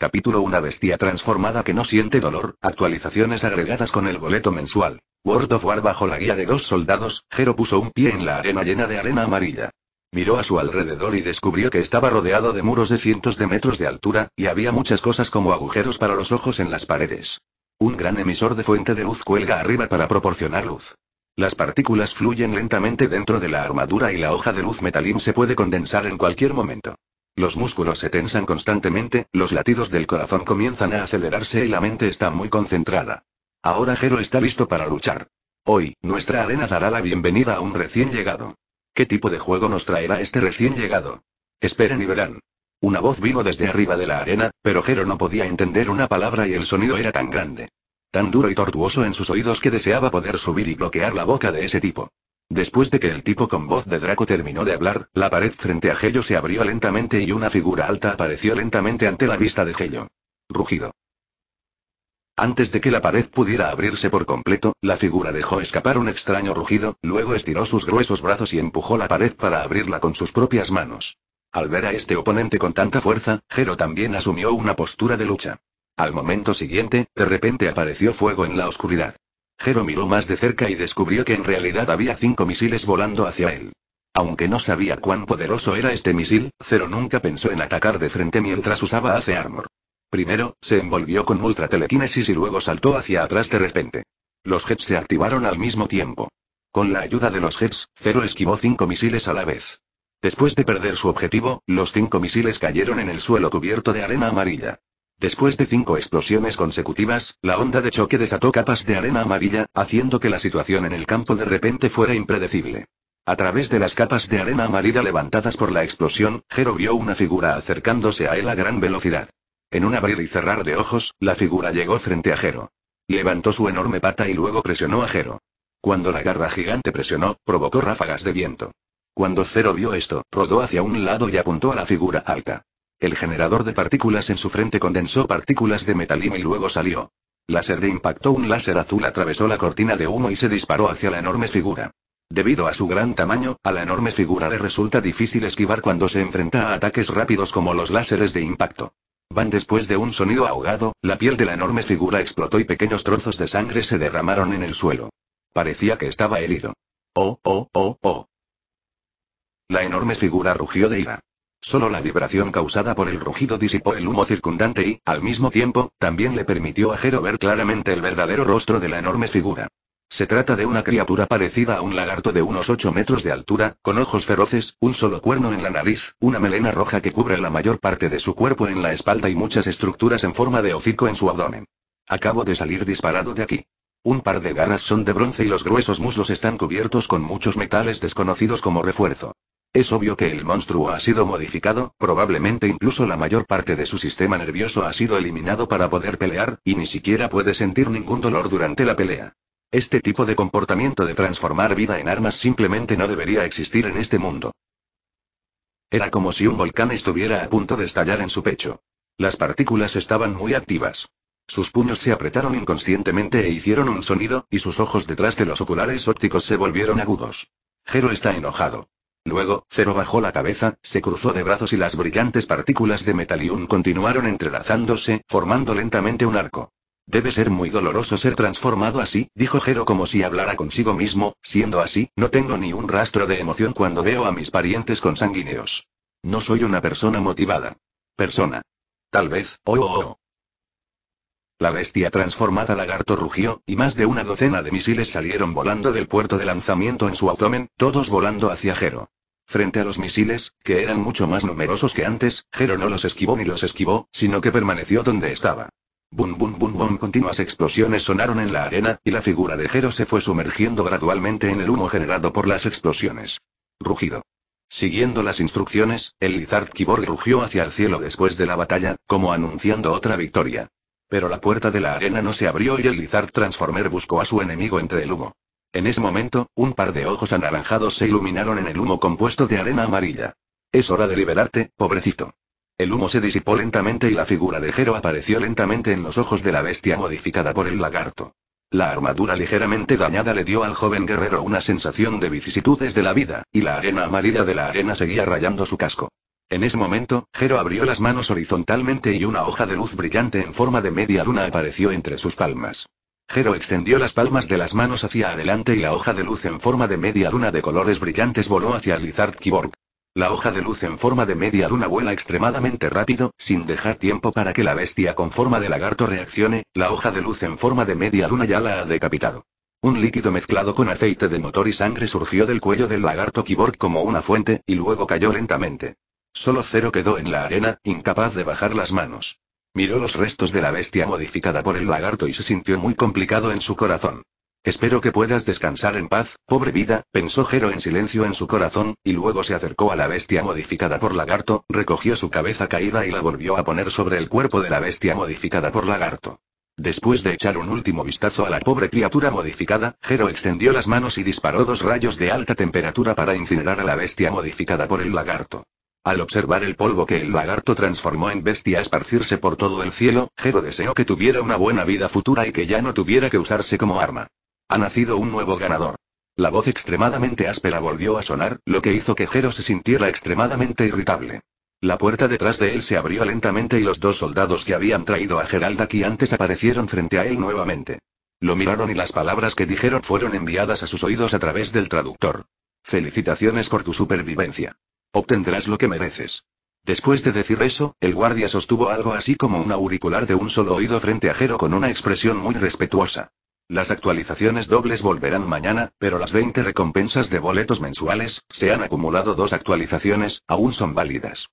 Capítulo Una bestia transformada que no siente dolor, actualizaciones agregadas con el boleto mensual. World of War bajo la guía de dos soldados, Jero puso un pie en la arena llena de arena amarilla. Miró a su alrededor y descubrió que estaba rodeado de muros de cientos de metros de altura, y había muchas cosas como agujeros para los ojos en las paredes. Un gran emisor de fuente de luz cuelga arriba para proporcionar luz. Las partículas fluyen lentamente dentro de la armadura y la hoja de luz metalín se puede condensar en cualquier momento. Los músculos se tensan constantemente, los latidos del corazón comienzan a acelerarse y la mente está muy concentrada. Ahora Jero está listo para luchar. Hoy, nuestra arena dará la bienvenida a un recién llegado. ¿Qué tipo de juego nos traerá este recién llegado? Esperen y verán. Una voz vino desde arriba de la arena, pero Jero no podía entender una palabra y el sonido era tan grande. Tan duro y tortuoso en sus oídos que deseaba poder subir y bloquear la boca de ese tipo. Después de que el tipo con voz de Draco terminó de hablar, la pared frente a Gello se abrió lentamente y una figura alta apareció lentamente ante la vista de Gello. Rugido. Antes de que la pared pudiera abrirse por completo, la figura dejó escapar un extraño rugido, luego estiró sus gruesos brazos y empujó la pared para abrirla con sus propias manos. Al ver a este oponente con tanta fuerza, Gero también asumió una postura de lucha. Al momento siguiente, de repente apareció fuego en la oscuridad. Jero miró más de cerca y descubrió que en realidad había cinco misiles volando hacia él. Aunque no sabía cuán poderoso era este misil, Zero nunca pensó en atacar de frente mientras usaba Ace Armor. Primero, se envolvió con ultra telequinesis y luego saltó hacia atrás de repente. Los jets se activaron al mismo tiempo. Con la ayuda de los jets, Zero esquivó cinco misiles a la vez. Después de perder su objetivo, los cinco misiles cayeron en el suelo cubierto de arena amarilla. Después de cinco explosiones consecutivas, la onda de choque desató capas de arena amarilla, haciendo que la situación en el campo de repente fuera impredecible. A través de las capas de arena amarilla levantadas por la explosión, Jero vio una figura acercándose a él a gran velocidad. En un abrir y cerrar de ojos, la figura llegó frente a Jero. Levantó su enorme pata y luego presionó a Jero. Cuando la garra gigante presionó, provocó ráfagas de viento. Cuando Zero vio esto, rodó hacia un lado y apuntó a la figura alta. El generador de partículas en su frente condensó partículas de metalín y luego salió. Láser de impacto Un láser azul atravesó la cortina de humo y se disparó hacia la enorme figura. Debido a su gran tamaño, a la enorme figura le resulta difícil esquivar cuando se enfrenta a ataques rápidos como los láseres de impacto. Van después de un sonido ahogado, la piel de la enorme figura explotó y pequeños trozos de sangre se derramaron en el suelo. Parecía que estaba herido. Oh, oh, oh, oh. La enorme figura rugió de ira. Solo la vibración causada por el rugido disipó el humo circundante y, al mismo tiempo, también le permitió a Jero ver claramente el verdadero rostro de la enorme figura. Se trata de una criatura parecida a un lagarto de unos 8 metros de altura, con ojos feroces, un solo cuerno en la nariz, una melena roja que cubre la mayor parte de su cuerpo en la espalda y muchas estructuras en forma de hocico en su abdomen. Acabo de salir disparado de aquí. Un par de garras son de bronce y los gruesos muslos están cubiertos con muchos metales desconocidos como refuerzo. Es obvio que el monstruo ha sido modificado, probablemente incluso la mayor parte de su sistema nervioso ha sido eliminado para poder pelear, y ni siquiera puede sentir ningún dolor durante la pelea. Este tipo de comportamiento de transformar vida en armas simplemente no debería existir en este mundo. Era como si un volcán estuviera a punto de estallar en su pecho. Las partículas estaban muy activas. Sus puños se apretaron inconscientemente e hicieron un sonido, y sus ojos detrás de los oculares ópticos se volvieron agudos. Jero está enojado. Luego, Zero bajó la cabeza, se cruzó de brazos y las brillantes partículas de metalium continuaron entrelazándose, formando lentamente un arco. Debe ser muy doloroso ser transformado así, dijo Jero como si hablara consigo mismo, siendo así, no tengo ni un rastro de emoción cuando veo a mis parientes consanguíneos. No soy una persona motivada. Persona. Tal vez, oh, oh, oh. La bestia transformada lagarto rugió, y más de una docena de misiles salieron volando del puerto de lanzamiento en su abdomen, todos volando hacia Jero. Frente a los misiles, que eran mucho más numerosos que antes, Jero no los esquivó ni los esquivó, sino que permaneció donde estaba. Bum bum bum bum continuas explosiones sonaron en la arena, y la figura de Jero se fue sumergiendo gradualmente en el humo generado por las explosiones. Rugido. Siguiendo las instrucciones, el Lizard Kiborg rugió hacia el cielo después de la batalla, como anunciando otra victoria. Pero la puerta de la arena no se abrió y el Lizard Transformer buscó a su enemigo entre el humo. En ese momento, un par de ojos anaranjados se iluminaron en el humo compuesto de arena amarilla. Es hora de liberarte, pobrecito. El humo se disipó lentamente y la figura de Jero apareció lentamente en los ojos de la bestia modificada por el lagarto. La armadura ligeramente dañada le dio al joven guerrero una sensación de vicisitudes de la vida, y la arena amarilla de la arena seguía rayando su casco. En ese momento, Jero abrió las manos horizontalmente y una hoja de luz brillante en forma de media luna apareció entre sus palmas. Jero extendió las palmas de las manos hacia adelante y la hoja de luz en forma de media luna de colores brillantes voló hacia Lizard Kiborg. La hoja de luz en forma de media luna vuela extremadamente rápido, sin dejar tiempo para que la bestia con forma de lagarto reaccione, la hoja de luz en forma de media luna ya la ha decapitado. Un líquido mezclado con aceite de motor y sangre surgió del cuello del lagarto Kiborg como una fuente, y luego cayó lentamente. Solo Cero quedó en la arena, incapaz de bajar las manos. Miró los restos de la bestia modificada por el lagarto y se sintió muy complicado en su corazón. Espero que puedas descansar en paz, pobre vida, pensó Jero en silencio en su corazón, y luego se acercó a la bestia modificada por lagarto, recogió su cabeza caída y la volvió a poner sobre el cuerpo de la bestia modificada por lagarto. Después de echar un último vistazo a la pobre criatura modificada, Jero extendió las manos y disparó dos rayos de alta temperatura para incinerar a la bestia modificada por el lagarto. Al observar el polvo que el lagarto transformó en bestia esparcirse por todo el cielo, Jero deseó que tuviera una buena vida futura y que ya no tuviera que usarse como arma. Ha nacido un nuevo ganador. La voz extremadamente áspera volvió a sonar, lo que hizo que Jero se sintiera extremadamente irritable. La puerta detrás de él se abrió lentamente y los dos soldados que habían traído a Gerald aquí antes aparecieron frente a él nuevamente. Lo miraron y las palabras que dijeron fueron enviadas a sus oídos a través del traductor. Felicitaciones por tu supervivencia. Obtendrás lo que mereces. Después de decir eso, el guardia sostuvo algo así como un auricular de un solo oído frente a Jero con una expresión muy respetuosa. Las actualizaciones dobles volverán mañana, pero las 20 recompensas de boletos mensuales, se han acumulado dos actualizaciones, aún son válidas.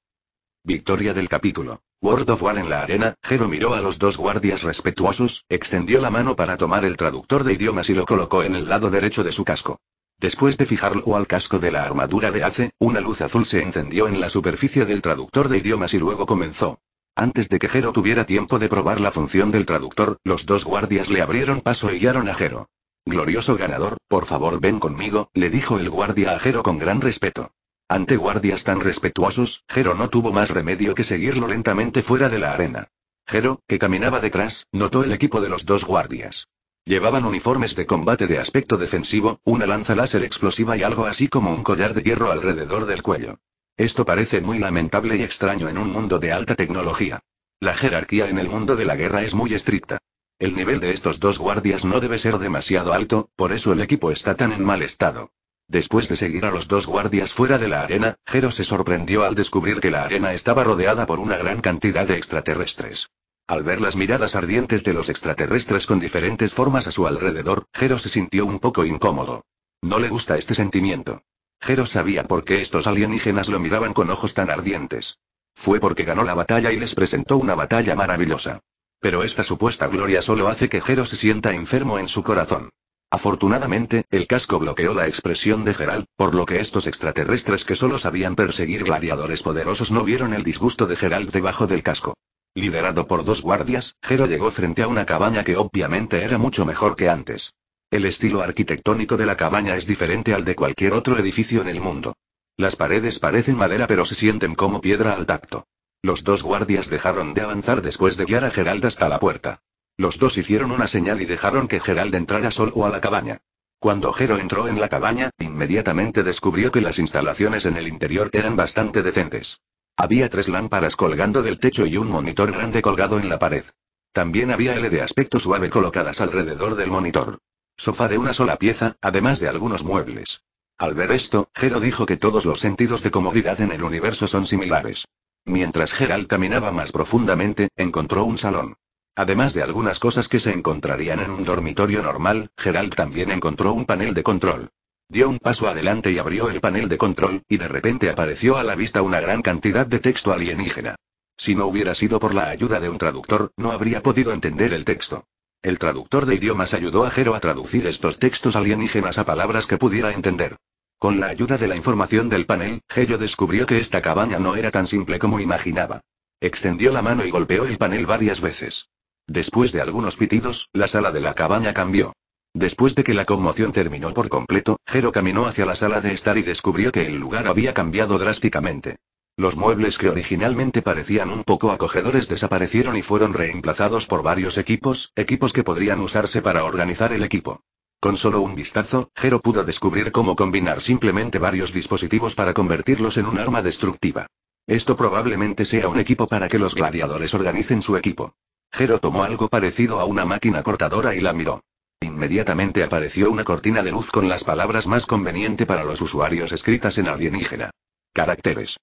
Victoria del capítulo. word of War en la arena, Jero miró a los dos guardias respetuosos, extendió la mano para tomar el traductor de idiomas y lo colocó en el lado derecho de su casco. Después de fijarlo al casco de la armadura de Ace, una luz azul se encendió en la superficie del traductor de idiomas y luego comenzó. Antes de que Jero tuviera tiempo de probar la función del traductor, los dos guardias le abrieron paso y guiaron a Jero. Glorioso ganador, por favor ven conmigo, le dijo el guardia a Jero con gran respeto. Ante guardias tan respetuosos, Jero no tuvo más remedio que seguirlo lentamente fuera de la arena. Jero, que caminaba detrás, notó el equipo de los dos guardias. Llevaban uniformes de combate de aspecto defensivo, una lanza láser explosiva y algo así como un collar de hierro alrededor del cuello. Esto parece muy lamentable y extraño en un mundo de alta tecnología. La jerarquía en el mundo de la guerra es muy estricta. El nivel de estos dos guardias no debe ser demasiado alto, por eso el equipo está tan en mal estado. Después de seguir a los dos guardias fuera de la arena, Jero se sorprendió al descubrir que la arena estaba rodeada por una gran cantidad de extraterrestres. Al ver las miradas ardientes de los extraterrestres con diferentes formas a su alrededor, Jero se sintió un poco incómodo. No le gusta este sentimiento. Jero sabía por qué estos alienígenas lo miraban con ojos tan ardientes. Fue porque ganó la batalla y les presentó una batalla maravillosa. Pero esta supuesta gloria solo hace que Jero se sienta enfermo en su corazón. Afortunadamente, el casco bloqueó la expresión de Geralt, por lo que estos extraterrestres que solo sabían perseguir gladiadores poderosos no vieron el disgusto de Geralt debajo del casco. Liderado por dos guardias, Jero llegó frente a una cabaña que obviamente era mucho mejor que antes. El estilo arquitectónico de la cabaña es diferente al de cualquier otro edificio en el mundo. Las paredes parecen madera pero se sienten como piedra al tacto. Los dos guardias dejaron de avanzar después de guiar a Gerald hasta la puerta. Los dos hicieron una señal y dejaron que Gerald entrara solo a la cabaña. Cuando Jero entró en la cabaña, inmediatamente descubrió que las instalaciones en el interior eran bastante decentes. Había tres lámparas colgando del techo y un monitor grande colgado en la pared. También había L de aspecto suave colocadas alrededor del monitor. Sofá de una sola pieza, además de algunos muebles. Al ver esto, Gero dijo que todos los sentidos de comodidad en el universo son similares. Mientras Gerald caminaba más profundamente, encontró un salón. Además de algunas cosas que se encontrarían en un dormitorio normal, Gerald también encontró un panel de control. Dio un paso adelante y abrió el panel de control, y de repente apareció a la vista una gran cantidad de texto alienígena. Si no hubiera sido por la ayuda de un traductor, no habría podido entender el texto. El traductor de idiomas ayudó a Jero a traducir estos textos alienígenas a palabras que pudiera entender. Con la ayuda de la información del panel, Gello descubrió que esta cabaña no era tan simple como imaginaba. Extendió la mano y golpeó el panel varias veces. Después de algunos pitidos, la sala de la cabaña cambió. Después de que la conmoción terminó por completo, Jero caminó hacia la sala de estar y descubrió que el lugar había cambiado drásticamente. Los muebles que originalmente parecían un poco acogedores desaparecieron y fueron reemplazados por varios equipos, equipos que podrían usarse para organizar el equipo. Con solo un vistazo, Jero pudo descubrir cómo combinar simplemente varios dispositivos para convertirlos en un arma destructiva. Esto probablemente sea un equipo para que los gladiadores organicen su equipo. Jero tomó algo parecido a una máquina cortadora y la miró. Inmediatamente apareció una cortina de luz con las palabras más conveniente para los usuarios escritas en alienígena. Caracteres.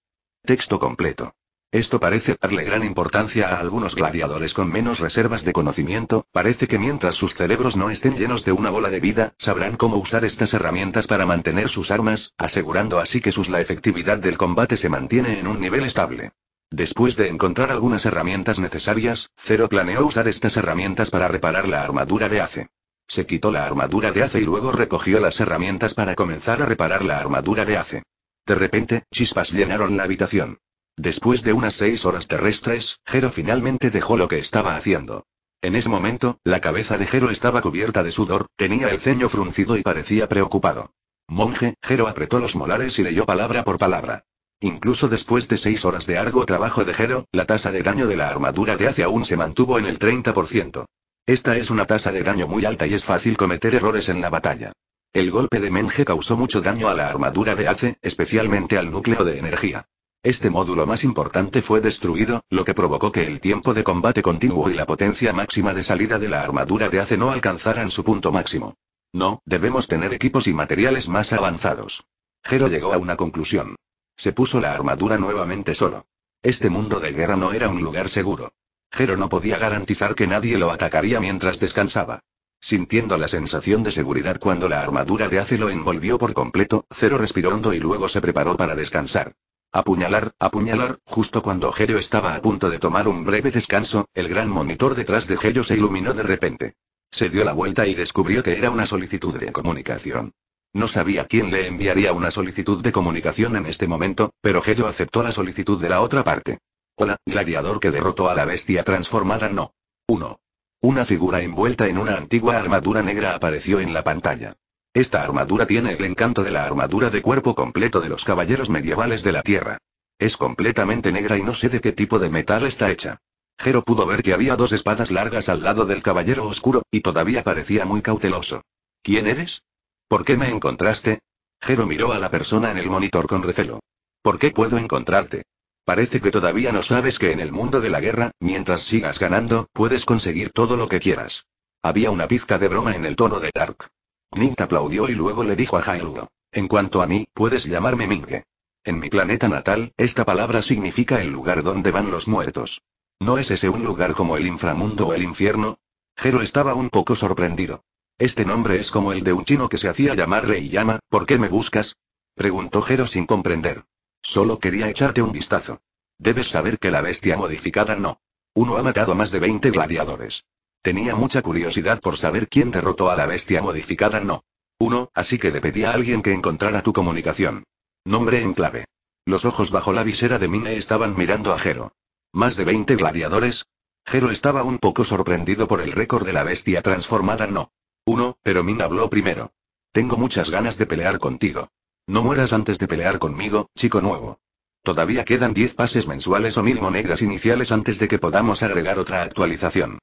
Texto completo. Esto parece darle gran importancia a algunos gladiadores con menos reservas de conocimiento, parece que mientras sus cerebros no estén llenos de una bola de vida, sabrán cómo usar estas herramientas para mantener sus armas, asegurando así que sus la efectividad del combate se mantiene en un nivel estable. Después de encontrar algunas herramientas necesarias, Zero planeó usar estas herramientas para reparar la armadura de Ace. Se quitó la armadura de hace y luego recogió las herramientas para comenzar a reparar la armadura de hace. De repente, chispas llenaron la habitación. Después de unas seis horas terrestres, Jero finalmente dejó lo que estaba haciendo. En ese momento, la cabeza de Jero estaba cubierta de sudor, tenía el ceño fruncido y parecía preocupado. Monje, Jero apretó los molares y leyó palabra por palabra. Incluso después de seis horas de arduo trabajo de Jero, la tasa de daño de la armadura de hace aún se mantuvo en el 30%. Esta es una tasa de daño muy alta y es fácil cometer errores en la batalla. El golpe de Menge causó mucho daño a la armadura de Ace, especialmente al núcleo de energía. Este módulo más importante fue destruido, lo que provocó que el tiempo de combate continuo y la potencia máxima de salida de la armadura de Ace no alcanzaran su punto máximo. No, debemos tener equipos y materiales más avanzados. Jero llegó a una conclusión. Se puso la armadura nuevamente solo. Este mundo de guerra no era un lugar seguro. Jero no podía garantizar que nadie lo atacaría mientras descansaba. Sintiendo la sensación de seguridad cuando la armadura de Ace lo envolvió por completo, Cero respiró hondo y luego se preparó para descansar. Apuñalar, apuñalar, justo cuando Gero estaba a punto de tomar un breve descanso, el gran monitor detrás de Gero se iluminó de repente. Se dio la vuelta y descubrió que era una solicitud de comunicación. No sabía quién le enviaría una solicitud de comunicación en este momento, pero Gero aceptó la solicitud de la otra parte. Hola, gladiador que derrotó a la bestia transformada no. 1. Una figura envuelta en una antigua armadura negra apareció en la pantalla. Esta armadura tiene el encanto de la armadura de cuerpo completo de los caballeros medievales de la Tierra. Es completamente negra y no sé de qué tipo de metal está hecha. Jero pudo ver que había dos espadas largas al lado del caballero oscuro, y todavía parecía muy cauteloso. ¿Quién eres? ¿Por qué me encontraste? Jero miró a la persona en el monitor con recelo. ¿Por qué puedo encontrarte? Parece que todavía no sabes que en el mundo de la guerra, mientras sigas ganando, puedes conseguir todo lo que quieras. Había una pizca de broma en el tono de Dark. Nint aplaudió y luego le dijo a Hailudo. En cuanto a mí, puedes llamarme Minge. En mi planeta natal, esta palabra significa el lugar donde van los muertos. ¿No es ese un lugar como el inframundo o el infierno? Jero estaba un poco sorprendido. Este nombre es como el de un chino que se hacía llamar Rey Llama, ¿por qué me buscas? Preguntó Jero sin comprender. Solo quería echarte un vistazo. Debes saber que la bestia modificada no. Uno ha matado a más de 20 gladiadores. Tenía mucha curiosidad por saber quién derrotó a la bestia modificada no. Uno, así que le pedí a alguien que encontrara tu comunicación. Nombre en clave. Los ojos bajo la visera de Mine estaban mirando a Jero. ¿Más de 20 gladiadores? Jero estaba un poco sorprendido por el récord de la bestia transformada no. Uno, pero Min habló primero. Tengo muchas ganas de pelear contigo. No mueras antes de pelear conmigo, chico nuevo. Todavía quedan 10 pases mensuales o mil monedas iniciales antes de que podamos agregar otra actualización.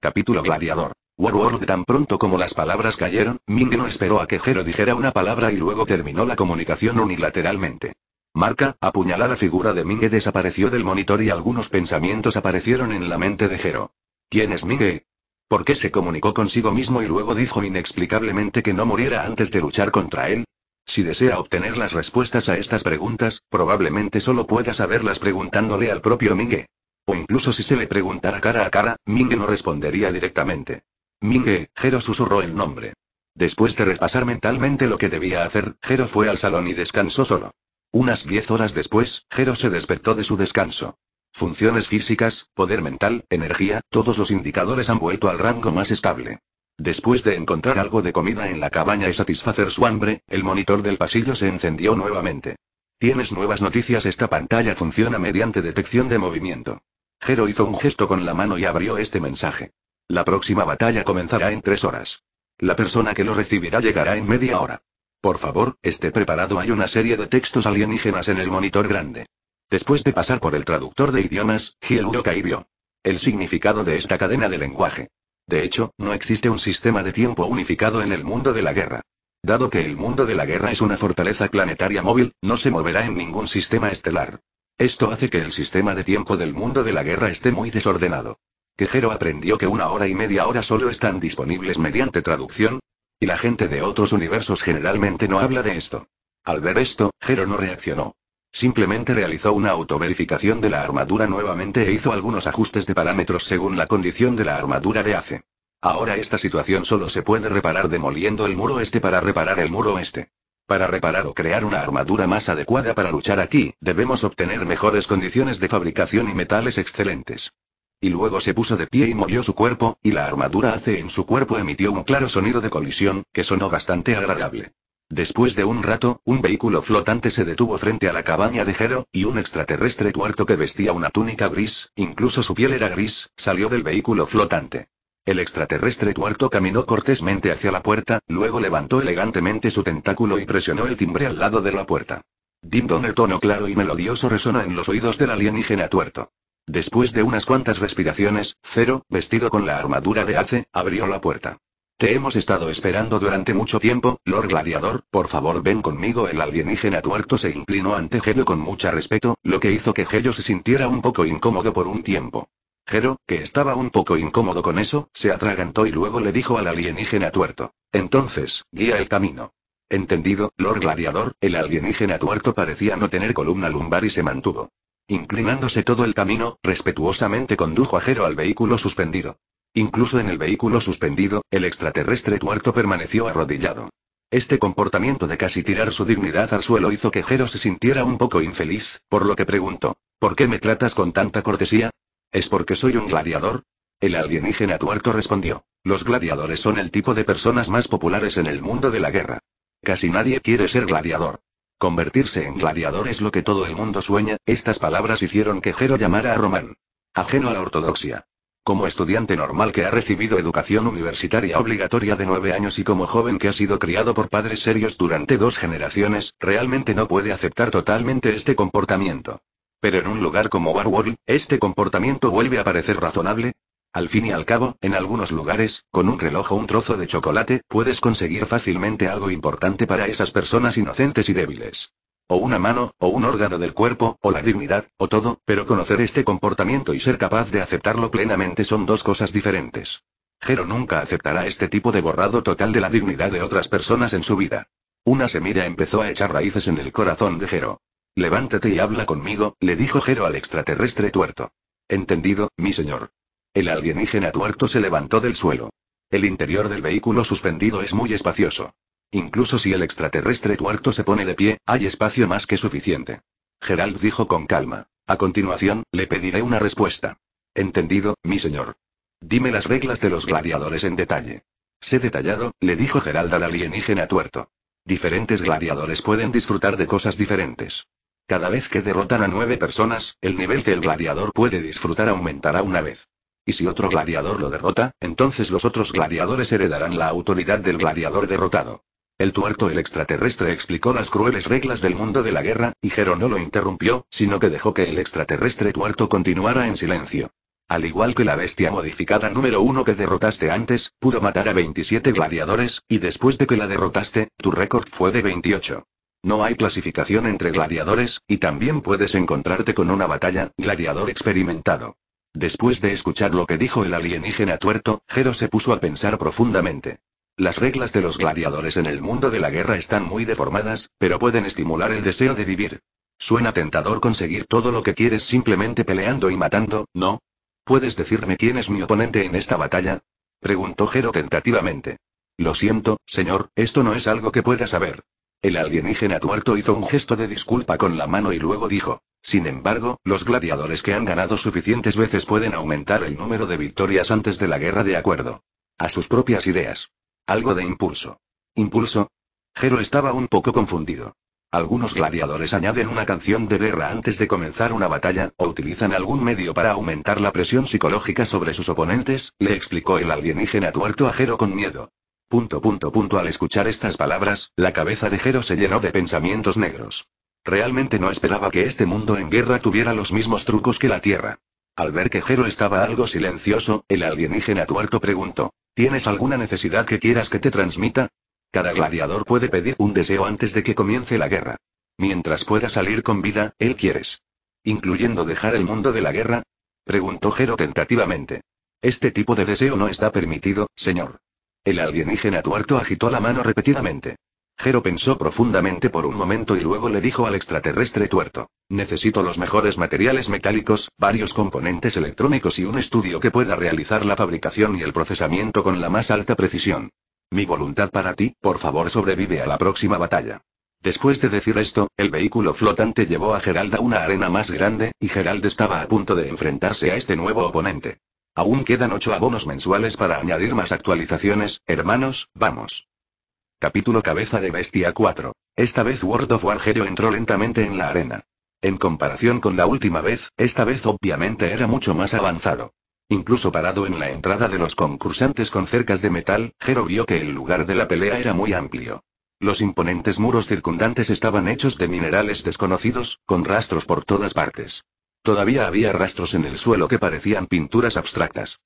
Capítulo Gladiador. World tan pronto como las palabras cayeron, Ming no esperó a que Jero dijera una palabra y luego terminó la comunicación unilateralmente. Marca, apuñala la figura de Mingue desapareció del monitor y algunos pensamientos aparecieron en la mente de Jero. ¿Quién es Ming? ¿Por qué se comunicó consigo mismo y luego dijo inexplicablemente que no muriera antes de luchar contra él? Si desea obtener las respuestas a estas preguntas, probablemente solo pueda saberlas preguntándole al propio Mingue. O incluso si se le preguntara cara a cara, Mingue no respondería directamente. Mingue, Jero susurró el nombre. Después de repasar mentalmente lo que debía hacer, Jero fue al salón y descansó solo. Unas diez horas después, Jero se despertó de su descanso. Funciones físicas, poder mental, energía, todos los indicadores han vuelto al rango más estable. Después de encontrar algo de comida en la cabaña y satisfacer su hambre, el monitor del pasillo se encendió nuevamente. Tienes nuevas noticias. Esta pantalla funciona mediante detección de movimiento. Jero hizo un gesto con la mano y abrió este mensaje. La próxima batalla comenzará en tres horas. La persona que lo recibirá llegará en media hora. Por favor, esté preparado. Hay una serie de textos alienígenas en el monitor grande. Después de pasar por el traductor de idiomas, Gil y vio el significado de esta cadena de lenguaje. De hecho, no existe un sistema de tiempo unificado en el mundo de la guerra. Dado que el mundo de la guerra es una fortaleza planetaria móvil, no se moverá en ningún sistema estelar. Esto hace que el sistema de tiempo del mundo de la guerra esté muy desordenado. Quejero aprendió que una hora y media hora solo están disponibles mediante traducción. Y la gente de otros universos generalmente no habla de esto. Al ver esto, Jero no reaccionó. Simplemente realizó una autoverificación de la armadura nuevamente e hizo algunos ajustes de parámetros según la condición de la armadura de Ace. Ahora esta situación solo se puede reparar demoliendo el muro este para reparar el muro este. Para reparar o crear una armadura más adecuada para luchar aquí, debemos obtener mejores condiciones de fabricación y metales excelentes. Y luego se puso de pie y movió su cuerpo, y la armadura Ace en su cuerpo emitió un claro sonido de colisión, que sonó bastante agradable. Después de un rato, un vehículo flotante se detuvo frente a la cabaña de Jero, y un extraterrestre tuerto que vestía una túnica gris, incluso su piel era gris, salió del vehículo flotante. El extraterrestre tuerto caminó cortésmente hacia la puerta, luego levantó elegantemente su tentáculo y presionó el timbre al lado de la puerta. Dimdon, el tono claro y melodioso resonó en los oídos del alienígena tuerto. Después de unas cuantas respiraciones, Zero, vestido con la armadura de Ace, abrió la puerta. Te hemos estado esperando durante mucho tiempo, Lord Gladiador, por favor ven conmigo. El alienígena tuerto se inclinó ante Gello con mucho respeto, lo que hizo que Gello se sintiera un poco incómodo por un tiempo. Gero, que estaba un poco incómodo con eso, se atragantó y luego le dijo al alienígena tuerto. Entonces, guía el camino. Entendido, Lord Gladiador, el alienígena tuerto parecía no tener columna lumbar y se mantuvo. Inclinándose todo el camino, respetuosamente condujo a Gero al vehículo suspendido. Incluso en el vehículo suspendido, el extraterrestre tuerto permaneció arrodillado. Este comportamiento de casi tirar su dignidad al suelo hizo que Jero se sintiera un poco infeliz, por lo que preguntó, ¿por qué me tratas con tanta cortesía? ¿Es porque soy un gladiador? El alienígena tuerto respondió, los gladiadores son el tipo de personas más populares en el mundo de la guerra. Casi nadie quiere ser gladiador. Convertirse en gladiador es lo que todo el mundo sueña, estas palabras hicieron que Jero llamara a Román. Ajeno a la ortodoxia, como estudiante normal que ha recibido educación universitaria obligatoria de nueve años y como joven que ha sido criado por padres serios durante dos generaciones, realmente no puede aceptar totalmente este comportamiento. Pero en un lugar como Warworld, este comportamiento vuelve a parecer razonable. Al fin y al cabo, en algunos lugares, con un reloj o un trozo de chocolate, puedes conseguir fácilmente algo importante para esas personas inocentes y débiles o una mano, o un órgano del cuerpo, o la dignidad, o todo, pero conocer este comportamiento y ser capaz de aceptarlo plenamente son dos cosas diferentes. Jero nunca aceptará este tipo de borrado total de la dignidad de otras personas en su vida. Una semilla empezó a echar raíces en el corazón de Jero. Levántate y habla conmigo, le dijo Jero al extraterrestre tuerto. Entendido, mi señor. El alienígena tuerto se levantó del suelo. El interior del vehículo suspendido es muy espacioso. Incluso si el extraterrestre tuerto se pone de pie, hay espacio más que suficiente. Gerald dijo con calma. A continuación, le pediré una respuesta. Entendido, mi señor. Dime las reglas de los gladiadores en detalle. Sé detallado, le dijo Gerald al alienígena tuerto. Diferentes gladiadores pueden disfrutar de cosas diferentes. Cada vez que derrotan a nueve personas, el nivel que el gladiador puede disfrutar aumentará una vez. Y si otro gladiador lo derrota, entonces los otros gladiadores heredarán la autoridad del gladiador derrotado. El tuerto el extraterrestre explicó las crueles reglas del mundo de la guerra, y Jero no lo interrumpió, sino que dejó que el extraterrestre tuerto continuara en silencio. Al igual que la bestia modificada número uno que derrotaste antes, pudo matar a 27 gladiadores, y después de que la derrotaste, tu récord fue de 28. No hay clasificación entre gladiadores, y también puedes encontrarte con una batalla, gladiador experimentado. Después de escuchar lo que dijo el alienígena tuerto, Jero se puso a pensar profundamente. Las reglas de los gladiadores en el mundo de la guerra están muy deformadas, pero pueden estimular el deseo de vivir. Suena tentador conseguir todo lo que quieres simplemente peleando y matando, ¿no? ¿Puedes decirme quién es mi oponente en esta batalla? preguntó Jero tentativamente. Lo siento, señor, esto no es algo que pueda saber. El alienígena tuerto hizo un gesto de disculpa con la mano y luego dijo, sin embargo, los gladiadores que han ganado suficientes veces pueden aumentar el número de victorias antes de la guerra de acuerdo. A sus propias ideas. Algo de impulso. ¿Impulso? Jero estaba un poco confundido. Algunos gladiadores añaden una canción de guerra antes de comenzar una batalla, o utilizan algún medio para aumentar la presión psicológica sobre sus oponentes, le explicó el alienígena tuerto a Jero con miedo. Punto punto punto al escuchar estas palabras, la cabeza de Jero se llenó de pensamientos negros. Realmente no esperaba que este mundo en guerra tuviera los mismos trucos que la Tierra. Al ver que Jero estaba algo silencioso, el alienígena tuerto preguntó. ¿Tienes alguna necesidad que quieras que te transmita? Cada gladiador puede pedir un deseo antes de que comience la guerra. Mientras pueda salir con vida, él quieres. ¿Incluyendo dejar el mundo de la guerra? Preguntó Jero tentativamente. Este tipo de deseo no está permitido, señor. El alienígena tuerto agitó la mano repetidamente. Jero pensó profundamente por un momento y luego le dijo al extraterrestre tuerto. Necesito los mejores materiales metálicos, varios componentes electrónicos y un estudio que pueda realizar la fabricación y el procesamiento con la más alta precisión. Mi voluntad para ti, por favor sobrevive a la próxima batalla. Después de decir esto, el vehículo flotante llevó a Gerald a una arena más grande, y Gerald estaba a punto de enfrentarse a este nuevo oponente. Aún quedan ocho abonos mensuales para añadir más actualizaciones, hermanos, vamos. Capítulo Cabeza de Bestia 4. Esta vez World of Hero entró lentamente en la arena. En comparación con la última vez, esta vez obviamente era mucho más avanzado. Incluso parado en la entrada de los concursantes con cercas de metal, Gero vio que el lugar de la pelea era muy amplio. Los imponentes muros circundantes estaban hechos de minerales desconocidos, con rastros por todas partes. Todavía había rastros en el suelo que parecían pinturas abstractas.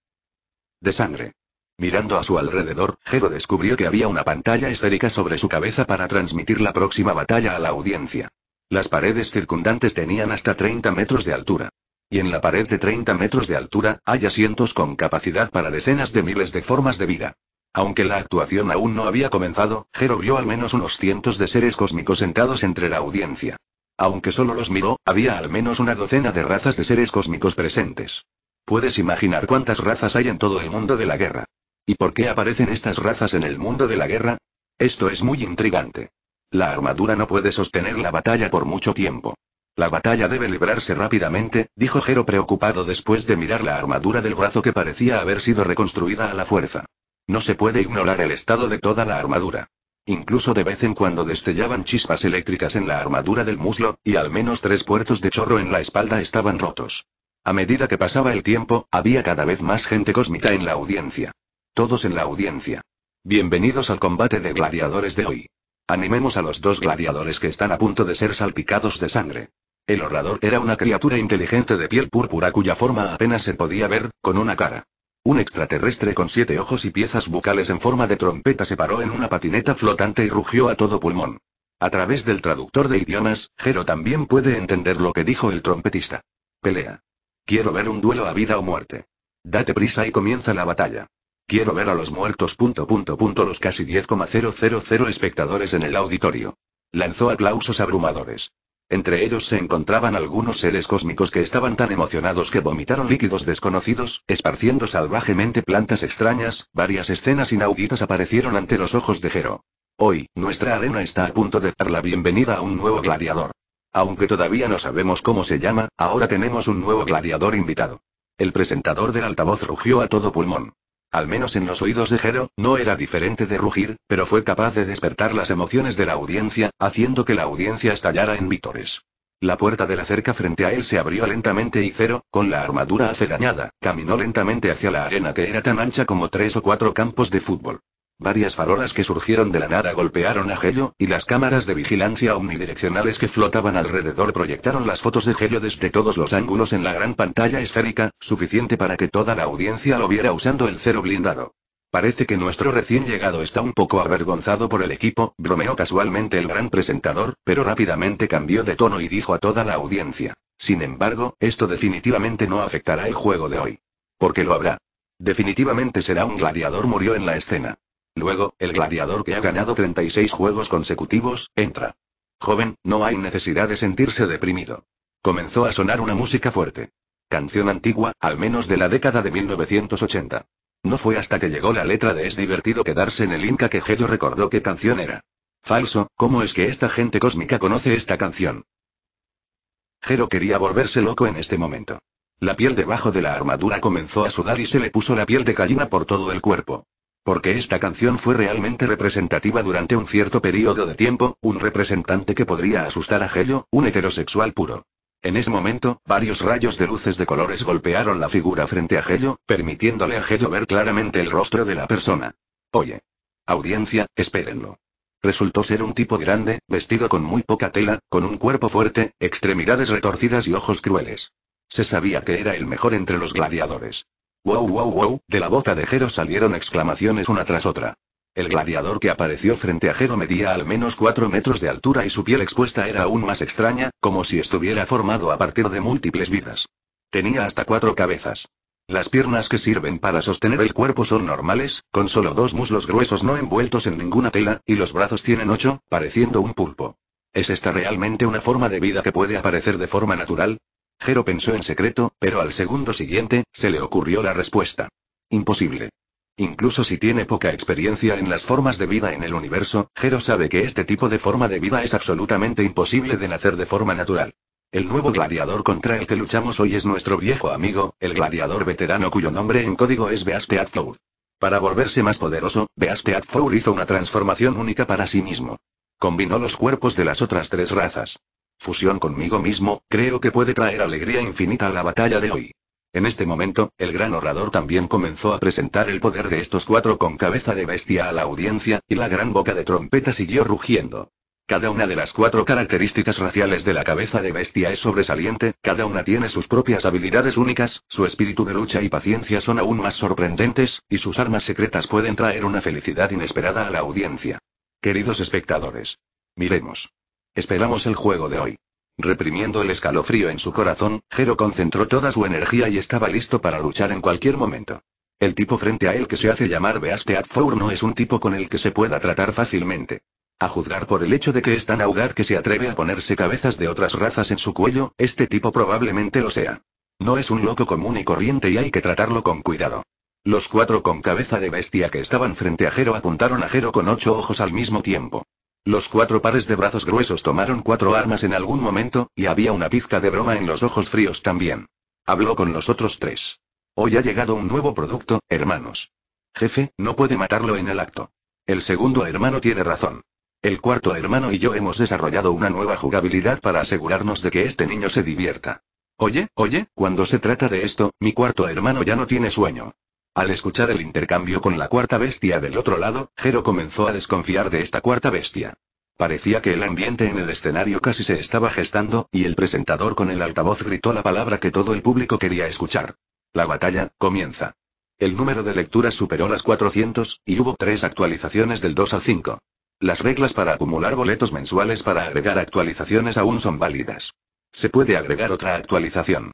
De sangre. Mirando a su alrededor, Jero descubrió que había una pantalla esférica sobre su cabeza para transmitir la próxima batalla a la audiencia. Las paredes circundantes tenían hasta 30 metros de altura. Y en la pared de 30 metros de altura, hay asientos con capacidad para decenas de miles de formas de vida. Aunque la actuación aún no había comenzado, Jero vio al menos unos cientos de seres cósmicos sentados entre la audiencia. Aunque solo los miró, había al menos una docena de razas de seres cósmicos presentes. Puedes imaginar cuántas razas hay en todo el mundo de la guerra. ¿Y por qué aparecen estas razas en el mundo de la guerra? Esto es muy intrigante. La armadura no puede sostener la batalla por mucho tiempo. La batalla debe librarse rápidamente, dijo Jero preocupado después de mirar la armadura del brazo que parecía haber sido reconstruida a la fuerza. No se puede ignorar el estado de toda la armadura. Incluso de vez en cuando destellaban chispas eléctricas en la armadura del muslo, y al menos tres puertos de chorro en la espalda estaban rotos. A medida que pasaba el tiempo, había cada vez más gente cósmica en la audiencia. Todos en la audiencia. Bienvenidos al combate de gladiadores de hoy. Animemos a los dos gladiadores que están a punto de ser salpicados de sangre. El orador era una criatura inteligente de piel púrpura cuya forma apenas se podía ver, con una cara. Un extraterrestre con siete ojos y piezas bucales en forma de trompeta se paró en una patineta flotante y rugió a todo pulmón. A través del traductor de idiomas, Jero también puede entender lo que dijo el trompetista. Pelea. Quiero ver un duelo a vida o muerte. Date prisa y comienza la batalla. Quiero ver a los muertos. Punto, punto, los casi 10,000 espectadores en el auditorio. Lanzó aplausos abrumadores. Entre ellos se encontraban algunos seres cósmicos que estaban tan emocionados que vomitaron líquidos desconocidos, esparciendo salvajemente plantas extrañas, varias escenas inauditas aparecieron ante los ojos de Jero. Hoy, nuestra arena está a punto de dar la bienvenida a un nuevo gladiador. Aunque todavía no sabemos cómo se llama, ahora tenemos un nuevo gladiador invitado. El presentador del altavoz rugió a todo pulmón. Al menos en los oídos de Jero, no era diferente de rugir, pero fue capaz de despertar las emociones de la audiencia, haciendo que la audiencia estallara en vítores. La puerta de la cerca frente a él se abrió lentamente y Cero, con la armadura acedañada, caminó lentamente hacia la arena que era tan ancha como tres o cuatro campos de fútbol. Varias farolas que surgieron de la nada golpearon a Gello, y las cámaras de vigilancia omnidireccionales que flotaban alrededor proyectaron las fotos de Gello desde todos los ángulos en la gran pantalla esférica, suficiente para que toda la audiencia lo viera usando el cero blindado. Parece que nuestro recién llegado está un poco avergonzado por el equipo, bromeó casualmente el gran presentador, pero rápidamente cambió de tono y dijo a toda la audiencia. Sin embargo, esto definitivamente no afectará el juego de hoy. Porque lo habrá. Definitivamente será un gladiador murió en la escena. Luego, el gladiador que ha ganado 36 juegos consecutivos, entra. Joven, no hay necesidad de sentirse deprimido. Comenzó a sonar una música fuerte. Canción antigua, al menos de la década de 1980. No fue hasta que llegó la letra de Es divertido quedarse en el Inca que Gero recordó qué canción era. Falso, ¿cómo es que esta gente cósmica conoce esta canción? Jero quería volverse loco en este momento. La piel debajo de la armadura comenzó a sudar y se le puso la piel de gallina por todo el cuerpo. Porque esta canción fue realmente representativa durante un cierto periodo de tiempo, un representante que podría asustar a Gello, un heterosexual puro. En ese momento, varios rayos de luces de colores golpearon la figura frente a Gello, permitiéndole a Gello ver claramente el rostro de la persona. Oye. Audiencia, espérenlo. Resultó ser un tipo grande, vestido con muy poca tela, con un cuerpo fuerte, extremidades retorcidas y ojos crueles. Se sabía que era el mejor entre los gladiadores. ¡Wow, wow, wow! De la bota de Jero salieron exclamaciones una tras otra. El gladiador que apareció frente a Jero medía al menos cuatro metros de altura y su piel expuesta era aún más extraña, como si estuviera formado a partir de múltiples vidas. Tenía hasta cuatro cabezas. Las piernas que sirven para sostener el cuerpo son normales, con solo dos muslos gruesos no envueltos en ninguna tela, y los brazos tienen ocho, pareciendo un pulpo. ¿Es esta realmente una forma de vida que puede aparecer de forma natural? Jero pensó en secreto, pero al segundo siguiente, se le ocurrió la respuesta. Imposible. Incluso si tiene poca experiencia en las formas de vida en el universo, Jero sabe que este tipo de forma de vida es absolutamente imposible de nacer de forma natural. El nuevo gladiador contra el que luchamos hoy es nuestro viejo amigo, el gladiador veterano cuyo nombre en código es Beaste Thor. Para volverse más poderoso, Beaste Thor hizo una transformación única para sí mismo. Combinó los cuerpos de las otras tres razas fusión conmigo mismo, creo que puede traer alegría infinita a la batalla de hoy. En este momento, el gran orador también comenzó a presentar el poder de estos cuatro con cabeza de bestia a la audiencia, y la gran boca de trompeta siguió rugiendo. Cada una de las cuatro características raciales de la cabeza de bestia es sobresaliente, cada una tiene sus propias habilidades únicas, su espíritu de lucha y paciencia son aún más sorprendentes, y sus armas secretas pueden traer una felicidad inesperada a la audiencia. Queridos espectadores, miremos. Esperamos el juego de hoy. Reprimiendo el escalofrío en su corazón, Jero concentró toda su energía y estaba listo para luchar en cualquier momento. El tipo frente a él que se hace llamar At Four no es un tipo con el que se pueda tratar fácilmente. A juzgar por el hecho de que es tan audaz que se atreve a ponerse cabezas de otras razas en su cuello, este tipo probablemente lo sea. No es un loco común y corriente y hay que tratarlo con cuidado. Los cuatro con cabeza de bestia que estaban frente a Jero apuntaron a Jero con ocho ojos al mismo tiempo. Los cuatro pares de brazos gruesos tomaron cuatro armas en algún momento, y había una pizca de broma en los ojos fríos también. Habló con los otros tres. Hoy ha llegado un nuevo producto, hermanos. Jefe, no puede matarlo en el acto. El segundo hermano tiene razón. El cuarto hermano y yo hemos desarrollado una nueva jugabilidad para asegurarnos de que este niño se divierta. Oye, oye, cuando se trata de esto, mi cuarto hermano ya no tiene sueño. Al escuchar el intercambio con la cuarta bestia del otro lado, Jero comenzó a desconfiar de esta cuarta bestia. Parecía que el ambiente en el escenario casi se estaba gestando, y el presentador con el altavoz gritó la palabra que todo el público quería escuchar. La batalla comienza. El número de lecturas superó las 400, y hubo tres actualizaciones del 2 al 5. Las reglas para acumular boletos mensuales para agregar actualizaciones aún son válidas. Se puede agregar otra actualización.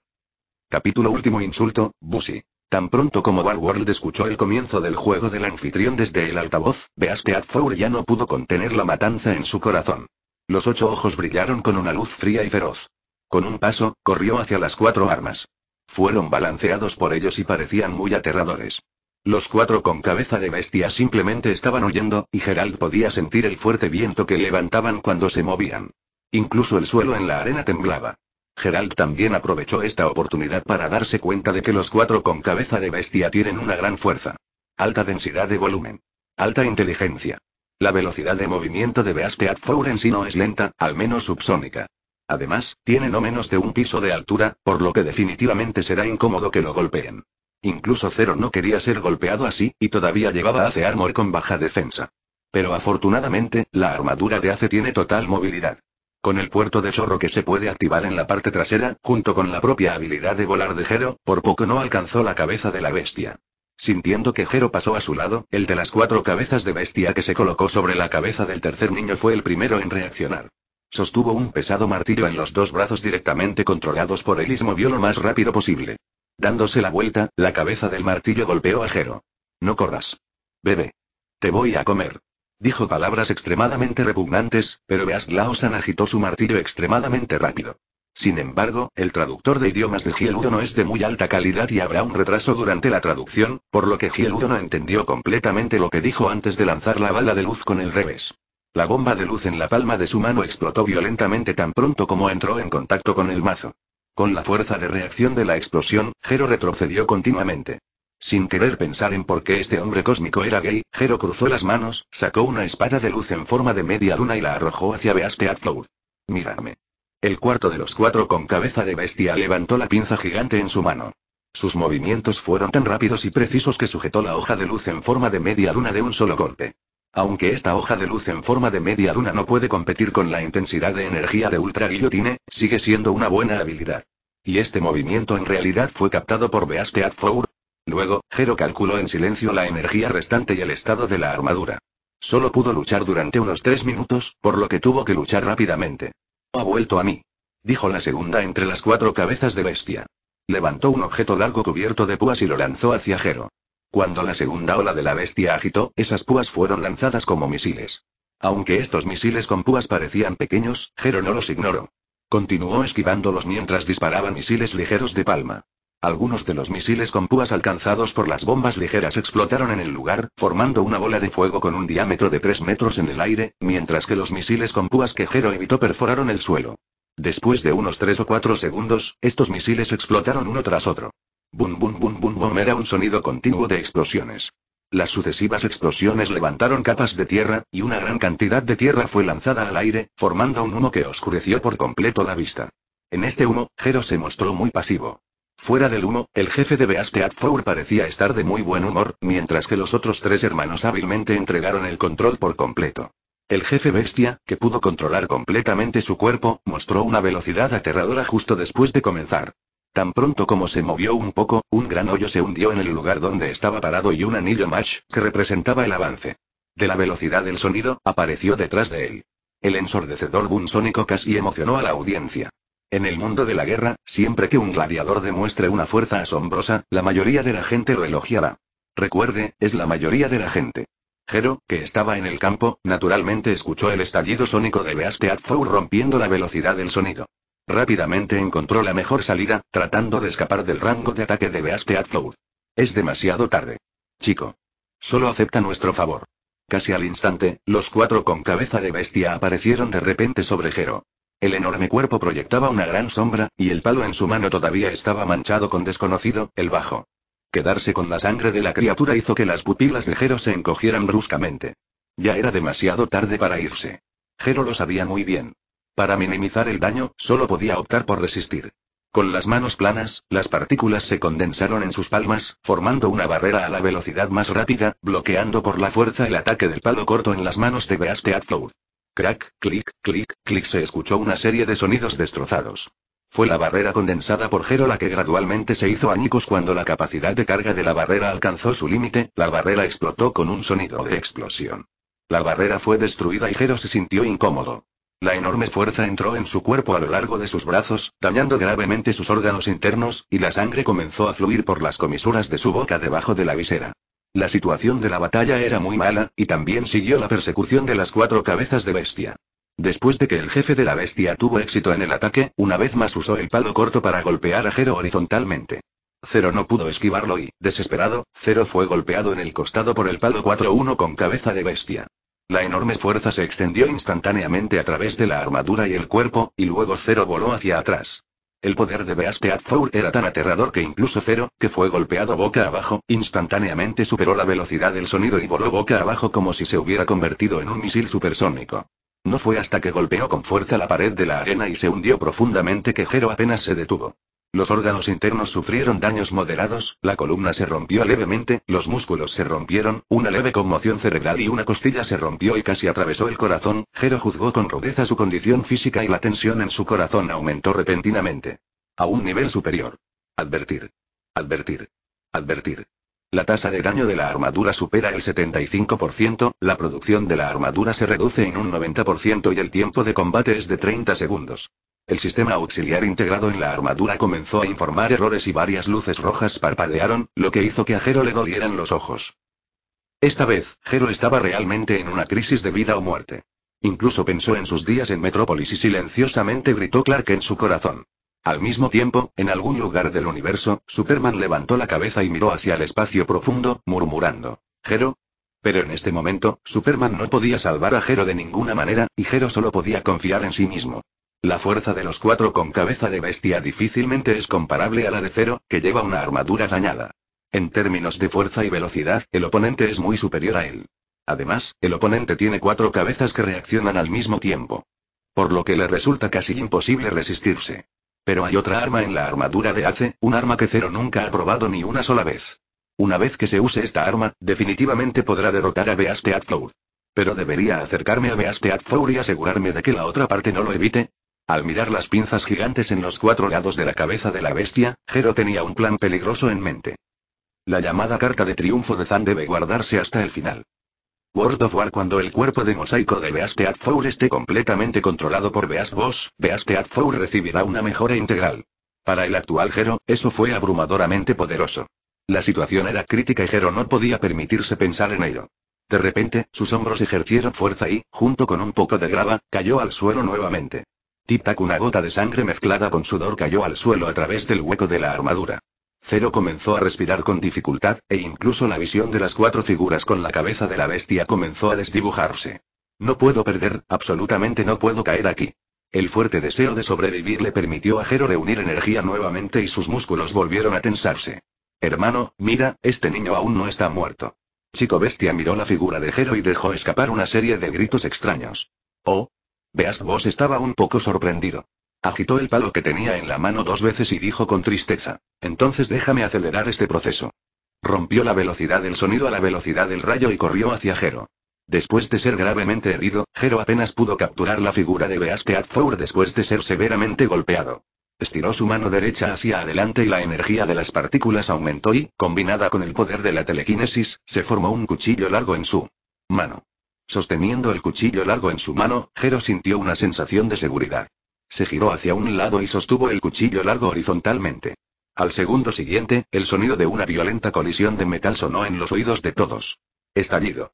Capítulo Último Insulto, Busi. Tan pronto como Warworld escuchó el comienzo del juego del anfitrión desde el altavoz, Beastead ya no pudo contener la matanza en su corazón. Los ocho ojos brillaron con una luz fría y feroz. Con un paso, corrió hacia las cuatro armas. Fueron balanceados por ellos y parecían muy aterradores. Los cuatro con cabeza de bestia simplemente estaban huyendo, y Gerald podía sentir el fuerte viento que levantaban cuando se movían. Incluso el suelo en la arena temblaba. Gerald también aprovechó esta oportunidad para darse cuenta de que los cuatro con cabeza de bestia tienen una gran fuerza. Alta densidad de volumen. Alta inteligencia. La velocidad de movimiento de Beastiat en sí no es lenta, al menos subsónica. Además, tiene no menos de un piso de altura, por lo que definitivamente será incómodo que lo golpeen. Incluso Zero no quería ser golpeado así, y todavía llevaba Ace Armor con baja defensa. Pero afortunadamente, la armadura de Ace tiene total movilidad con el puerto de chorro que se puede activar en la parte trasera, junto con la propia habilidad de volar de Jero, por poco no alcanzó la cabeza de la bestia. Sintiendo que Jero pasó a su lado, el de las cuatro cabezas de bestia que se colocó sobre la cabeza del tercer niño fue el primero en reaccionar. Sostuvo un pesado martillo en los dos brazos directamente controlados por él y se movió lo más rápido posible. Dándose la vuelta, la cabeza del martillo golpeó a Jero. No corras. Bebe. Te voy a comer. Dijo palabras extremadamente repugnantes, pero Beas Laosan agitó su martillo extremadamente rápido. Sin embargo, el traductor de idiomas de Gieludo no es de muy alta calidad y habrá un retraso durante la traducción, por lo que Gieludo no entendió completamente lo que dijo antes de lanzar la bala de luz con el revés. La bomba de luz en la palma de su mano explotó violentamente tan pronto como entró en contacto con el mazo. Con la fuerza de reacción de la explosión, Jero retrocedió continuamente. Sin querer pensar en por qué este hombre cósmico era gay, Jero cruzó las manos, sacó una espada de luz en forma de media luna y la arrojó hacia Beaste four Miradme. El cuarto de los cuatro con cabeza de bestia levantó la pinza gigante en su mano. Sus movimientos fueron tan rápidos y precisos que sujetó la hoja de luz en forma de media luna de un solo golpe. Aunque esta hoja de luz en forma de media luna no puede competir con la intensidad de energía de Ultra Guillotine, sigue siendo una buena habilidad. Y este movimiento en realidad fue captado por Beaste Four. Luego, Jero calculó en silencio la energía restante y el estado de la armadura. Solo pudo luchar durante unos tres minutos, por lo que tuvo que luchar rápidamente. Ha vuelto a mí. Dijo la segunda entre las cuatro cabezas de bestia. Levantó un objeto largo cubierto de púas y lo lanzó hacia Jero. Cuando la segunda ola de la bestia agitó, esas púas fueron lanzadas como misiles. Aunque estos misiles con púas parecían pequeños, Jero no los ignoró. Continuó esquivándolos mientras disparaba misiles ligeros de palma. Algunos de los misiles con púas alcanzados por las bombas ligeras explotaron en el lugar, formando una bola de fuego con un diámetro de 3 metros en el aire, mientras que los misiles con púas que Jero evitó perforaron el suelo. Después de unos 3 o 4 segundos, estos misiles explotaron uno tras otro. Bum bum bum bum bum era un sonido continuo de explosiones. Las sucesivas explosiones levantaron capas de tierra, y una gran cantidad de tierra fue lanzada al aire, formando un humo que oscureció por completo la vista. En este humo, Jero se mostró muy pasivo. Fuera del humo, el jefe de Beasteat Four parecía estar de muy buen humor, mientras que los otros tres hermanos hábilmente entregaron el control por completo. El jefe bestia, que pudo controlar completamente su cuerpo, mostró una velocidad aterradora justo después de comenzar. Tan pronto como se movió un poco, un gran hoyo se hundió en el lugar donde estaba parado y un anillo match, que representaba el avance. De la velocidad del sonido, apareció detrás de él. El ensordecedor boom casi emocionó a la audiencia. En el mundo de la guerra, siempre que un gladiador demuestre una fuerza asombrosa, la mayoría de la gente lo elogiará. Recuerde, es la mayoría de la gente. Jero, que estaba en el campo, naturalmente escuchó el estallido sónico de Beastead Four rompiendo la velocidad del sonido. Rápidamente encontró la mejor salida, tratando de escapar del rango de ataque de Beastead Four. Es demasiado tarde. Chico. Solo acepta nuestro favor. Casi al instante, los cuatro con cabeza de bestia aparecieron de repente sobre Jero. El enorme cuerpo proyectaba una gran sombra, y el palo en su mano todavía estaba manchado con desconocido, el bajo. Quedarse con la sangre de la criatura hizo que las pupilas de Jero se encogieran bruscamente. Ya era demasiado tarde para irse. Jero lo sabía muy bien. Para minimizar el daño, solo podía optar por resistir. Con las manos planas, las partículas se condensaron en sus palmas, formando una barrera a la velocidad más rápida, bloqueando por la fuerza el ataque del palo corto en las manos de Beast Athlour. Crack, clic, clic, clic se escuchó una serie de sonidos destrozados. Fue la barrera condensada por Gero la que gradualmente se hizo añicos cuando la capacidad de carga de la barrera alcanzó su límite, la barrera explotó con un sonido de explosión. La barrera fue destruida y Gero se sintió incómodo. La enorme fuerza entró en su cuerpo a lo largo de sus brazos, dañando gravemente sus órganos internos, y la sangre comenzó a fluir por las comisuras de su boca debajo de la visera. La situación de la batalla era muy mala, y también siguió la persecución de las cuatro cabezas de bestia. Después de que el jefe de la bestia tuvo éxito en el ataque, una vez más usó el palo corto para golpear a Jero horizontalmente. Cero no pudo esquivarlo y, desesperado, Cero fue golpeado en el costado por el palo 4-1 con cabeza de bestia. La enorme fuerza se extendió instantáneamente a través de la armadura y el cuerpo, y luego Cero voló hacia atrás. El poder de At Four era tan aterrador que incluso Zero, que fue golpeado boca abajo, instantáneamente superó la velocidad del sonido y voló boca abajo como si se hubiera convertido en un misil supersónico. No fue hasta que golpeó con fuerza la pared de la arena y se hundió profundamente que Jero apenas se detuvo. Los órganos internos sufrieron daños moderados, la columna se rompió levemente, los músculos se rompieron, una leve conmoción cerebral y una costilla se rompió y casi atravesó el corazón. Jero juzgó con rudeza su condición física y la tensión en su corazón aumentó repentinamente. A un nivel superior. Advertir. Advertir. Advertir. La tasa de daño de la armadura supera el 75%, la producción de la armadura se reduce en un 90% y el tiempo de combate es de 30 segundos. El sistema auxiliar integrado en la armadura comenzó a informar errores y varias luces rojas parpadearon, lo que hizo que a Jero le dolieran los ojos. Esta vez, Jero estaba realmente en una crisis de vida o muerte. Incluso pensó en sus días en Metrópolis y silenciosamente gritó Clark en su corazón. Al mismo tiempo, en algún lugar del universo, Superman levantó la cabeza y miró hacia el espacio profundo, murmurando. Jero. Pero en este momento, Superman no podía salvar a Jero de ninguna manera, y Jero solo podía confiar en sí mismo. La fuerza de los cuatro con cabeza de bestia difícilmente es comparable a la de Zero, que lleva una armadura dañada. En términos de fuerza y velocidad, el oponente es muy superior a él. Además, el oponente tiene cuatro cabezas que reaccionan al mismo tiempo. Por lo que le resulta casi imposible resistirse. Pero hay otra arma en la armadura de Ace, un arma que Zero nunca ha probado ni una sola vez. Una vez que se use esta arma, definitivamente podrá derrotar a Beaste Atfour. Pero debería acercarme a Beaste Atfour y asegurarme de que la otra parte no lo evite. Al mirar las pinzas gigantes en los cuatro lados de la cabeza de la bestia, Zero tenía un plan peligroso en mente. La llamada carta de triunfo de Zan debe guardarse hasta el final. World of War cuando el cuerpo de mosaico de Beastead Four esté completamente controlado por Beast Boss, Beastead Four recibirá una mejora integral. Para el actual Gero, eso fue abrumadoramente poderoso. La situación era crítica y Gero no podía permitirse pensar en ello. De repente, sus hombros ejercieron fuerza y, junto con un poco de grava, cayó al suelo nuevamente. tic una gota de sangre mezclada con sudor cayó al suelo a través del hueco de la armadura. Cero comenzó a respirar con dificultad, e incluso la visión de las cuatro figuras con la cabeza de la bestia comenzó a desdibujarse. No puedo perder, absolutamente no puedo caer aquí. El fuerte deseo de sobrevivir le permitió a Jero reunir energía nuevamente y sus músculos volvieron a tensarse. Hermano, mira, este niño aún no está muerto. Chico Bestia miró la figura de Jero y dejó escapar una serie de gritos extraños. Oh. veas vos estaba un poco sorprendido. Agitó el palo que tenía en la mano dos veces y dijo con tristeza, entonces déjame acelerar este proceso. Rompió la velocidad del sonido a la velocidad del rayo y corrió hacia Jero. Después de ser gravemente herido, Jero apenas pudo capturar la figura de Beasque Thor después de ser severamente golpeado. Estiró su mano derecha hacia adelante y la energía de las partículas aumentó y, combinada con el poder de la telequinesis, se formó un cuchillo largo en su mano. Sosteniendo el cuchillo largo en su mano, Jero sintió una sensación de seguridad. Se giró hacia un lado y sostuvo el cuchillo largo horizontalmente. Al segundo siguiente, el sonido de una violenta colisión de metal sonó en los oídos de todos. Estallido.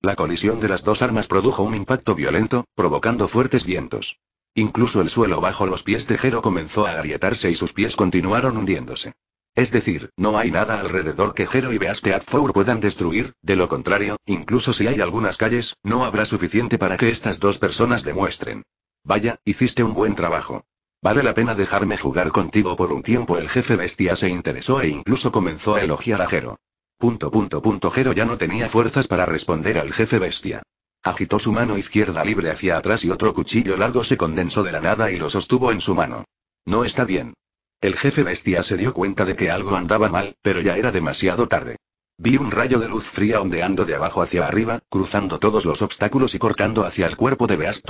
La colisión de las dos armas produjo un impacto violento, provocando fuertes vientos. Incluso el suelo bajo los pies de Jero comenzó a agrietarse y sus pies continuaron hundiéndose. Es decir, no hay nada alrededor que Jero y Four puedan destruir, de lo contrario, incluso si hay algunas calles, no habrá suficiente para que estas dos personas demuestren. Vaya, hiciste un buen trabajo. Vale la pena dejarme jugar contigo por un tiempo. El jefe bestia se interesó e incluso comenzó a elogiar a Jero. Punto punto punto ya no tenía fuerzas para responder al jefe bestia. Agitó su mano izquierda libre hacia atrás y otro cuchillo largo se condensó de la nada y lo sostuvo en su mano. No está bien. El jefe bestia se dio cuenta de que algo andaba mal, pero ya era demasiado tarde. Vi un rayo de luz fría ondeando de abajo hacia arriba, cruzando todos los obstáculos y cortando hacia el cuerpo de Beast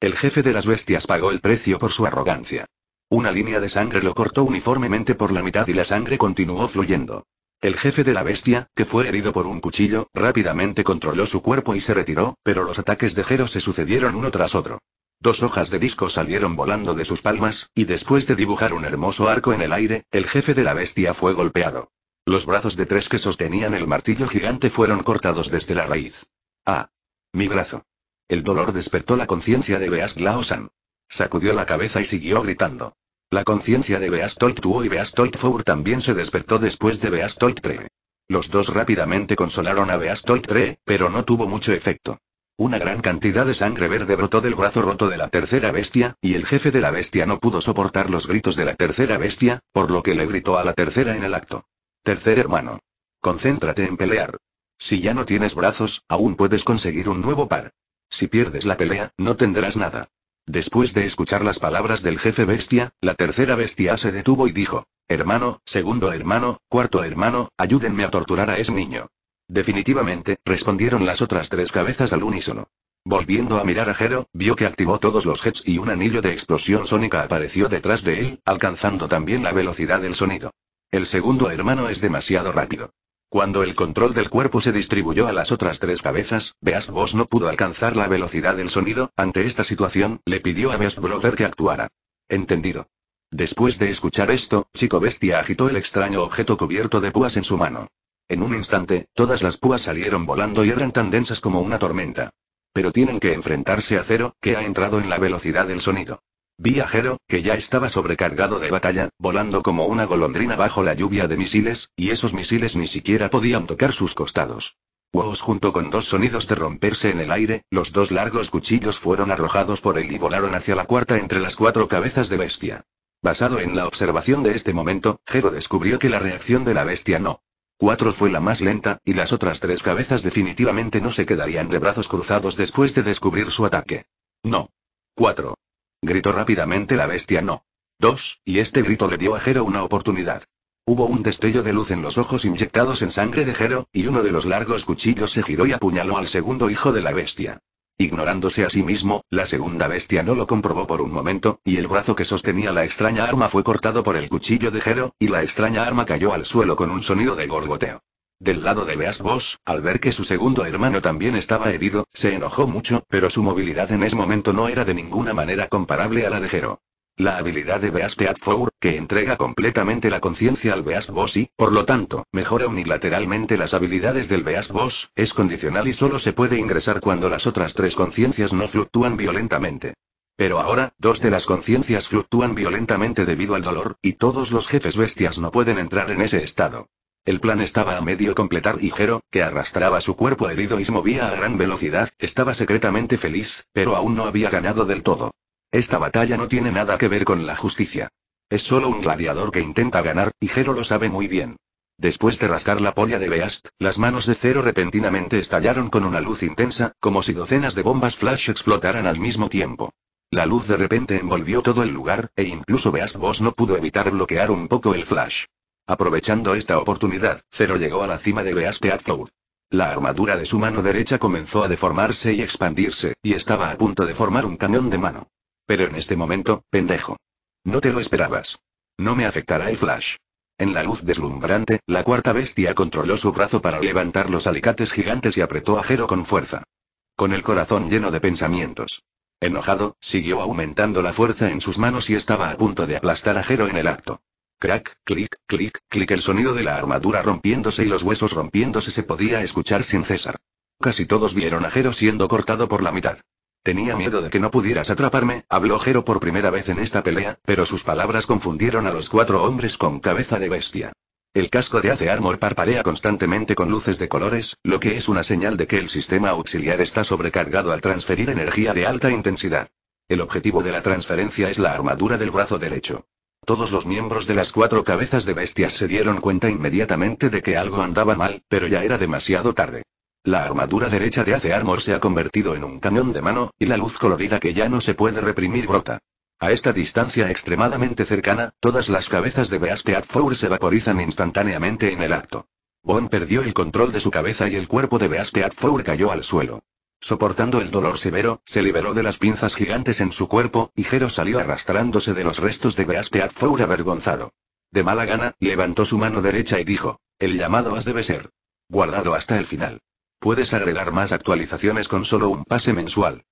El jefe de las bestias pagó el precio por su arrogancia. Una línea de sangre lo cortó uniformemente por la mitad y la sangre continuó fluyendo. El jefe de la bestia, que fue herido por un cuchillo, rápidamente controló su cuerpo y se retiró, pero los ataques de Jero se sucedieron uno tras otro. Dos hojas de disco salieron volando de sus palmas, y después de dibujar un hermoso arco en el aire, el jefe de la bestia fue golpeado. Los brazos de tres que sostenían el martillo gigante fueron cortados desde la raíz. Ah. Mi brazo. El dolor despertó la conciencia de Beast Laosan. Sacudió la cabeza y siguió gritando. La conciencia de Beastolt Tuo y Beastolt Four también se despertó después de Beastolt 3. Los dos rápidamente consolaron a Beastolt 3, pero no tuvo mucho efecto. Una gran cantidad de sangre verde brotó del brazo roto de la tercera bestia, y el jefe de la bestia no pudo soportar los gritos de la tercera bestia, por lo que le gritó a la tercera en el acto. Tercer hermano. Concéntrate en pelear. Si ya no tienes brazos, aún puedes conseguir un nuevo par. Si pierdes la pelea, no tendrás nada. Después de escuchar las palabras del jefe bestia, la tercera bestia se detuvo y dijo, Hermano, segundo hermano, cuarto hermano, ayúdenme a torturar a ese niño. Definitivamente, respondieron las otras tres cabezas al unísono. Volviendo a mirar a Jero, vio que activó todos los jets y un anillo de explosión sónica apareció detrás de él, alcanzando también la velocidad del sonido. El segundo hermano es demasiado rápido. Cuando el control del cuerpo se distribuyó a las otras tres cabezas, Beast Boss no pudo alcanzar la velocidad del sonido, ante esta situación, le pidió a Beast Brother que actuara. Entendido. Después de escuchar esto, Chico Bestia agitó el extraño objeto cubierto de púas en su mano. En un instante, todas las púas salieron volando y eran tan densas como una tormenta. Pero tienen que enfrentarse a Cero, que ha entrado en la velocidad del sonido. Viajero, que ya estaba sobrecargado de batalla, volando como una golondrina bajo la lluvia de misiles, y esos misiles ni siquiera podían tocar sus costados. Woos junto con dos sonidos de romperse en el aire, los dos largos cuchillos fueron arrojados por él y volaron hacia la cuarta entre las cuatro cabezas de bestia. Basado en la observación de este momento, Jero descubrió que la reacción de la bestia no Cuatro fue la más lenta, y las otras tres cabezas definitivamente no se quedarían de brazos cruzados después de descubrir su ataque. No. Cuatro. Gritó rápidamente la bestia no. Dos, y este grito le dio a Jero una oportunidad. Hubo un destello de luz en los ojos inyectados en sangre de Jero, y uno de los largos cuchillos se giró y apuñaló al segundo hijo de la bestia. Ignorándose a sí mismo, la segunda bestia no lo comprobó por un momento, y el brazo que sostenía la extraña arma fue cortado por el cuchillo de Jero, y la extraña arma cayó al suelo con un sonido de gorgoteo. Del lado de Beas Boss, al ver que su segundo hermano también estaba herido, se enojó mucho, pero su movilidad en ese momento no era de ninguna manera comparable a la de Jero. La habilidad de Beast Four, que entrega completamente la conciencia al Beast Boss y, por lo tanto, mejora unilateralmente las habilidades del Beast Boss, es condicional y solo se puede ingresar cuando las otras tres conciencias no fluctúan violentamente. Pero ahora, dos de las conciencias fluctúan violentamente debido al dolor, y todos los jefes bestias no pueden entrar en ese estado. El plan estaba a medio completar y Jero, que arrastraba su cuerpo herido y se movía a gran velocidad, estaba secretamente feliz, pero aún no había ganado del todo. Esta batalla no tiene nada que ver con la justicia. Es solo un gladiador que intenta ganar, y Zero lo sabe muy bien. Después de rascar la polla de Beast, las manos de Zero repentinamente estallaron con una luz intensa, como si docenas de bombas flash explotaran al mismo tiempo. La luz de repente envolvió todo el lugar, e incluso Beast Boss no pudo evitar bloquear un poco el flash. Aprovechando esta oportunidad, Zero llegó a la cima de Beast Atzour. La armadura de su mano derecha comenzó a deformarse y expandirse, y estaba a punto de formar un cañón de mano. Pero en este momento, pendejo. No te lo esperabas. No me afectará el flash. En la luz deslumbrante, la cuarta bestia controló su brazo para levantar los alicates gigantes y apretó a Jero con fuerza. Con el corazón lleno de pensamientos. Enojado, siguió aumentando la fuerza en sus manos y estaba a punto de aplastar a Jero en el acto. Crack, clic, clic, clic. El sonido de la armadura rompiéndose y los huesos rompiéndose se podía escuchar sin cesar. Casi todos vieron a Jero siendo cortado por la mitad. Tenía miedo de que no pudieras atraparme, habló Jero por primera vez en esta pelea, pero sus palabras confundieron a los cuatro hombres con cabeza de bestia. El casco de Hace Armor parpadea constantemente con luces de colores, lo que es una señal de que el sistema auxiliar está sobrecargado al transferir energía de alta intensidad. El objetivo de la transferencia es la armadura del brazo derecho. Todos los miembros de las cuatro cabezas de bestias se dieron cuenta inmediatamente de que algo andaba mal, pero ya era demasiado tarde. La armadura derecha de Ace Armor se ha convertido en un cañón de mano, y la luz colorida que ya no se puede reprimir brota. A esta distancia extremadamente cercana, todas las cabezas de At Four se vaporizan instantáneamente en el acto. Bon perdió el control de su cabeza y el cuerpo de At Four cayó al suelo. Soportando el dolor severo, se liberó de las pinzas gigantes en su cuerpo, y Jero salió arrastrándose de los restos de At Four avergonzado. De mala gana, levantó su mano derecha y dijo, el llamado has debe ser guardado hasta el final. Puedes agregar más actualizaciones con solo un pase mensual.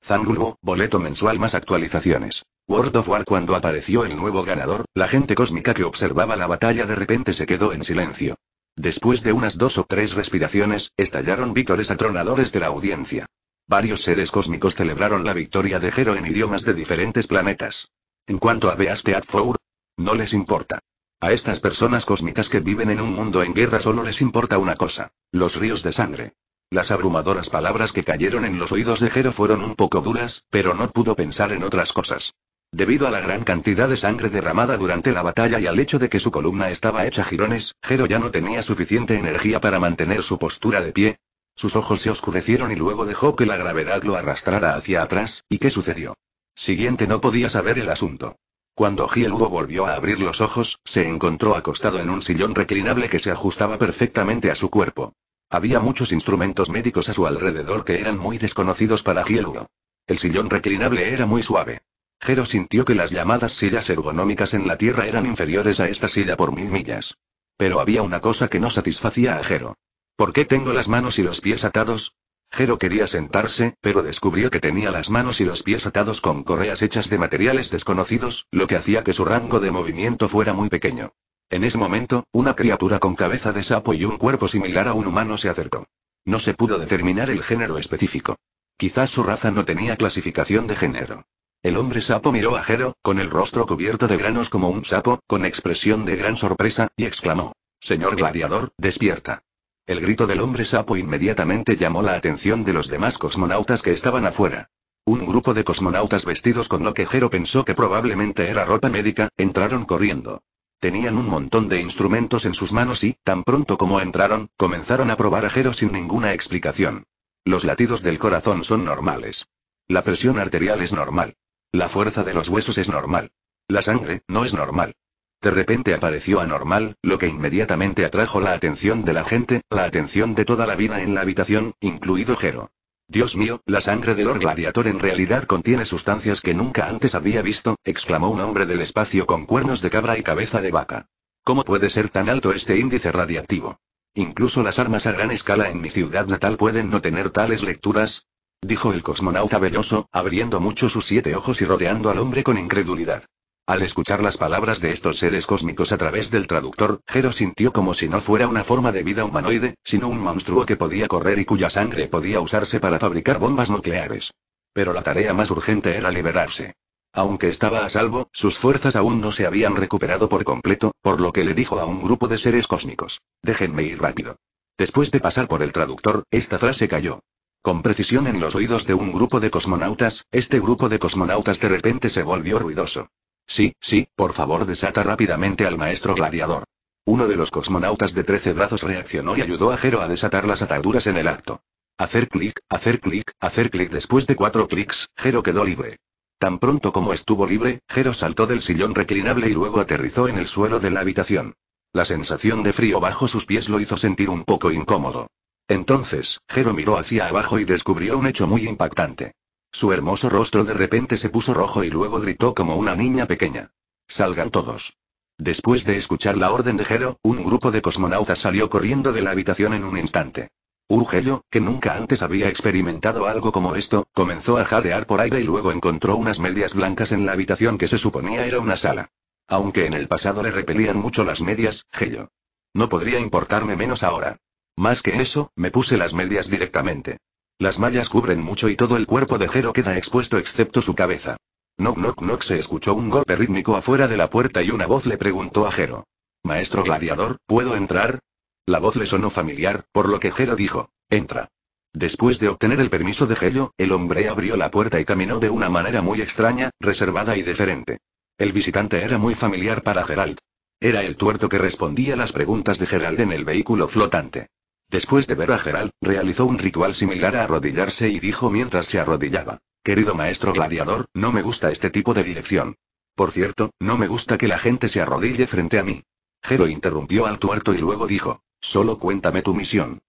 Zangulbo, boleto mensual más actualizaciones. World of War cuando apareció el nuevo ganador, la gente cósmica que observaba la batalla de repente se quedó en silencio. Después de unas dos o tres respiraciones, estallaron vítores atronadores de la audiencia. Varios seres cósmicos celebraron la victoria de Hero en idiomas de diferentes planetas. En cuanto a at Four, no les importa. A estas personas cósmicas que viven en un mundo en guerra solo les importa una cosa, los ríos de sangre. Las abrumadoras palabras que cayeron en los oídos de Jero fueron un poco duras, pero no pudo pensar en otras cosas. Debido a la gran cantidad de sangre derramada durante la batalla y al hecho de que su columna estaba hecha jirones, Jero ya no tenía suficiente energía para mantener su postura de pie. Sus ojos se oscurecieron y luego dejó que la gravedad lo arrastrara hacia atrás, ¿y qué sucedió? Siguiente no podía saber el asunto. Cuando volvió a abrir los ojos, se encontró acostado en un sillón reclinable que se ajustaba perfectamente a su cuerpo. Había muchos instrumentos médicos a su alrededor que eran muy desconocidos para Hielugo. El sillón reclinable era muy suave. Jero sintió que las llamadas sillas ergonómicas en la Tierra eran inferiores a esta silla por mil millas. Pero había una cosa que no satisfacía a Jero. ¿Por qué tengo las manos y los pies atados? Jero quería sentarse, pero descubrió que tenía las manos y los pies atados con correas hechas de materiales desconocidos, lo que hacía que su rango de movimiento fuera muy pequeño. En ese momento, una criatura con cabeza de sapo y un cuerpo similar a un humano se acercó. No se pudo determinar el género específico. Quizás su raza no tenía clasificación de género. El hombre sapo miró a Jero, con el rostro cubierto de granos como un sapo, con expresión de gran sorpresa, y exclamó. Señor gladiador, despierta. El grito del hombre sapo inmediatamente llamó la atención de los demás cosmonautas que estaban afuera. Un grupo de cosmonautas vestidos con lo que Jero pensó que probablemente era ropa médica, entraron corriendo. Tenían un montón de instrumentos en sus manos y, tan pronto como entraron, comenzaron a probar a Jero sin ninguna explicación. Los latidos del corazón son normales. La presión arterial es normal. La fuerza de los huesos es normal. La sangre, no es normal. De repente apareció anormal, lo que inmediatamente atrajo la atención de la gente, la atención de toda la vida en la habitación, incluido Jero. Dios mío, la sangre del Lord Gladiator en realidad contiene sustancias que nunca antes había visto, exclamó un hombre del espacio con cuernos de cabra y cabeza de vaca. ¿Cómo puede ser tan alto este índice radiactivo? Incluso las armas a gran escala en mi ciudad natal pueden no tener tales lecturas, dijo el cosmonauta velloso, abriendo mucho sus siete ojos y rodeando al hombre con incredulidad. Al escuchar las palabras de estos seres cósmicos a través del traductor, Jero sintió como si no fuera una forma de vida humanoide, sino un monstruo que podía correr y cuya sangre podía usarse para fabricar bombas nucleares. Pero la tarea más urgente era liberarse. Aunque estaba a salvo, sus fuerzas aún no se habían recuperado por completo, por lo que le dijo a un grupo de seres cósmicos, déjenme ir rápido. Después de pasar por el traductor, esta frase cayó. Con precisión en los oídos de un grupo de cosmonautas, este grupo de cosmonautas de repente se volvió ruidoso. Sí, sí, por favor desata rápidamente al maestro gladiador. Uno de los cosmonautas de trece brazos reaccionó y ayudó a Jero a desatar las ataduras en el acto. Hacer clic, hacer clic, hacer clic después de cuatro clics, Jero quedó libre. Tan pronto como estuvo libre, Jero saltó del sillón reclinable y luego aterrizó en el suelo de la habitación. La sensación de frío bajo sus pies lo hizo sentir un poco incómodo. Entonces, Jero miró hacia abajo y descubrió un hecho muy impactante. Su hermoso rostro de repente se puso rojo y luego gritó como una niña pequeña. Salgan todos. Después de escuchar la orden de Hero, un grupo de cosmonautas salió corriendo de la habitación en un instante. Urgello, que nunca antes había experimentado algo como esto, comenzó a jadear por aire y luego encontró unas medias blancas en la habitación que se suponía era una sala. Aunque en el pasado le repelían mucho las medias, Gello. No podría importarme menos ahora. Más que eso, me puse las medias directamente. Las mallas cubren mucho y todo el cuerpo de Jero queda expuesto excepto su cabeza. Knock knock knock se escuchó un golpe rítmico afuera de la puerta y una voz le preguntó a Jero. Maestro gladiador, ¿puedo entrar? La voz le sonó familiar, por lo que Jero dijo, entra. Después de obtener el permiso de Gello, el hombre abrió la puerta y caminó de una manera muy extraña, reservada y deferente. El visitante era muy familiar para Gerald. Era el tuerto que respondía las preguntas de Gerald en el vehículo flotante. Después de ver a Gerald, realizó un ritual similar a arrodillarse y dijo mientras se arrodillaba. Querido maestro gladiador, no me gusta este tipo de dirección. Por cierto, no me gusta que la gente se arrodille frente a mí. Gero interrumpió al tuerto y luego dijo, solo cuéntame tu misión.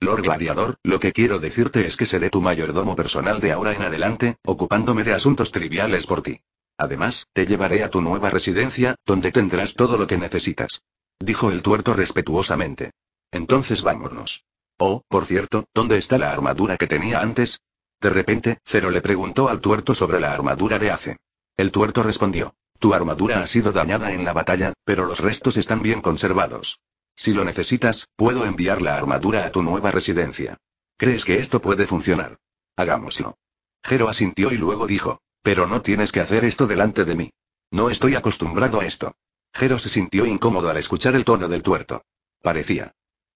Lord Gladiador, lo que quiero decirte es que seré tu mayordomo personal de ahora en adelante, ocupándome de asuntos triviales por ti. Además, te llevaré a tu nueva residencia, donde tendrás todo lo que necesitas. Dijo el tuerto respetuosamente. Entonces vámonos. Oh, por cierto, ¿dónde está la armadura que tenía antes? De repente, Zero le preguntó al tuerto sobre la armadura de Ace. El tuerto respondió. Tu armadura ha sido dañada en la batalla, pero los restos están bien conservados. Si lo necesitas, puedo enviar la armadura a tu nueva residencia. ¿Crees que esto puede funcionar? Hagámoslo. Jero asintió y luego dijo. Pero no tienes que hacer esto delante de mí. No estoy acostumbrado a esto. Jero se sintió incómodo al escuchar el tono del tuerto. Parecía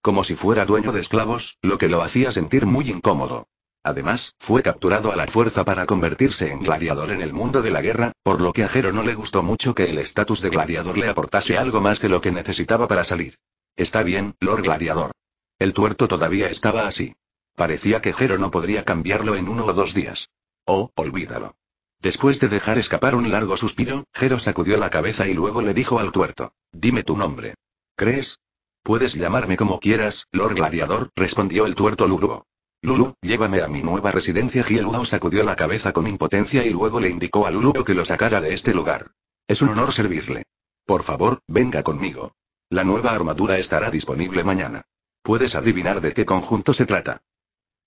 como si fuera dueño de esclavos, lo que lo hacía sentir muy incómodo. Además, fue capturado a la fuerza para convertirse en gladiador en el mundo de la guerra, por lo que a Jero no le gustó mucho que el estatus de gladiador le aportase algo más que lo que necesitaba para salir. Está bien, Lord Gladiador. El tuerto todavía estaba así. Parecía que Jero no podría cambiarlo en uno o dos días. Oh, olvídalo. Después de dejar escapar un largo suspiro, Jero sacudió la cabeza y luego le dijo al tuerto. Dime tu nombre. ¿Crees? Puedes llamarme como quieras, Lord Gladiador, respondió el tuerto Lulu. Lulu, llévame a mi nueva residencia. Hieluau sacudió la cabeza con impotencia y luego le indicó a Lulu que lo sacara de este lugar. Es un honor servirle. Por favor, venga conmigo. La nueva armadura estará disponible mañana. Puedes adivinar de qué conjunto se trata.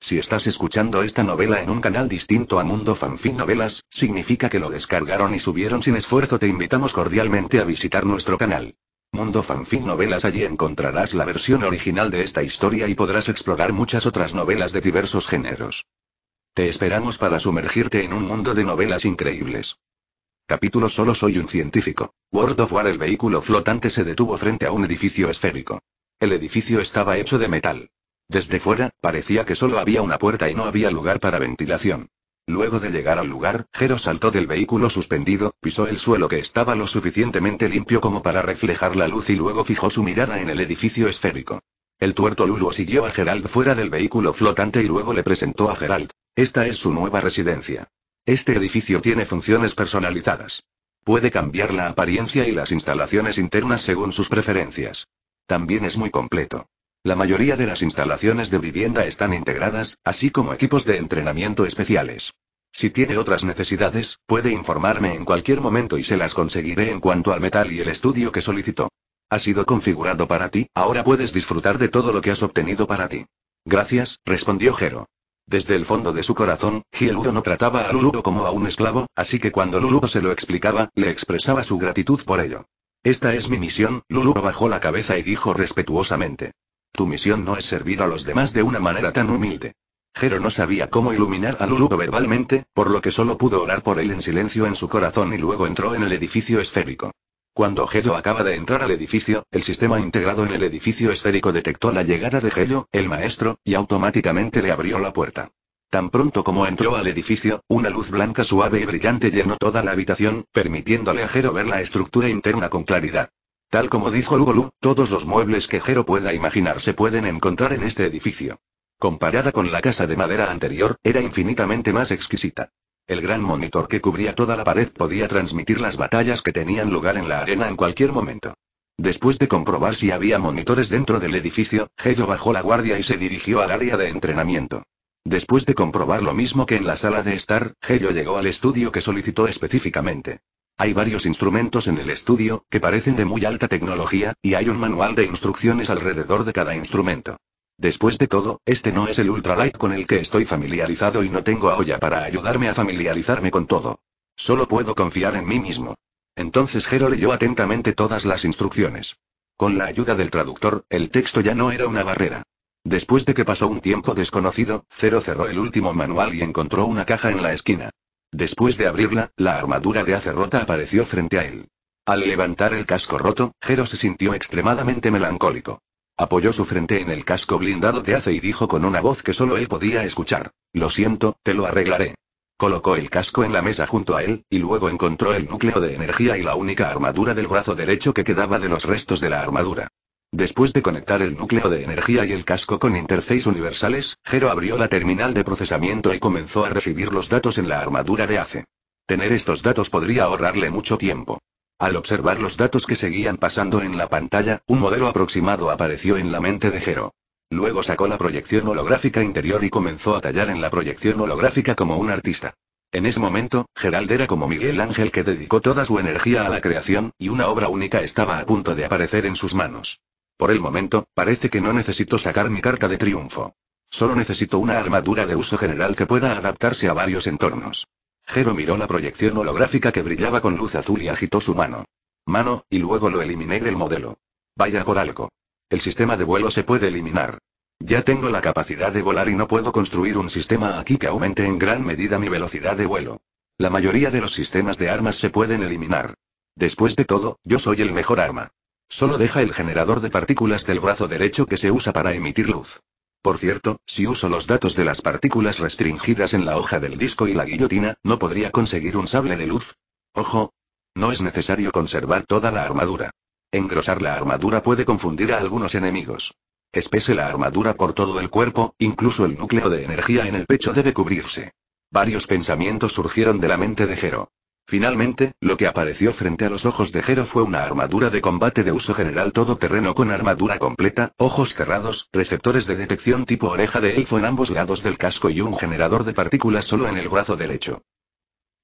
Si estás escuchando esta novela en un canal distinto a Mundo Fanfin Novelas, significa que lo descargaron y subieron sin esfuerzo. Te invitamos cordialmente a visitar nuestro canal. Mundo Fanfic Novelas Allí encontrarás la versión original de esta historia y podrás explorar muchas otras novelas de diversos géneros. Te esperamos para sumergirte en un mundo de novelas increíbles. Capítulo Solo soy un científico. World of War El vehículo flotante se detuvo frente a un edificio esférico. El edificio estaba hecho de metal. Desde fuera, parecía que solo había una puerta y no había lugar para ventilación. Luego de llegar al lugar, Gero saltó del vehículo suspendido, pisó el suelo que estaba lo suficientemente limpio como para reflejar la luz y luego fijó su mirada en el edificio esférico. El tuerto luso siguió a Gerald fuera del vehículo flotante y luego le presentó a Gerald. Esta es su nueva residencia. Este edificio tiene funciones personalizadas. Puede cambiar la apariencia y las instalaciones internas según sus preferencias. También es muy completo. La mayoría de las instalaciones de vivienda están integradas, así como equipos de entrenamiento especiales. Si tiene otras necesidades, puede informarme en cualquier momento y se las conseguiré en cuanto al metal y el estudio que solicitó. Ha sido configurado para ti, ahora puedes disfrutar de todo lo que has obtenido para ti. Gracias, respondió Jero. Desde el fondo de su corazón, Hieludo no trataba a Luludo como a un esclavo, así que cuando Luludo se lo explicaba, le expresaba su gratitud por ello. Esta es mi misión, Lulu bajó la cabeza y dijo respetuosamente. Tu misión no es servir a los demás de una manera tan humilde. Jero no sabía cómo iluminar a Lulu verbalmente, por lo que solo pudo orar por él en silencio en su corazón y luego entró en el edificio esférico. Cuando Jero acaba de entrar al edificio, el sistema integrado en el edificio esférico detectó la llegada de Jero, el maestro, y automáticamente le abrió la puerta. Tan pronto como entró al edificio, una luz blanca suave y brillante llenó toda la habitación, permitiéndole a Jero ver la estructura interna con claridad. Tal como dijo Lugolu, todos los muebles que Jero pueda imaginar se pueden encontrar en este edificio. Comparada con la casa de madera anterior, era infinitamente más exquisita. El gran monitor que cubría toda la pared podía transmitir las batallas que tenían lugar en la arena en cualquier momento. Después de comprobar si había monitores dentro del edificio, Jero bajó la guardia y se dirigió al área de entrenamiento. Después de comprobar lo mismo que en la sala de estar, Gello llegó al estudio que solicitó específicamente. Hay varios instrumentos en el estudio, que parecen de muy alta tecnología, y hay un manual de instrucciones alrededor de cada instrumento. Después de todo, este no es el ultralight con el que estoy familiarizado y no tengo a olla para ayudarme a familiarizarme con todo. Solo puedo confiar en mí mismo. Entonces Jero leyó atentamente todas las instrucciones. Con la ayuda del traductor, el texto ya no era una barrera. Después de que pasó un tiempo desconocido, Zero cerró el último manual y encontró una caja en la esquina. Después de abrirla, la armadura de hace rota apareció frente a él. Al levantar el casco roto, Jero se sintió extremadamente melancólico. Apoyó su frente en el casco blindado de hace y dijo con una voz que solo él podía escuchar. Lo siento, te lo arreglaré. Colocó el casco en la mesa junto a él, y luego encontró el núcleo de energía y la única armadura del brazo derecho que quedaba de los restos de la armadura. Después de conectar el núcleo de energía y el casco con interface universales, Gero abrió la terminal de procesamiento y comenzó a recibir los datos en la armadura de Ace. Tener estos datos podría ahorrarle mucho tiempo. Al observar los datos que seguían pasando en la pantalla, un modelo aproximado apareció en la mente de Gero. Luego sacó la proyección holográfica interior y comenzó a tallar en la proyección holográfica como un artista. En ese momento, Gerald era como Miguel Ángel que dedicó toda su energía a la creación, y una obra única estaba a punto de aparecer en sus manos. Por el momento, parece que no necesito sacar mi carta de triunfo. Solo necesito una armadura de uso general que pueda adaptarse a varios entornos. Jero miró la proyección holográfica que brillaba con luz azul y agitó su mano. Mano, y luego lo eliminé del modelo. Vaya por algo. El sistema de vuelo se puede eliminar. Ya tengo la capacidad de volar y no puedo construir un sistema aquí que aumente en gran medida mi velocidad de vuelo. La mayoría de los sistemas de armas se pueden eliminar. Después de todo, yo soy el mejor arma. Solo deja el generador de partículas del brazo derecho que se usa para emitir luz. Por cierto, si uso los datos de las partículas restringidas en la hoja del disco y la guillotina, ¿no podría conseguir un sable de luz? Ojo. No es necesario conservar toda la armadura. Engrosar la armadura puede confundir a algunos enemigos. Espese la armadura por todo el cuerpo, incluso el núcleo de energía en el pecho debe cubrirse. Varios pensamientos surgieron de la mente de Jero. Finalmente, lo que apareció frente a los ojos de Jero fue una armadura de combate de uso general todoterreno con armadura completa, ojos cerrados, receptores de detección tipo oreja de elfo en ambos lados del casco y un generador de partículas solo en el brazo derecho.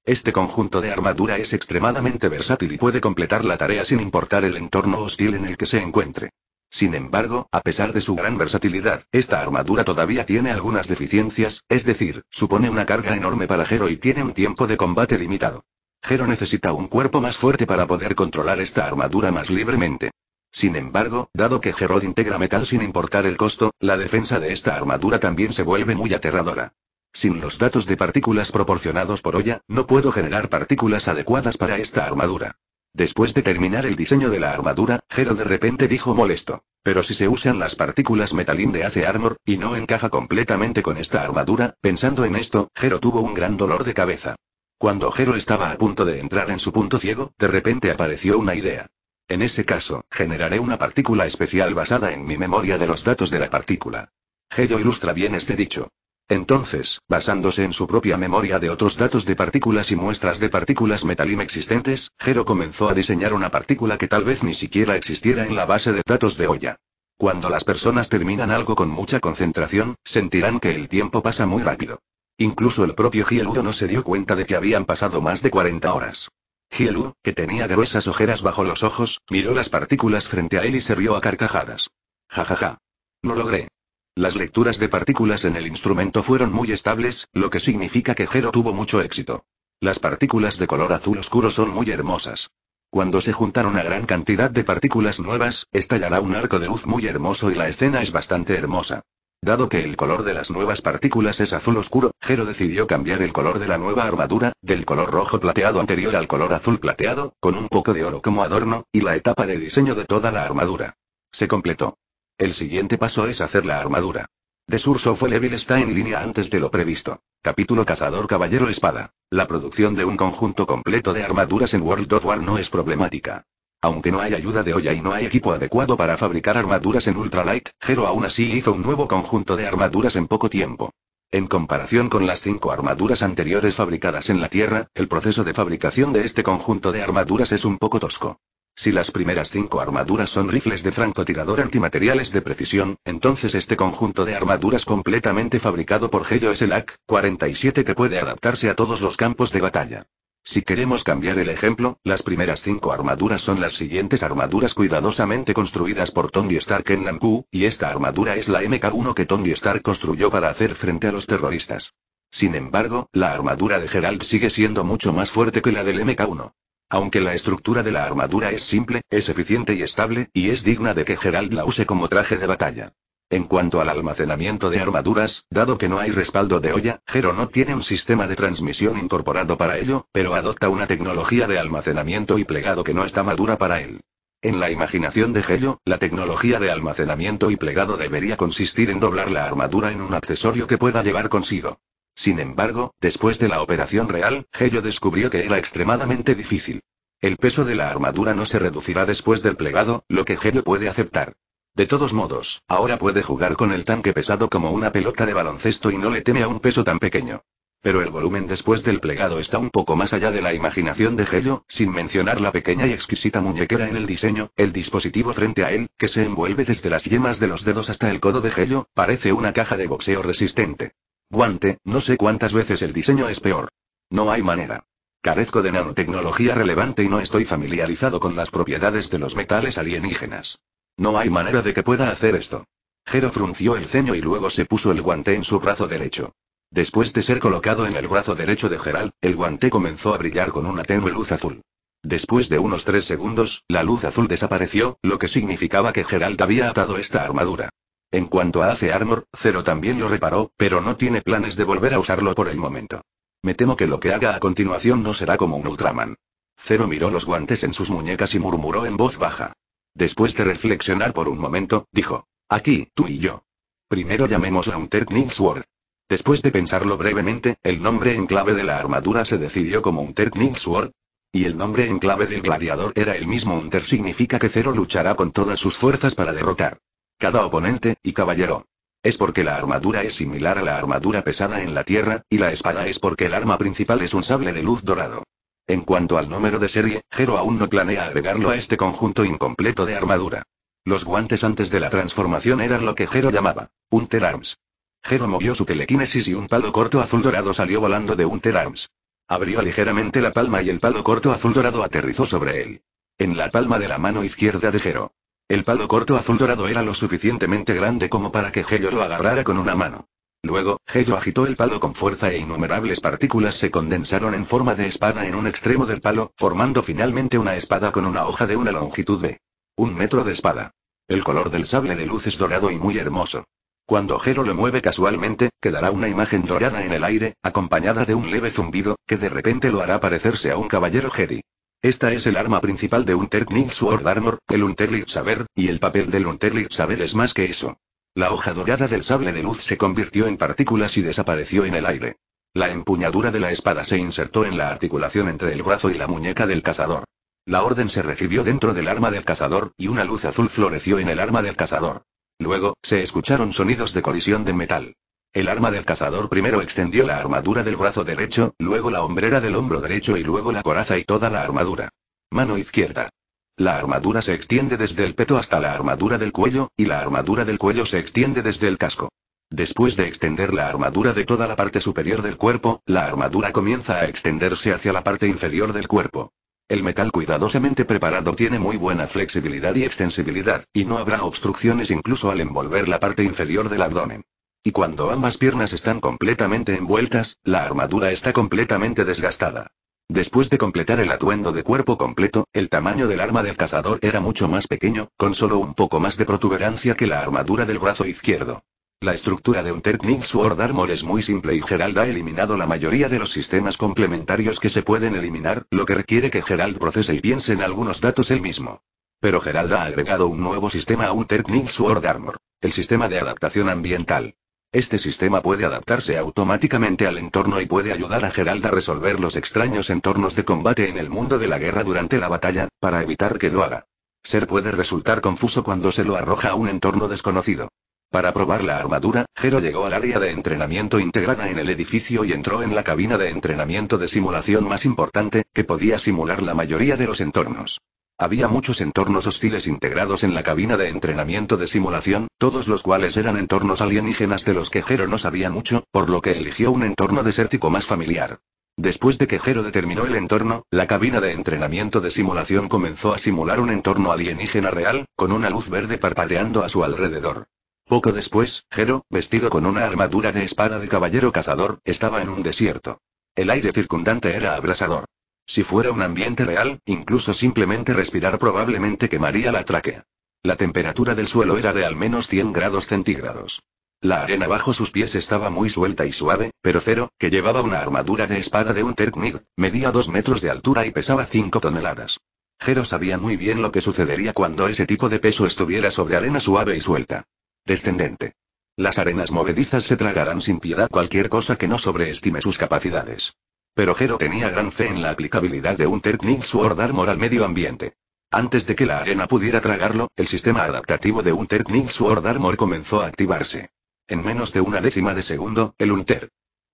Este conjunto de armadura es extremadamente versátil y puede completar la tarea sin importar el entorno hostil en el que se encuentre. Sin embargo, a pesar de su gran versatilidad, esta armadura todavía tiene algunas deficiencias, es decir, supone una carga enorme para Jero y tiene un tiempo de combate limitado. Gero necesita un cuerpo más fuerte para poder controlar esta armadura más libremente. Sin embargo, dado que Gerod integra metal sin importar el costo, la defensa de esta armadura también se vuelve muy aterradora. Sin los datos de partículas proporcionados por Oya, no puedo generar partículas adecuadas para esta armadura. Después de terminar el diseño de la armadura, Gero de repente dijo molesto. Pero si se usan las partículas metalín de Ace Armor, y no encaja completamente con esta armadura, pensando en esto, Gero tuvo un gran dolor de cabeza. Cuando Jero estaba a punto de entrar en su punto ciego, de repente apareció una idea. En ese caso, generaré una partícula especial basada en mi memoria de los datos de la partícula. Gero ilustra bien este dicho. Entonces, basándose en su propia memoria de otros datos de partículas y muestras de partículas metalim existentes, Gero comenzó a diseñar una partícula que tal vez ni siquiera existiera en la base de datos de Olla. Cuando las personas terminan algo con mucha concentración, sentirán que el tiempo pasa muy rápido. Incluso el propio Hielu no se dio cuenta de que habían pasado más de 40 horas. Gielu, que tenía gruesas ojeras bajo los ojos, miró las partículas frente a él y se rió a carcajadas. Ja ja ja. No logré. Las lecturas de partículas en el instrumento fueron muy estables, lo que significa que Gero tuvo mucho éxito. Las partículas de color azul oscuro son muy hermosas. Cuando se juntan una gran cantidad de partículas nuevas, estallará un arco de luz muy hermoso y la escena es bastante hermosa. Dado que el color de las nuevas partículas es azul oscuro, Jero decidió cambiar el color de la nueva armadura, del color rojo plateado anterior al color azul plateado, con un poco de oro como adorno, y la etapa de diseño de toda la armadura. Se completó. El siguiente paso es hacer la armadura. De Surso fue está en línea antes de lo previsto. Capítulo Cazador Caballero Espada. La producción de un conjunto completo de armaduras en World of War no es problemática. Aunque no hay ayuda de olla y no hay equipo adecuado para fabricar armaduras en ultralight, Hero aún así hizo un nuevo conjunto de armaduras en poco tiempo. En comparación con las cinco armaduras anteriores fabricadas en la Tierra, el proceso de fabricación de este conjunto de armaduras es un poco tosco. Si las primeras cinco armaduras son rifles de francotirador antimateriales de precisión, entonces este conjunto de armaduras completamente fabricado por Gero es el AK-47 que puede adaptarse a todos los campos de batalla. Si queremos cambiar el ejemplo, las primeras cinco armaduras son las siguientes armaduras cuidadosamente construidas por Tony Stark en Lampu, y esta armadura es la MK1 que Tony Stark construyó para hacer frente a los terroristas. Sin embargo, la armadura de Gerald sigue siendo mucho más fuerte que la del MK1. Aunque la estructura de la armadura es simple, es eficiente y estable, y es digna de que Gerald la use como traje de batalla. En cuanto al almacenamiento de armaduras, dado que no hay respaldo de olla, Gero no tiene un sistema de transmisión incorporado para ello, pero adopta una tecnología de almacenamiento y plegado que no está madura para él. En la imaginación de Gello, la tecnología de almacenamiento y plegado debería consistir en doblar la armadura en un accesorio que pueda llevar consigo. Sin embargo, después de la operación real, Gello descubrió que era extremadamente difícil. El peso de la armadura no se reducirá después del plegado, lo que Gello puede aceptar. De todos modos, ahora puede jugar con el tanque pesado como una pelota de baloncesto y no le teme a un peso tan pequeño. Pero el volumen después del plegado está un poco más allá de la imaginación de Gello, sin mencionar la pequeña y exquisita muñequera en el diseño, el dispositivo frente a él, que se envuelve desde las yemas de los dedos hasta el codo de Gello, parece una caja de boxeo resistente. Guante, no sé cuántas veces el diseño es peor. No hay manera. Carezco de nanotecnología relevante y no estoy familiarizado con las propiedades de los metales alienígenas. No hay manera de que pueda hacer esto. Zero frunció el ceño y luego se puso el guante en su brazo derecho. Después de ser colocado en el brazo derecho de Gerald, el guante comenzó a brillar con una tenue luz azul. Después de unos tres segundos, la luz azul desapareció, lo que significaba que Gerald había atado esta armadura. En cuanto a Ace Armor, Zero también lo reparó, pero no tiene planes de volver a usarlo por el momento. Me temo que lo que haga a continuación no será como un Ultraman. Zero miró los guantes en sus muñecas y murmuró en voz baja. Después de reflexionar por un momento, dijo. Aquí, tú y yo. Primero llamemos a un Sword. Después de pensarlo brevemente, el nombre en clave de la armadura se decidió como un Sword. Y el nombre en clave del gladiador era el mismo Hunter significa que Cero luchará con todas sus fuerzas para derrotar. Cada oponente, y caballero. Es porque la armadura es similar a la armadura pesada en la tierra, y la espada es porque el arma principal es un sable de luz dorado. En cuanto al número de serie, Gero aún no planea agregarlo a este conjunto incompleto de armadura. Los guantes antes de la transformación eran lo que Gero llamaba un Arms. Gero movió su telequinesis y un palo corto azul dorado salió volando de un Arms. Abrió ligeramente la palma y el palo corto azul dorado aterrizó sobre él. En la palma de la mano izquierda de Gero. El palo corto azul dorado era lo suficientemente grande como para que Gero lo agarrara con una mano. Luego, jero agitó el palo con fuerza e innumerables partículas se condensaron en forma de espada en un extremo del palo, formando finalmente una espada con una hoja de una longitud de un metro de espada. El color del sable de luz es dorado y muy hermoso. Cuando Hero lo mueve casualmente, quedará una imagen dorada en el aire, acompañada de un leve zumbido, que de repente lo hará parecerse a un caballero Jedi. Esta es el arma principal de un Sword Armor, el Unterlich Saber, y el papel del Unterlich Saber es más que eso. La hoja dorada del sable de luz se convirtió en partículas y desapareció en el aire. La empuñadura de la espada se insertó en la articulación entre el brazo y la muñeca del cazador. La orden se recibió dentro del arma del cazador, y una luz azul floreció en el arma del cazador. Luego, se escucharon sonidos de colisión de metal. El arma del cazador primero extendió la armadura del brazo derecho, luego la hombrera del hombro derecho y luego la coraza y toda la armadura. Mano izquierda. La armadura se extiende desde el peto hasta la armadura del cuello, y la armadura del cuello se extiende desde el casco. Después de extender la armadura de toda la parte superior del cuerpo, la armadura comienza a extenderse hacia la parte inferior del cuerpo. El metal cuidadosamente preparado tiene muy buena flexibilidad y extensibilidad, y no habrá obstrucciones incluso al envolver la parte inferior del abdomen. Y cuando ambas piernas están completamente envueltas, la armadura está completamente desgastada. Después de completar el atuendo de cuerpo completo, el tamaño del arma del cazador era mucho más pequeño, con solo un poco más de protuberancia que la armadura del brazo izquierdo. La estructura de un Technic Sword Armor es muy simple y Gerald ha eliminado la mayoría de los sistemas complementarios que se pueden eliminar, lo que requiere que Gerald procese y piense en algunos datos él mismo. Pero Gerald ha agregado un nuevo sistema a un Technic Sword Armor, el sistema de adaptación ambiental. Este sistema puede adaptarse automáticamente al entorno y puede ayudar a Gerald a resolver los extraños entornos de combate en el mundo de la guerra durante la batalla, para evitar que lo haga. Ser puede resultar confuso cuando se lo arroja a un entorno desconocido. Para probar la armadura, Gero llegó al área de entrenamiento integrada en el edificio y entró en la cabina de entrenamiento de simulación más importante, que podía simular la mayoría de los entornos. Había muchos entornos hostiles integrados en la cabina de entrenamiento de simulación, todos los cuales eran entornos alienígenas de los que Jero no sabía mucho, por lo que eligió un entorno desértico más familiar. Después de que Jero determinó el entorno, la cabina de entrenamiento de simulación comenzó a simular un entorno alienígena real, con una luz verde parpadeando a su alrededor. Poco después, Jero, vestido con una armadura de espada de caballero cazador, estaba en un desierto. El aire circundante era abrasador. Si fuera un ambiente real, incluso simplemente respirar probablemente quemaría la tráquea. La temperatura del suelo era de al menos 100 grados centígrados. La arena bajo sus pies estaba muy suelta y suave, pero Cero, que llevaba una armadura de espada de un Terkmig, medía 2 metros de altura y pesaba 5 toneladas. Jero sabía muy bien lo que sucedería cuando ese tipo de peso estuviera sobre arena suave y suelta. Descendente. Las arenas movedizas se tragarán sin piedad cualquier cosa que no sobreestime sus capacidades. Pero Gero tenía gran fe en la aplicabilidad de un Technic Sword Armor al medio ambiente. Antes de que la arena pudiera tragarlo, el sistema adaptativo de un Technic Sword Armor comenzó a activarse. En menos de una décima de segundo, el Unter.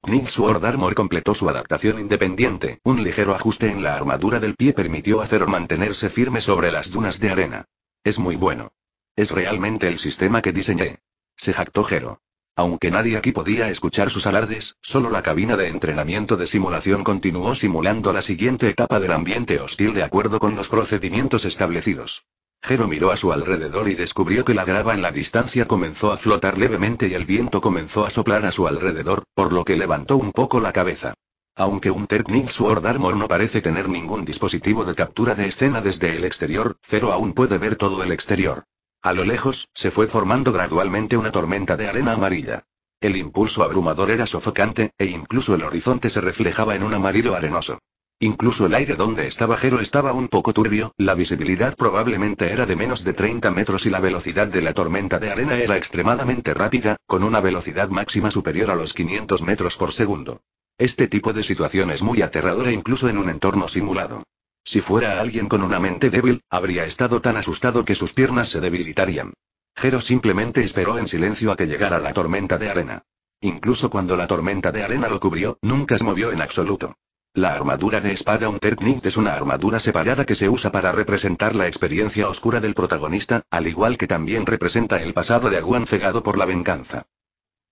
Nick Sword Armor completó su adaptación independiente, un ligero ajuste en la armadura del pie permitió hacer mantenerse firme sobre las dunas de arena. Es muy bueno. Es realmente el sistema que diseñé. Se jactó Jero. Aunque nadie aquí podía escuchar sus alardes, solo la cabina de entrenamiento de simulación continuó simulando la siguiente etapa del ambiente hostil de acuerdo con los procedimientos establecidos. Jero miró a su alrededor y descubrió que la grava en la distancia comenzó a flotar levemente y el viento comenzó a soplar a su alrededor, por lo que levantó un poco la cabeza. Aunque un Technic Sword Armor no parece tener ningún dispositivo de captura de escena desde el exterior, Zero aún puede ver todo el exterior. A lo lejos, se fue formando gradualmente una tormenta de arena amarilla. El impulso abrumador era sofocante, e incluso el horizonte se reflejaba en un amarillo arenoso. Incluso el aire donde estaba Jero estaba un poco turbio, la visibilidad probablemente era de menos de 30 metros y la velocidad de la tormenta de arena era extremadamente rápida, con una velocidad máxima superior a los 500 metros por segundo. Este tipo de situación es muy aterradora incluso en un entorno simulado. Si fuera alguien con una mente débil, habría estado tan asustado que sus piernas se debilitarían. Jero simplemente esperó en silencio a que llegara la tormenta de arena. Incluso cuando la tormenta de arena lo cubrió, nunca se movió en absoluto. La armadura de espada Unterknicht es una armadura separada que se usa para representar la experiencia oscura del protagonista, al igual que también representa el pasado de Aguan cegado por la venganza.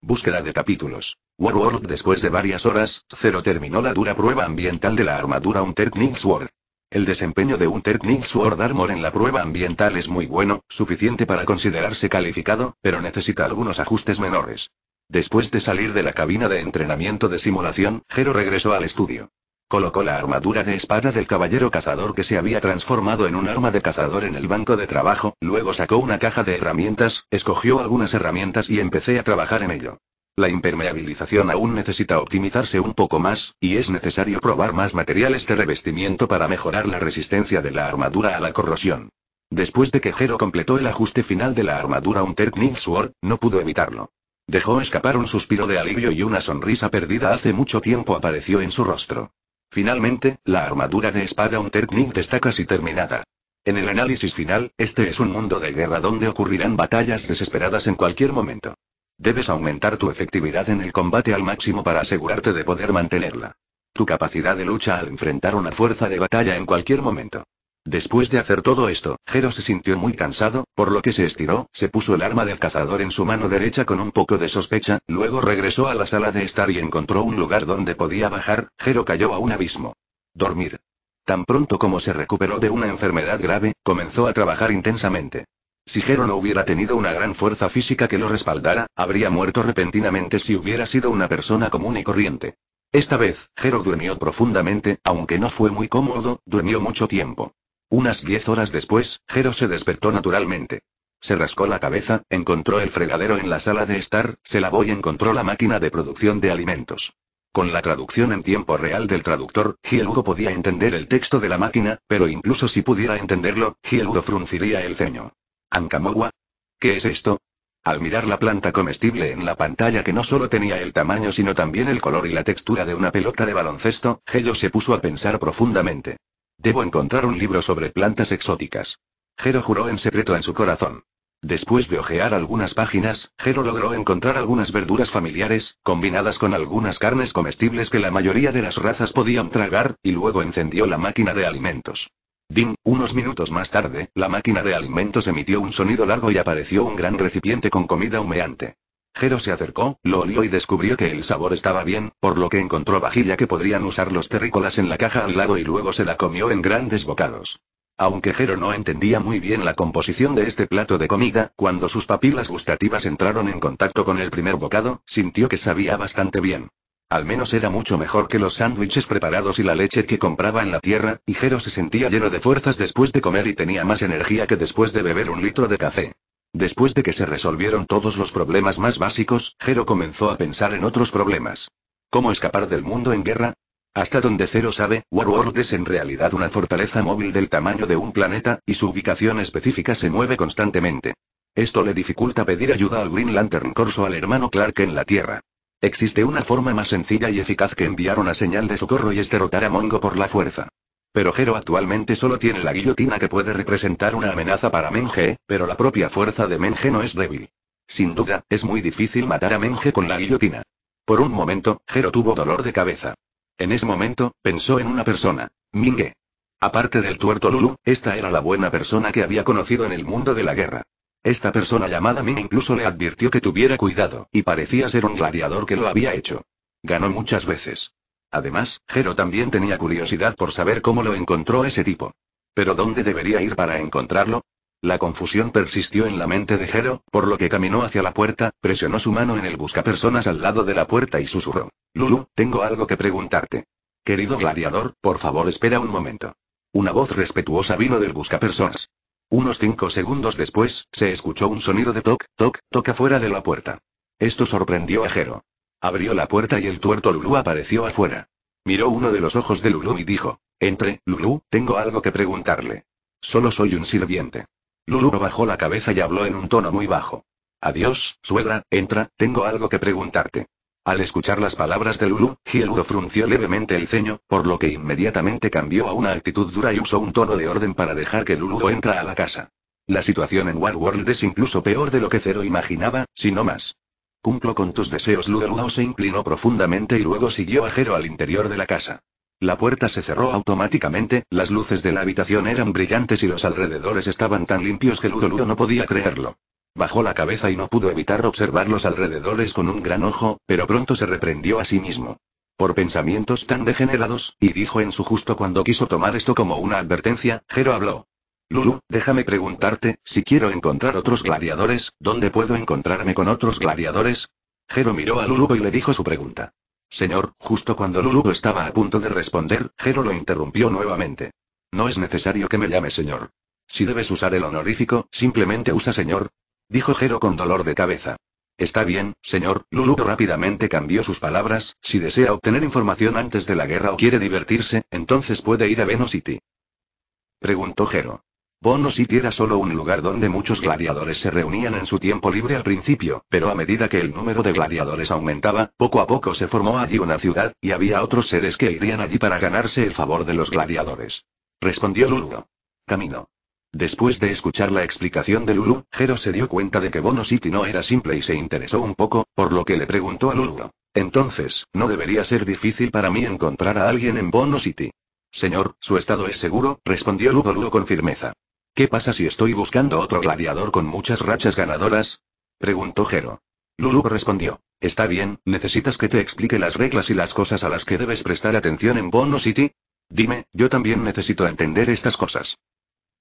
Búsqueda de capítulos. Warworld después de varias horas, Zero terminó la dura prueba ambiental de la armadura Unterknicht Sword. El desempeño de un Technic Sword Armor en la prueba ambiental es muy bueno, suficiente para considerarse calificado, pero necesita algunos ajustes menores. Después de salir de la cabina de entrenamiento de simulación, Jero regresó al estudio. Colocó la armadura de espada del caballero cazador que se había transformado en un arma de cazador en el banco de trabajo, luego sacó una caja de herramientas, escogió algunas herramientas y empecé a trabajar en ello. La impermeabilización aún necesita optimizarse un poco más, y es necesario probar más materiales de revestimiento para mejorar la resistencia de la armadura a la corrosión. Después de que Jero completó el ajuste final de la armadura Unter Sword, no pudo evitarlo. Dejó escapar un suspiro de alivio y una sonrisa perdida hace mucho tiempo apareció en su rostro. Finalmente, la armadura de espada Unterknight está casi terminada. En el análisis final, este es un mundo de guerra donde ocurrirán batallas desesperadas en cualquier momento. Debes aumentar tu efectividad en el combate al máximo para asegurarte de poder mantenerla. Tu capacidad de lucha al enfrentar una fuerza de batalla en cualquier momento. Después de hacer todo esto, Jero se sintió muy cansado, por lo que se estiró, se puso el arma del cazador en su mano derecha con un poco de sospecha, luego regresó a la sala de estar y encontró un lugar donde podía bajar, Jero cayó a un abismo. Dormir. Tan pronto como se recuperó de una enfermedad grave, comenzó a trabajar intensamente. Si Jero no hubiera tenido una gran fuerza física que lo respaldara, habría muerto repentinamente si hubiera sido una persona común y corriente. Esta vez, Jero durmió profundamente, aunque no fue muy cómodo, durmió mucho tiempo. Unas diez horas después, Jero se despertó naturalmente. Se rascó la cabeza, encontró el fregadero en la sala de estar, se lavó y encontró la máquina de producción de alimentos. Con la traducción en tiempo real del traductor, Hielgo podía entender el texto de la máquina, pero incluso si pudiera entenderlo, Hielgo frunciría el ceño. ¿Ankamowa? ¿Qué es esto? Al mirar la planta comestible en la pantalla que no solo tenía el tamaño sino también el color y la textura de una pelota de baloncesto, Gero se puso a pensar profundamente. Debo encontrar un libro sobre plantas exóticas. Gero juró en secreto en su corazón. Después de ojear algunas páginas, Gero logró encontrar algunas verduras familiares, combinadas con algunas carnes comestibles que la mayoría de las razas podían tragar, y luego encendió la máquina de alimentos. Dim, unos minutos más tarde, la máquina de alimentos emitió un sonido largo y apareció un gran recipiente con comida humeante. Jero se acercó, lo olió y descubrió que el sabor estaba bien, por lo que encontró vajilla que podrían usar los terrícolas en la caja al lado y luego se la comió en grandes bocados. Aunque Jero no entendía muy bien la composición de este plato de comida, cuando sus papilas gustativas entraron en contacto con el primer bocado, sintió que sabía bastante bien. Al menos era mucho mejor que los sándwiches preparados y la leche que compraba en la tierra, y Jero se sentía lleno de fuerzas después de comer y tenía más energía que después de beber un litro de café. Después de que se resolvieron todos los problemas más básicos, Jero comenzó a pensar en otros problemas. ¿Cómo escapar del mundo en guerra? Hasta donde Cero sabe, Warworld es en realidad una fortaleza móvil del tamaño de un planeta, y su ubicación específica se mueve constantemente. Esto le dificulta pedir ayuda al Green Lantern Corso al hermano Clark en la Tierra. Existe una forma más sencilla y eficaz que enviar una señal de socorro y es derrotar a Mongo por la fuerza. Pero Jero actualmente solo tiene la guillotina que puede representar una amenaza para Menge, pero la propia fuerza de Menge no es débil. Sin duda, es muy difícil matar a Menge con la guillotina. Por un momento, Jero tuvo dolor de cabeza. En ese momento, pensó en una persona. Minge. Aparte del tuerto Lulu, esta era la buena persona que había conocido en el mundo de la guerra. Esta persona llamada Min incluso le advirtió que tuviera cuidado, y parecía ser un gladiador que lo había hecho. Ganó muchas veces. Además, Jero también tenía curiosidad por saber cómo lo encontró ese tipo. Pero ¿dónde debería ir para encontrarlo? La confusión persistió en la mente de Jero, por lo que caminó hacia la puerta, presionó su mano en el buscapersonas al lado de la puerta y susurró. Lulu, tengo algo que preguntarte. Querido gladiador, por favor espera un momento. Una voz respetuosa vino del buscapersonas. Unos cinco segundos después, se escuchó un sonido de toc, toc, toca fuera de la puerta. Esto sorprendió a Jero. Abrió la puerta y el tuerto Lulú apareció afuera. Miró uno de los ojos de Lulú y dijo, entre, Lulú, tengo algo que preguntarle. Solo soy un sirviente. Lulú bajó la cabeza y habló en un tono muy bajo. Adiós, suegra, entra, tengo algo que preguntarte. Al escuchar las palabras de Lulu, Hildo frunció levemente el ceño, por lo que inmediatamente cambió a una actitud dura y usó un tono de orden para dejar que Lulu entra a la casa. La situación en War World es incluso peor de lo que Zero imaginaba, si no más. Cumplo con tus deseos. Ludo se inclinó profundamente y luego siguió a Jero al interior de la casa. La puerta se cerró automáticamente, las luces de la habitación eran brillantes y los alrededores estaban tan limpios que Ludo no podía creerlo. Bajó la cabeza y no pudo evitar observar los alrededores con un gran ojo, pero pronto se reprendió a sí mismo. Por pensamientos tan degenerados, y dijo en su justo cuando quiso tomar esto como una advertencia, Jero habló. Lulu, déjame preguntarte, si quiero encontrar otros gladiadores, ¿dónde puedo encontrarme con otros gladiadores? Jero miró a Lulu y le dijo su pregunta. Señor, justo cuando Lulu estaba a punto de responder, Jero lo interrumpió nuevamente. No es necesario que me llame señor. Si debes usar el honorífico, simplemente usa señor, dijo Jero con dolor de cabeza. Está bien, señor, Lulu rápidamente cambió sus palabras, si desea obtener información antes de la guerra o quiere divertirse, entonces puede ir a Veno City. Preguntó Jero. Bono City era solo un lugar donde muchos gladiadores se reunían en su tiempo libre al principio, pero a medida que el número de gladiadores aumentaba, poco a poco se formó allí una ciudad, y había otros seres que irían allí para ganarse el favor de los gladiadores. Respondió Lulu. Camino. Después de escuchar la explicación de Lulu, Jero se dio cuenta de que Bono City no era simple y se interesó un poco, por lo que le preguntó a Lulu. Entonces, no debería ser difícil para mí encontrar a alguien en Bono City. Señor, su estado es seguro, respondió Lulu con firmeza. ¿Qué pasa si estoy buscando otro gladiador con muchas rachas ganadoras? preguntó Jero. Lulu respondió. Está bien, ¿necesitas que te explique las reglas y las cosas a las que debes prestar atención en Bono City? Dime, yo también necesito entender estas cosas.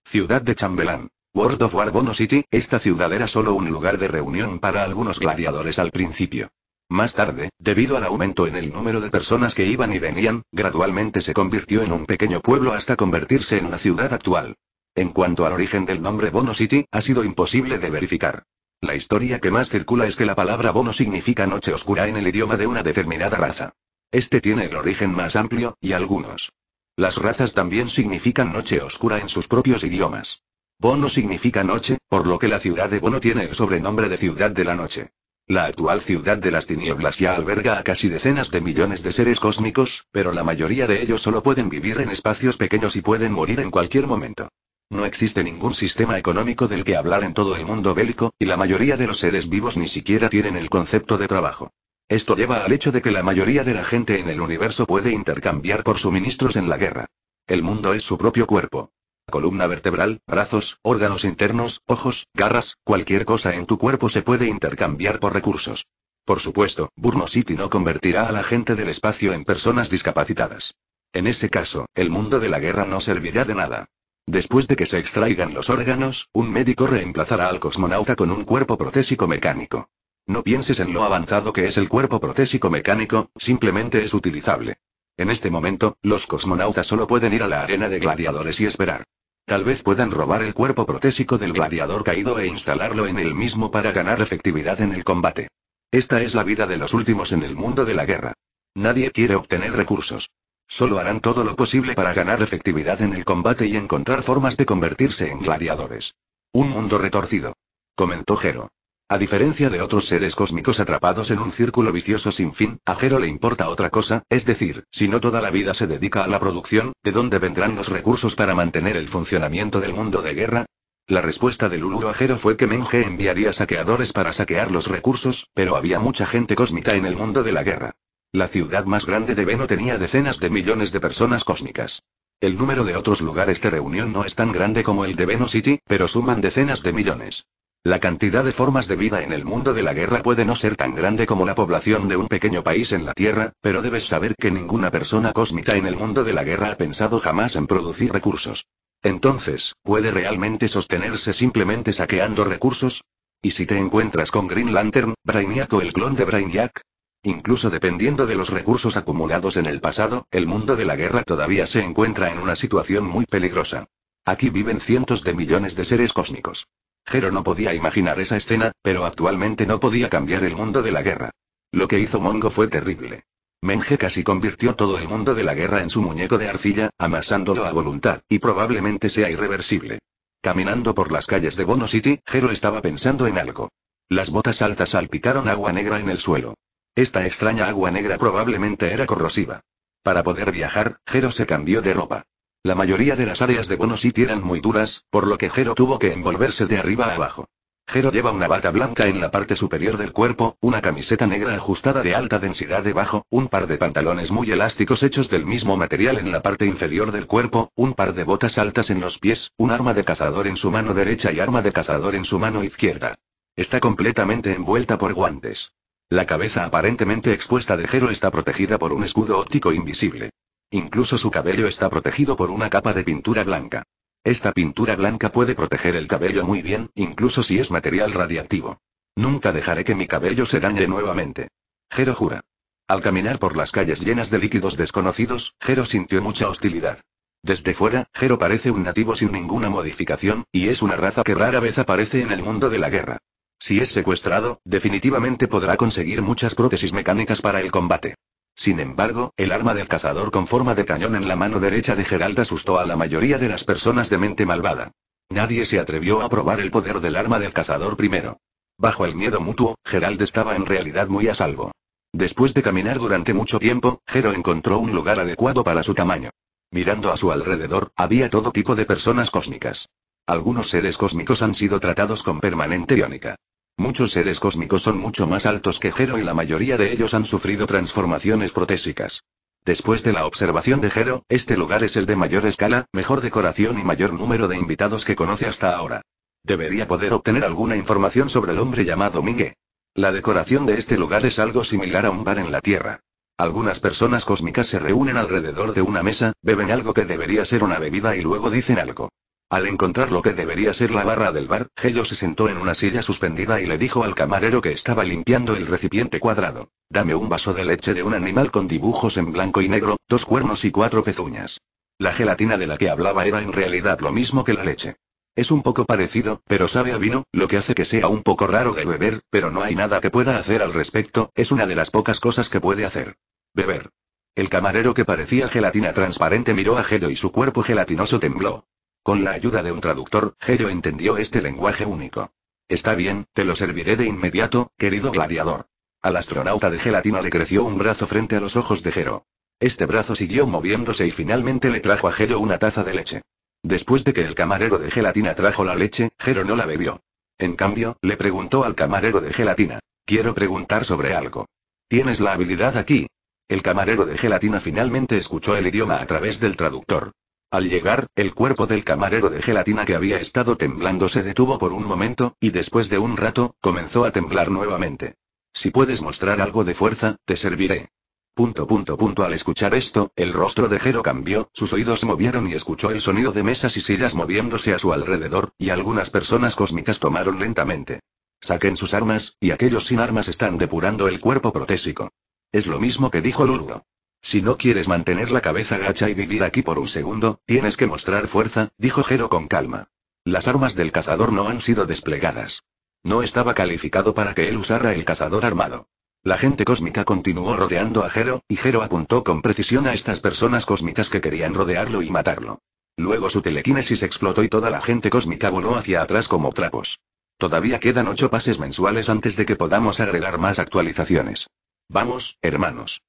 Ciudad de Chambelán, World of War Bono City, esta ciudad era solo un lugar de reunión para algunos gladiadores al principio. Más tarde, debido al aumento en el número de personas que iban y venían, gradualmente se convirtió en un pequeño pueblo hasta convertirse en la ciudad actual. En cuanto al origen del nombre Bono City, ha sido imposible de verificar. La historia que más circula es que la palabra Bono significa noche oscura en el idioma de una determinada raza. Este tiene el origen más amplio, y algunos las razas también significan noche oscura en sus propios idiomas. Bono significa noche, por lo que la ciudad de Bono tiene el sobrenombre de Ciudad de la Noche. La actual ciudad de las tinieblas ya alberga a casi decenas de millones de seres cósmicos, pero la mayoría de ellos solo pueden vivir en espacios pequeños y pueden morir en cualquier momento. No existe ningún sistema económico del que hablar en todo el mundo bélico, y la mayoría de los seres vivos ni siquiera tienen el concepto de trabajo. Esto lleva al hecho de que la mayoría de la gente en el universo puede intercambiar por suministros en la guerra. El mundo es su propio cuerpo. Columna vertebral, brazos, órganos internos, ojos, garras, cualquier cosa en tu cuerpo se puede intercambiar por recursos. Por supuesto, Burno City no convertirá a la gente del espacio en personas discapacitadas. En ese caso, el mundo de la guerra no servirá de nada. Después de que se extraigan los órganos, un médico reemplazará al cosmonauta con un cuerpo protésico mecánico. No pienses en lo avanzado que es el cuerpo protésico mecánico, simplemente es utilizable. En este momento, los cosmonautas solo pueden ir a la arena de gladiadores y esperar. Tal vez puedan robar el cuerpo protésico del gladiador caído e instalarlo en el mismo para ganar efectividad en el combate. Esta es la vida de los últimos en el mundo de la guerra. Nadie quiere obtener recursos. Solo harán todo lo posible para ganar efectividad en el combate y encontrar formas de convertirse en gladiadores. Un mundo retorcido. Comentó Jero. A diferencia de otros seres cósmicos atrapados en un círculo vicioso sin fin, a Jero le importa otra cosa, es decir, si no toda la vida se dedica a la producción, ¿de dónde vendrán los recursos para mantener el funcionamiento del mundo de guerra? La respuesta del Uluru a Jero fue que Menge enviaría saqueadores para saquear los recursos, pero había mucha gente cósmica en el mundo de la guerra. La ciudad más grande de Veno tenía decenas de millones de personas cósmicas. El número de otros lugares de reunión no es tan grande como el de Veno City, pero suman decenas de millones. La cantidad de formas de vida en el mundo de la guerra puede no ser tan grande como la población de un pequeño país en la Tierra, pero debes saber que ninguna persona cósmica en el mundo de la guerra ha pensado jamás en producir recursos. Entonces, ¿puede realmente sostenerse simplemente saqueando recursos? ¿Y si te encuentras con Green Lantern, Brainiac o el clon de Brainiac? Incluso dependiendo de los recursos acumulados en el pasado, el mundo de la guerra todavía se encuentra en una situación muy peligrosa. Aquí viven cientos de millones de seres cósmicos. Jero no podía imaginar esa escena, pero actualmente no podía cambiar el mundo de la guerra. Lo que hizo Mongo fue terrible. Menge casi convirtió todo el mundo de la guerra en su muñeco de arcilla, amasándolo a voluntad, y probablemente sea irreversible. Caminando por las calles de Bono City, Jero estaba pensando en algo. Las botas altas salpicaron agua negra en el suelo. Esta extraña agua negra probablemente era corrosiva. Para poder viajar, Jero se cambió de ropa. La mayoría de las áreas de Bono City eran muy duras, por lo que Jero tuvo que envolverse de arriba a abajo. Jero lleva una bata blanca en la parte superior del cuerpo, una camiseta negra ajustada de alta densidad debajo, un par de pantalones muy elásticos hechos del mismo material en la parte inferior del cuerpo, un par de botas altas en los pies, un arma de cazador en su mano derecha y arma de cazador en su mano izquierda. Está completamente envuelta por guantes. La cabeza aparentemente expuesta de Jero está protegida por un escudo óptico invisible. Incluso su cabello está protegido por una capa de pintura blanca. Esta pintura blanca puede proteger el cabello muy bien, incluso si es material radiactivo. Nunca dejaré que mi cabello se dañe nuevamente. Jero jura. Al caminar por las calles llenas de líquidos desconocidos, Jero sintió mucha hostilidad. Desde fuera, Jero parece un nativo sin ninguna modificación, y es una raza que rara vez aparece en el mundo de la guerra. Si es secuestrado, definitivamente podrá conseguir muchas prótesis mecánicas para el combate. Sin embargo, el arma del cazador con forma de cañón en la mano derecha de Gerald asustó a la mayoría de las personas de mente malvada. Nadie se atrevió a probar el poder del arma del cazador primero. Bajo el miedo mutuo, Gerald estaba en realidad muy a salvo. Después de caminar durante mucho tiempo, Gero encontró un lugar adecuado para su tamaño. Mirando a su alrededor, había todo tipo de personas cósmicas. Algunos seres cósmicos han sido tratados con permanente iónica. Muchos seres cósmicos son mucho más altos que Jero y la mayoría de ellos han sufrido transformaciones protésicas. Después de la observación de Jero, este lugar es el de mayor escala, mejor decoración y mayor número de invitados que conoce hasta ahora. Debería poder obtener alguna información sobre el hombre llamado Mingue. La decoración de este lugar es algo similar a un bar en la Tierra. Algunas personas cósmicas se reúnen alrededor de una mesa, beben algo que debería ser una bebida y luego dicen algo. Al encontrar lo que debería ser la barra del bar, Gello se sentó en una silla suspendida y le dijo al camarero que estaba limpiando el recipiente cuadrado. Dame un vaso de leche de un animal con dibujos en blanco y negro, dos cuernos y cuatro pezuñas. La gelatina de la que hablaba era en realidad lo mismo que la leche. Es un poco parecido, pero sabe a vino, lo que hace que sea un poco raro de beber, pero no hay nada que pueda hacer al respecto, es una de las pocas cosas que puede hacer. Beber. El camarero que parecía gelatina transparente miró a Gello y su cuerpo gelatinoso tembló. Con la ayuda de un traductor, Gello entendió este lenguaje único. Está bien, te lo serviré de inmediato, querido gladiador. Al astronauta de gelatina le creció un brazo frente a los ojos de Gero. Este brazo siguió moviéndose y finalmente le trajo a Gero una taza de leche. Después de que el camarero de gelatina trajo la leche, Gero no la bebió. En cambio, le preguntó al camarero de gelatina. Quiero preguntar sobre algo. ¿Tienes la habilidad aquí? El camarero de gelatina finalmente escuchó el idioma a través del traductor. Al llegar, el cuerpo del camarero de gelatina que había estado temblando se detuvo por un momento, y después de un rato, comenzó a temblar nuevamente. Si puedes mostrar algo de fuerza, te serviré. Punto punto punto al escuchar esto, el rostro de Jero cambió, sus oídos se movieron y escuchó el sonido de mesas y sillas moviéndose a su alrededor, y algunas personas cósmicas tomaron lentamente. Saquen sus armas, y aquellos sin armas están depurando el cuerpo protésico. Es lo mismo que dijo Lulu. Si no quieres mantener la cabeza gacha y vivir aquí por un segundo, tienes que mostrar fuerza, dijo Jero con calma. Las armas del cazador no han sido desplegadas. No estaba calificado para que él usara el cazador armado. La gente cósmica continuó rodeando a Jero, y Jero apuntó con precisión a estas personas cósmicas que querían rodearlo y matarlo. Luego su telequinesis explotó y toda la gente cósmica voló hacia atrás como trapos. Todavía quedan ocho pases mensuales antes de que podamos agregar más actualizaciones. Vamos, hermanos.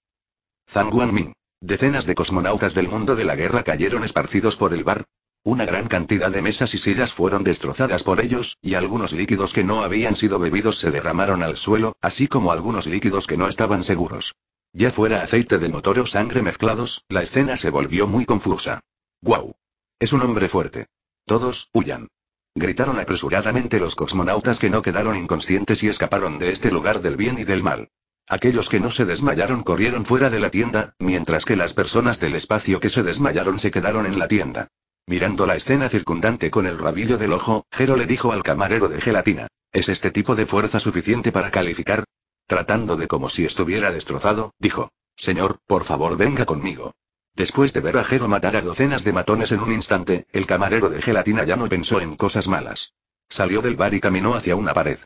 Zhang Guanmin. Decenas de cosmonautas del mundo de la guerra cayeron esparcidos por el bar. Una gran cantidad de mesas y sillas fueron destrozadas por ellos, y algunos líquidos que no habían sido bebidos se derramaron al suelo, así como algunos líquidos que no estaban seguros. Ya fuera aceite de motor o sangre mezclados, la escena se volvió muy confusa. ¡Guau! Es un hombre fuerte. Todos, huyan. Gritaron apresuradamente los cosmonautas que no quedaron inconscientes y escaparon de este lugar del bien y del mal. Aquellos que no se desmayaron corrieron fuera de la tienda, mientras que las personas del espacio que se desmayaron se quedaron en la tienda. Mirando la escena circundante con el rabillo del ojo, Jero le dijo al camarero de gelatina, ¿es este tipo de fuerza suficiente para calificar? Tratando de como si estuviera destrozado, dijo, Señor, por favor venga conmigo. Después de ver a Jero matar a docenas de matones en un instante, el camarero de gelatina ya no pensó en cosas malas. Salió del bar y caminó hacia una pared.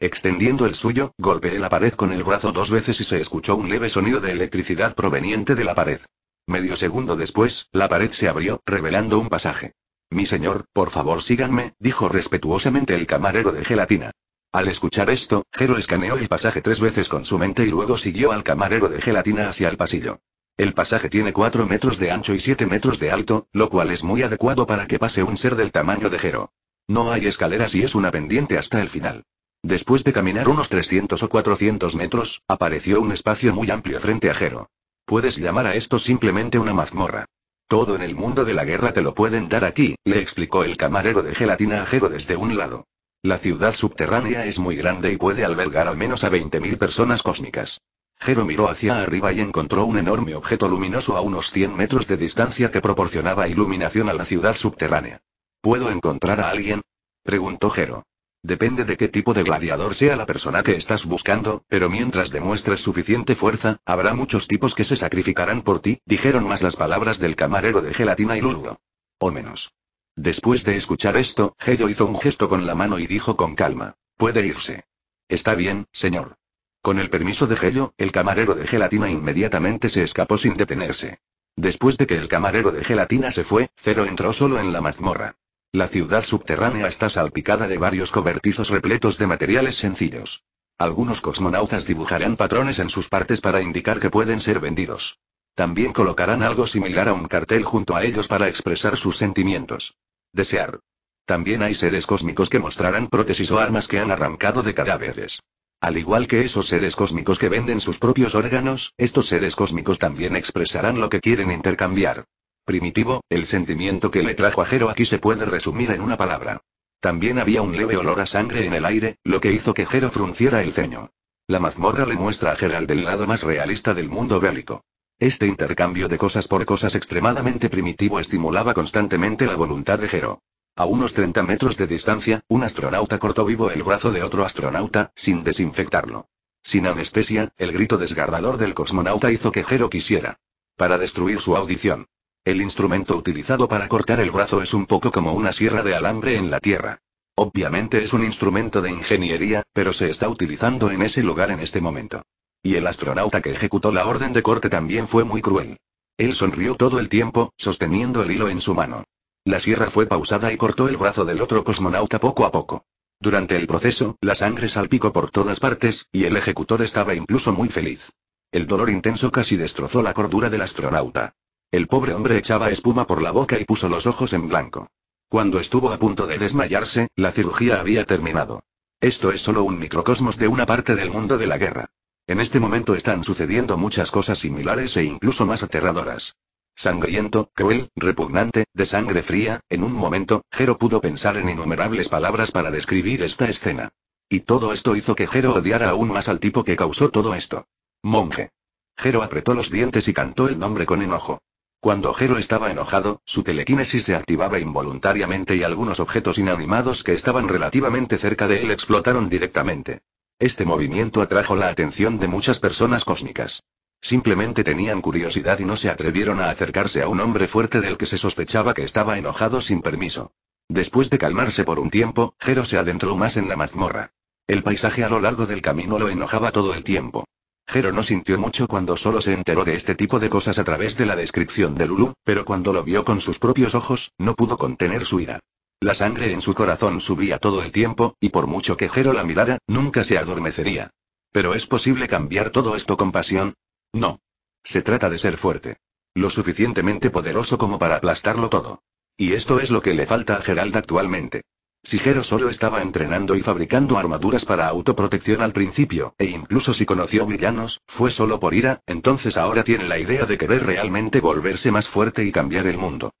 Extendiendo el suyo, golpeé la pared con el brazo dos veces y se escuchó un leve sonido de electricidad proveniente de la pared. Medio segundo después, la pared se abrió, revelando un pasaje. Mi señor, por favor síganme, dijo respetuosamente el camarero de gelatina. Al escuchar esto, Jero escaneó el pasaje tres veces con su mente y luego siguió al camarero de gelatina hacia el pasillo. El pasaje tiene cuatro metros de ancho y siete metros de alto, lo cual es muy adecuado para que pase un ser del tamaño de Jero. No hay escaleras y es una pendiente hasta el final. Después de caminar unos 300 o 400 metros, apareció un espacio muy amplio frente a Jero. Puedes llamar a esto simplemente una mazmorra. Todo en el mundo de la guerra te lo pueden dar aquí, le explicó el camarero de gelatina a Jero desde un lado. La ciudad subterránea es muy grande y puede albergar al menos a 20.000 personas cósmicas. Jero miró hacia arriba y encontró un enorme objeto luminoso a unos 100 metros de distancia que proporcionaba iluminación a la ciudad subterránea. ¿Puedo encontrar a alguien? preguntó Jero. Depende de qué tipo de gladiador sea la persona que estás buscando, pero mientras demuestres suficiente fuerza, habrá muchos tipos que se sacrificarán por ti, dijeron más las palabras del camarero de gelatina y Luludo. O menos. Después de escuchar esto, Gello hizo un gesto con la mano y dijo con calma. Puede irse. Está bien, señor. Con el permiso de Gello, el camarero de gelatina inmediatamente se escapó sin detenerse. Después de que el camarero de gelatina se fue, Cero entró solo en la mazmorra. La ciudad subterránea está salpicada de varios cobertizos repletos de materiales sencillos. Algunos cosmonautas dibujarán patrones en sus partes para indicar que pueden ser vendidos. También colocarán algo similar a un cartel junto a ellos para expresar sus sentimientos. Desear. También hay seres cósmicos que mostrarán prótesis o armas que han arrancado de cadáveres. Al igual que esos seres cósmicos que venden sus propios órganos, estos seres cósmicos también expresarán lo que quieren intercambiar. Primitivo, el sentimiento que le trajo a Jero aquí se puede resumir en una palabra. También había un leve olor a sangre en el aire, lo que hizo que Jero frunciera el ceño. La mazmorra le muestra a Gerald el lado más realista del mundo bélico. Este intercambio de cosas por cosas extremadamente primitivo estimulaba constantemente la voluntad de Jero. A unos 30 metros de distancia, un astronauta cortó vivo el brazo de otro astronauta, sin desinfectarlo. Sin anestesia, el grito desgarrador del cosmonauta hizo que Jero quisiera. Para destruir su audición. El instrumento utilizado para cortar el brazo es un poco como una sierra de alambre en la tierra. Obviamente es un instrumento de ingeniería, pero se está utilizando en ese lugar en este momento. Y el astronauta que ejecutó la orden de corte también fue muy cruel. Él sonrió todo el tiempo, sosteniendo el hilo en su mano. La sierra fue pausada y cortó el brazo del otro cosmonauta poco a poco. Durante el proceso, la sangre salpicó por todas partes, y el ejecutor estaba incluso muy feliz. El dolor intenso casi destrozó la cordura del astronauta. El pobre hombre echaba espuma por la boca y puso los ojos en blanco. Cuando estuvo a punto de desmayarse, la cirugía había terminado. Esto es solo un microcosmos de una parte del mundo de la guerra. En este momento están sucediendo muchas cosas similares e incluso más aterradoras. Sangriento, cruel, repugnante, de sangre fría, en un momento, Jero pudo pensar en innumerables palabras para describir esta escena. Y todo esto hizo que Jero odiara aún más al tipo que causó todo esto. Monje. Jero apretó los dientes y cantó el nombre con enojo. Cuando Jero estaba enojado, su telequinesis se activaba involuntariamente y algunos objetos inanimados que estaban relativamente cerca de él explotaron directamente. Este movimiento atrajo la atención de muchas personas cósmicas. Simplemente tenían curiosidad y no se atrevieron a acercarse a un hombre fuerte del que se sospechaba que estaba enojado sin permiso. Después de calmarse por un tiempo, Jero se adentró más en la mazmorra. El paisaje a lo largo del camino lo enojaba todo el tiempo. Jero no sintió mucho cuando solo se enteró de este tipo de cosas a través de la descripción de Lulu, pero cuando lo vio con sus propios ojos, no pudo contener su ira. La sangre en su corazón subía todo el tiempo, y por mucho que Jero la mirara, nunca se adormecería. ¿Pero es posible cambiar todo esto con pasión? No. Se trata de ser fuerte. Lo suficientemente poderoso como para aplastarlo todo. Y esto es lo que le falta a Gerald actualmente. Sigero solo estaba entrenando y fabricando armaduras para autoprotección al principio, e incluso si conoció villanos, fue solo por ira, entonces ahora tiene la idea de querer realmente volverse más fuerte y cambiar el mundo.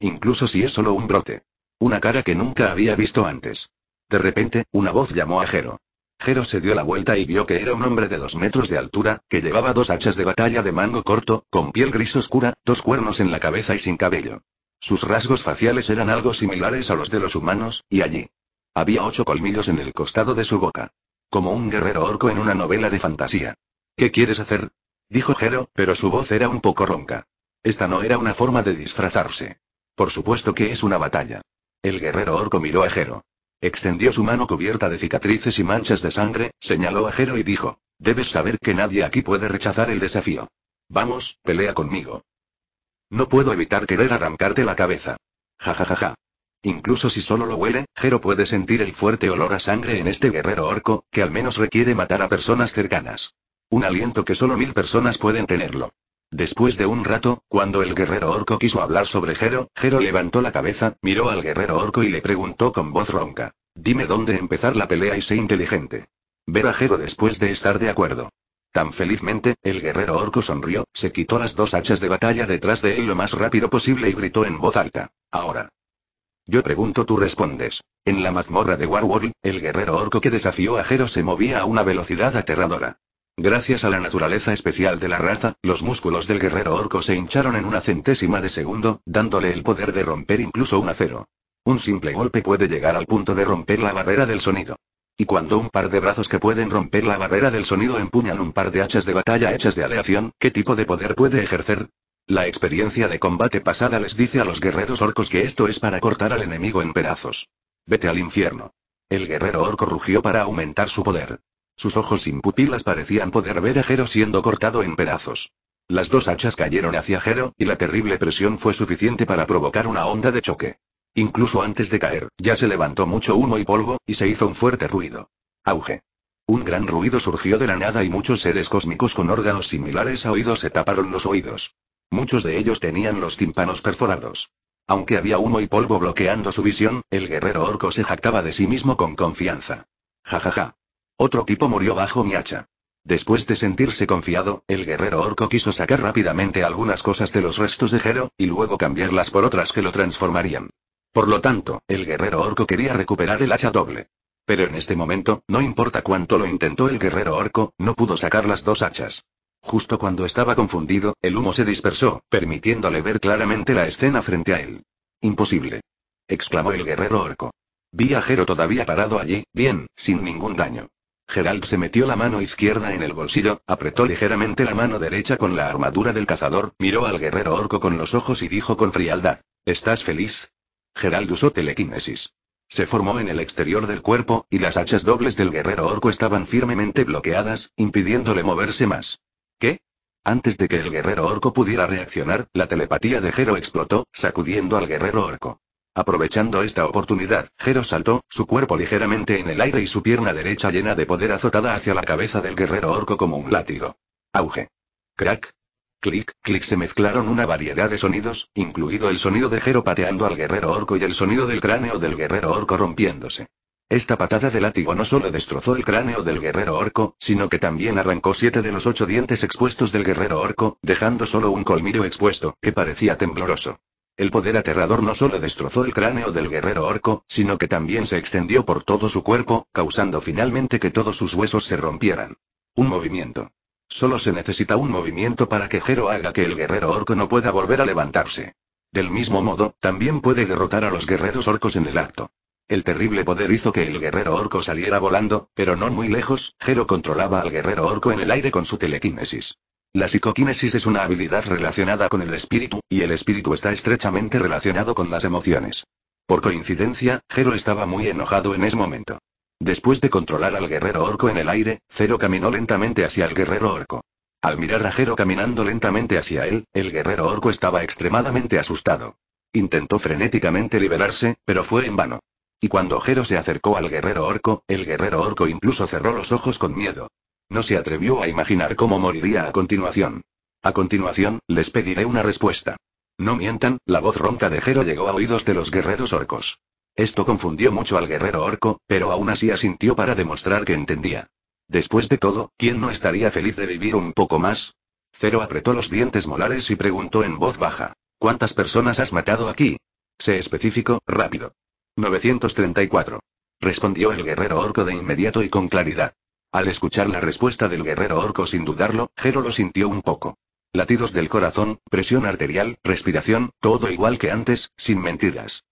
Incluso si es solo un brote. Una cara que nunca había visto antes. De repente, una voz llamó a Jero. Jero se dio la vuelta y vio que era un hombre de dos metros de altura, que llevaba dos hachas de batalla de mango corto, con piel gris oscura, dos cuernos en la cabeza y sin cabello. Sus rasgos faciales eran algo similares a los de los humanos, y allí. Había ocho colmillos en el costado de su boca. Como un guerrero orco en una novela de fantasía. ¿Qué quieres hacer? dijo Jero, pero su voz era un poco ronca. Esta no era una forma de disfrazarse. Por supuesto que es una batalla. El guerrero orco miró a Jero. Extendió su mano cubierta de cicatrices y manchas de sangre, señaló a Jero y dijo, debes saber que nadie aquí puede rechazar el desafío. Vamos, pelea conmigo. No puedo evitar querer arrancarte la cabeza. Ja ja Incluso si solo lo huele, Jero puede sentir el fuerte olor a sangre en este guerrero orco, que al menos requiere matar a personas cercanas. Un aliento que solo mil personas pueden tenerlo. Después de un rato, cuando el guerrero orco quiso hablar sobre Jero, Jero levantó la cabeza, miró al guerrero orco y le preguntó con voz ronca. Dime dónde empezar la pelea y sé inteligente. Ver a Jero después de estar de acuerdo. Tan felizmente, el guerrero orco sonrió, se quitó las dos hachas de batalla detrás de él lo más rápido posible y gritó en voz alta. Ahora. Yo pregunto, tú respondes. En la mazmorra de Warworld, el guerrero orco que desafió a Jero se movía a una velocidad aterradora. Gracias a la naturaleza especial de la raza, los músculos del guerrero orco se hincharon en una centésima de segundo, dándole el poder de romper incluso un acero. Un simple golpe puede llegar al punto de romper la barrera del sonido. Y cuando un par de brazos que pueden romper la barrera del sonido empuñan un par de hachas de batalla hechas de aleación, ¿qué tipo de poder puede ejercer? La experiencia de combate pasada les dice a los guerreros orcos que esto es para cortar al enemigo en pedazos. Vete al infierno. El guerrero orco rugió para aumentar su poder. Sus ojos sin pupilas parecían poder ver a Jero siendo cortado en pedazos. Las dos hachas cayeron hacia Jero, y la terrible presión fue suficiente para provocar una onda de choque. Incluso antes de caer, ya se levantó mucho humo y polvo, y se hizo un fuerte ruido. Auge. Un gran ruido surgió de la nada y muchos seres cósmicos con órganos similares a oídos se taparon los oídos. Muchos de ellos tenían los tímpanos perforados. Aunque había humo y polvo bloqueando su visión, el guerrero orco se jactaba de sí mismo con confianza. Ja ja ja. Otro tipo murió bajo mi hacha. Después de sentirse confiado, el guerrero orco quiso sacar rápidamente algunas cosas de los restos de Jero, y luego cambiarlas por otras que lo transformarían. Por lo tanto, el guerrero orco quería recuperar el hacha doble. Pero en este momento, no importa cuánto lo intentó el guerrero orco, no pudo sacar las dos hachas. Justo cuando estaba confundido, el humo se dispersó, permitiéndole ver claramente la escena frente a él. Imposible. exclamó el guerrero orco. Viajero todavía parado allí, bien, sin ningún daño. Gerald se metió la mano izquierda en el bolsillo, apretó ligeramente la mano derecha con la armadura del cazador, miró al guerrero orco con los ojos y dijo con frialdad. ¿Estás feliz? Gerald usó telequinesis. Se formó en el exterior del cuerpo, y las hachas dobles del guerrero orco estaban firmemente bloqueadas, impidiéndole moverse más. ¿Qué? Antes de que el guerrero orco pudiera reaccionar, la telepatía de Jero explotó, sacudiendo al guerrero orco. Aprovechando esta oportunidad, Jero saltó, su cuerpo ligeramente en el aire y su pierna derecha llena de poder azotada hacia la cabeza del guerrero orco como un látigo. Auge. Crack, clic, clic se mezclaron una variedad de sonidos, incluido el sonido de Jero pateando al guerrero orco y el sonido del cráneo del guerrero orco rompiéndose. Esta patada de látigo no solo destrozó el cráneo del guerrero orco, sino que también arrancó siete de los ocho dientes expuestos del guerrero orco, dejando solo un colmillo expuesto, que parecía tembloroso. El poder aterrador no solo destrozó el cráneo del guerrero orco, sino que también se extendió por todo su cuerpo, causando finalmente que todos sus huesos se rompieran. Un movimiento. Solo se necesita un movimiento para que Jero haga que el guerrero orco no pueda volver a levantarse. Del mismo modo, también puede derrotar a los guerreros orcos en el acto. El terrible poder hizo que el guerrero orco saliera volando, pero no muy lejos, Jero controlaba al guerrero orco en el aire con su telequinesis. La psicokinesis es una habilidad relacionada con el espíritu, y el espíritu está estrechamente relacionado con las emociones. Por coincidencia, Jero estaba muy enojado en ese momento. Después de controlar al guerrero orco en el aire, Zero caminó lentamente hacia el guerrero orco. Al mirar a Jero caminando lentamente hacia él, el guerrero orco estaba extremadamente asustado. Intentó frenéticamente liberarse, pero fue en vano. Y cuando Jero se acercó al guerrero orco, el guerrero orco incluso cerró los ojos con miedo. No se atrevió a imaginar cómo moriría a continuación. A continuación, les pediré una respuesta. No mientan, la voz ronca de Jero llegó a oídos de los guerreros orcos. Esto confundió mucho al guerrero orco, pero aún así asintió para demostrar que entendía. Después de todo, ¿quién no estaría feliz de vivir un poco más? Cero apretó los dientes molares y preguntó en voz baja. ¿Cuántas personas has matado aquí? Sé específico, rápido. 934. Respondió el guerrero orco de inmediato y con claridad. Al escuchar la respuesta del guerrero orco sin dudarlo, Zero lo sintió un poco. Latidos del corazón, presión arterial, respiración, todo igual que antes, sin mentiras.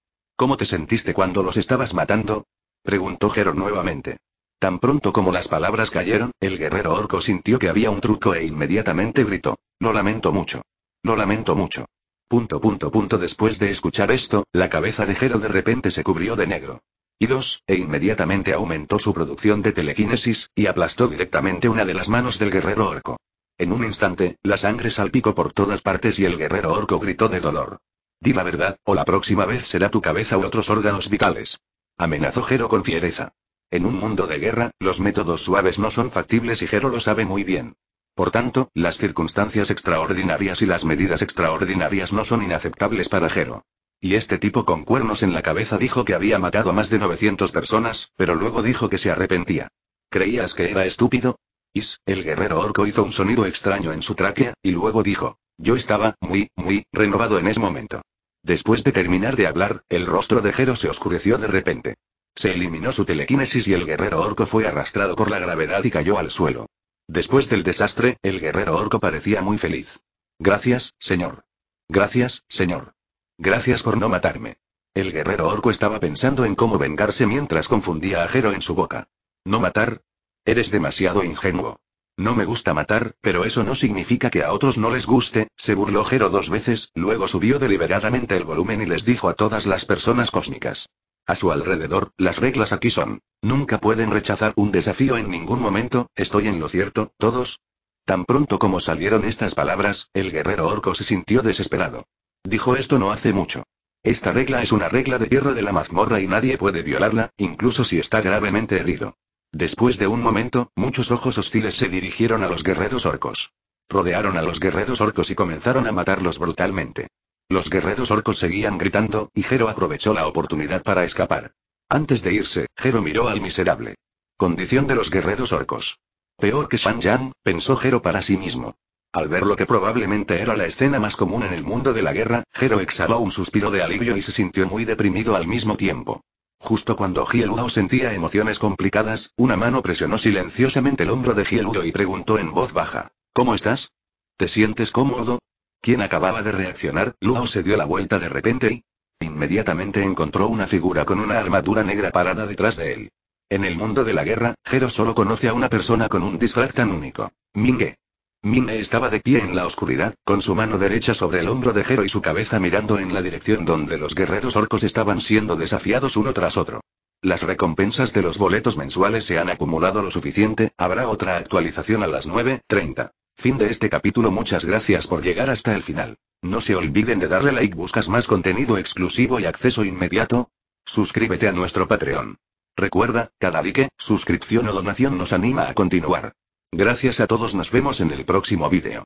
¿Cómo te sentiste cuando los estabas matando? preguntó Jero nuevamente. Tan pronto como las palabras cayeron, el guerrero orco sintió que había un truco e inmediatamente gritó. Lo lamento mucho. Lo lamento mucho. Punto punto punto después de escuchar esto, la cabeza de Jero de repente se cubrió de negro. Y dos, e inmediatamente aumentó su producción de telequinesis, y aplastó directamente una de las manos del guerrero orco. En un instante, la sangre salpicó por todas partes y el guerrero orco gritó de dolor. Di la verdad, o la próxima vez será tu cabeza u otros órganos vitales. Amenazó Jero con fiereza. En un mundo de guerra, los métodos suaves no son factibles y Jero lo sabe muy bien. Por tanto, las circunstancias extraordinarias y las medidas extraordinarias no son inaceptables para Jero. Y este tipo con cuernos en la cabeza dijo que había matado a más de 900 personas, pero luego dijo que se arrepentía. ¿Creías que era estúpido? Is, el guerrero orco hizo un sonido extraño en su tráquea, y luego dijo, yo estaba, muy, muy, renovado en ese momento. Después de terminar de hablar, el rostro de Jero se oscureció de repente. Se eliminó su telequinesis y el guerrero orco fue arrastrado por la gravedad y cayó al suelo. Después del desastre, el guerrero orco parecía muy feliz. Gracias, señor. Gracias, señor. Gracias por no matarme. El guerrero orco estaba pensando en cómo vengarse mientras confundía a Jero en su boca. ¿No matar? Eres demasiado ingenuo. No me gusta matar, pero eso no significa que a otros no les guste, se burló Jero dos veces, luego subió deliberadamente el volumen y les dijo a todas las personas cósmicas. A su alrededor, las reglas aquí son. Nunca pueden rechazar un desafío en ningún momento, estoy en lo cierto, todos. Tan pronto como salieron estas palabras, el guerrero orco se sintió desesperado. Dijo esto no hace mucho. Esta regla es una regla de hierro de la mazmorra y nadie puede violarla, incluso si está gravemente herido. Después de un momento, muchos ojos hostiles se dirigieron a los guerreros orcos. Rodearon a los guerreros orcos y comenzaron a matarlos brutalmente. Los guerreros orcos seguían gritando, y Jero aprovechó la oportunidad para escapar. Antes de irse, Jero miró al miserable. Condición de los guerreros orcos. Peor que Shan Yang, pensó Jero para sí mismo. Al ver lo que probablemente era la escena más común en el mundo de la guerra, Jero exhaló un suspiro de alivio y se sintió muy deprimido al mismo tiempo. Justo cuando Hieludo sentía emociones complicadas, una mano presionó silenciosamente el hombro de Hieludo y preguntó en voz baja. ¿Cómo estás? ¿Te sientes cómodo? Quien acababa de reaccionar, Luo se dio la vuelta de repente y... Inmediatamente encontró una figura con una armadura negra parada detrás de él. En el mundo de la guerra, Jero solo conoce a una persona con un disfraz tan único. Mingue. Mine estaba de pie en la oscuridad, con su mano derecha sobre el hombro de Jero y su cabeza mirando en la dirección donde los guerreros orcos estaban siendo desafiados uno tras otro. Las recompensas de los boletos mensuales se han acumulado lo suficiente, habrá otra actualización a las 9.30. Fin de este capítulo Muchas gracias por llegar hasta el final. No se olviden de darle like buscas más contenido exclusivo y acceso inmediato. Suscríbete a nuestro Patreon. Recuerda, cada like, suscripción o donación nos anima a continuar. Gracias a todos nos vemos en el próximo vídeo.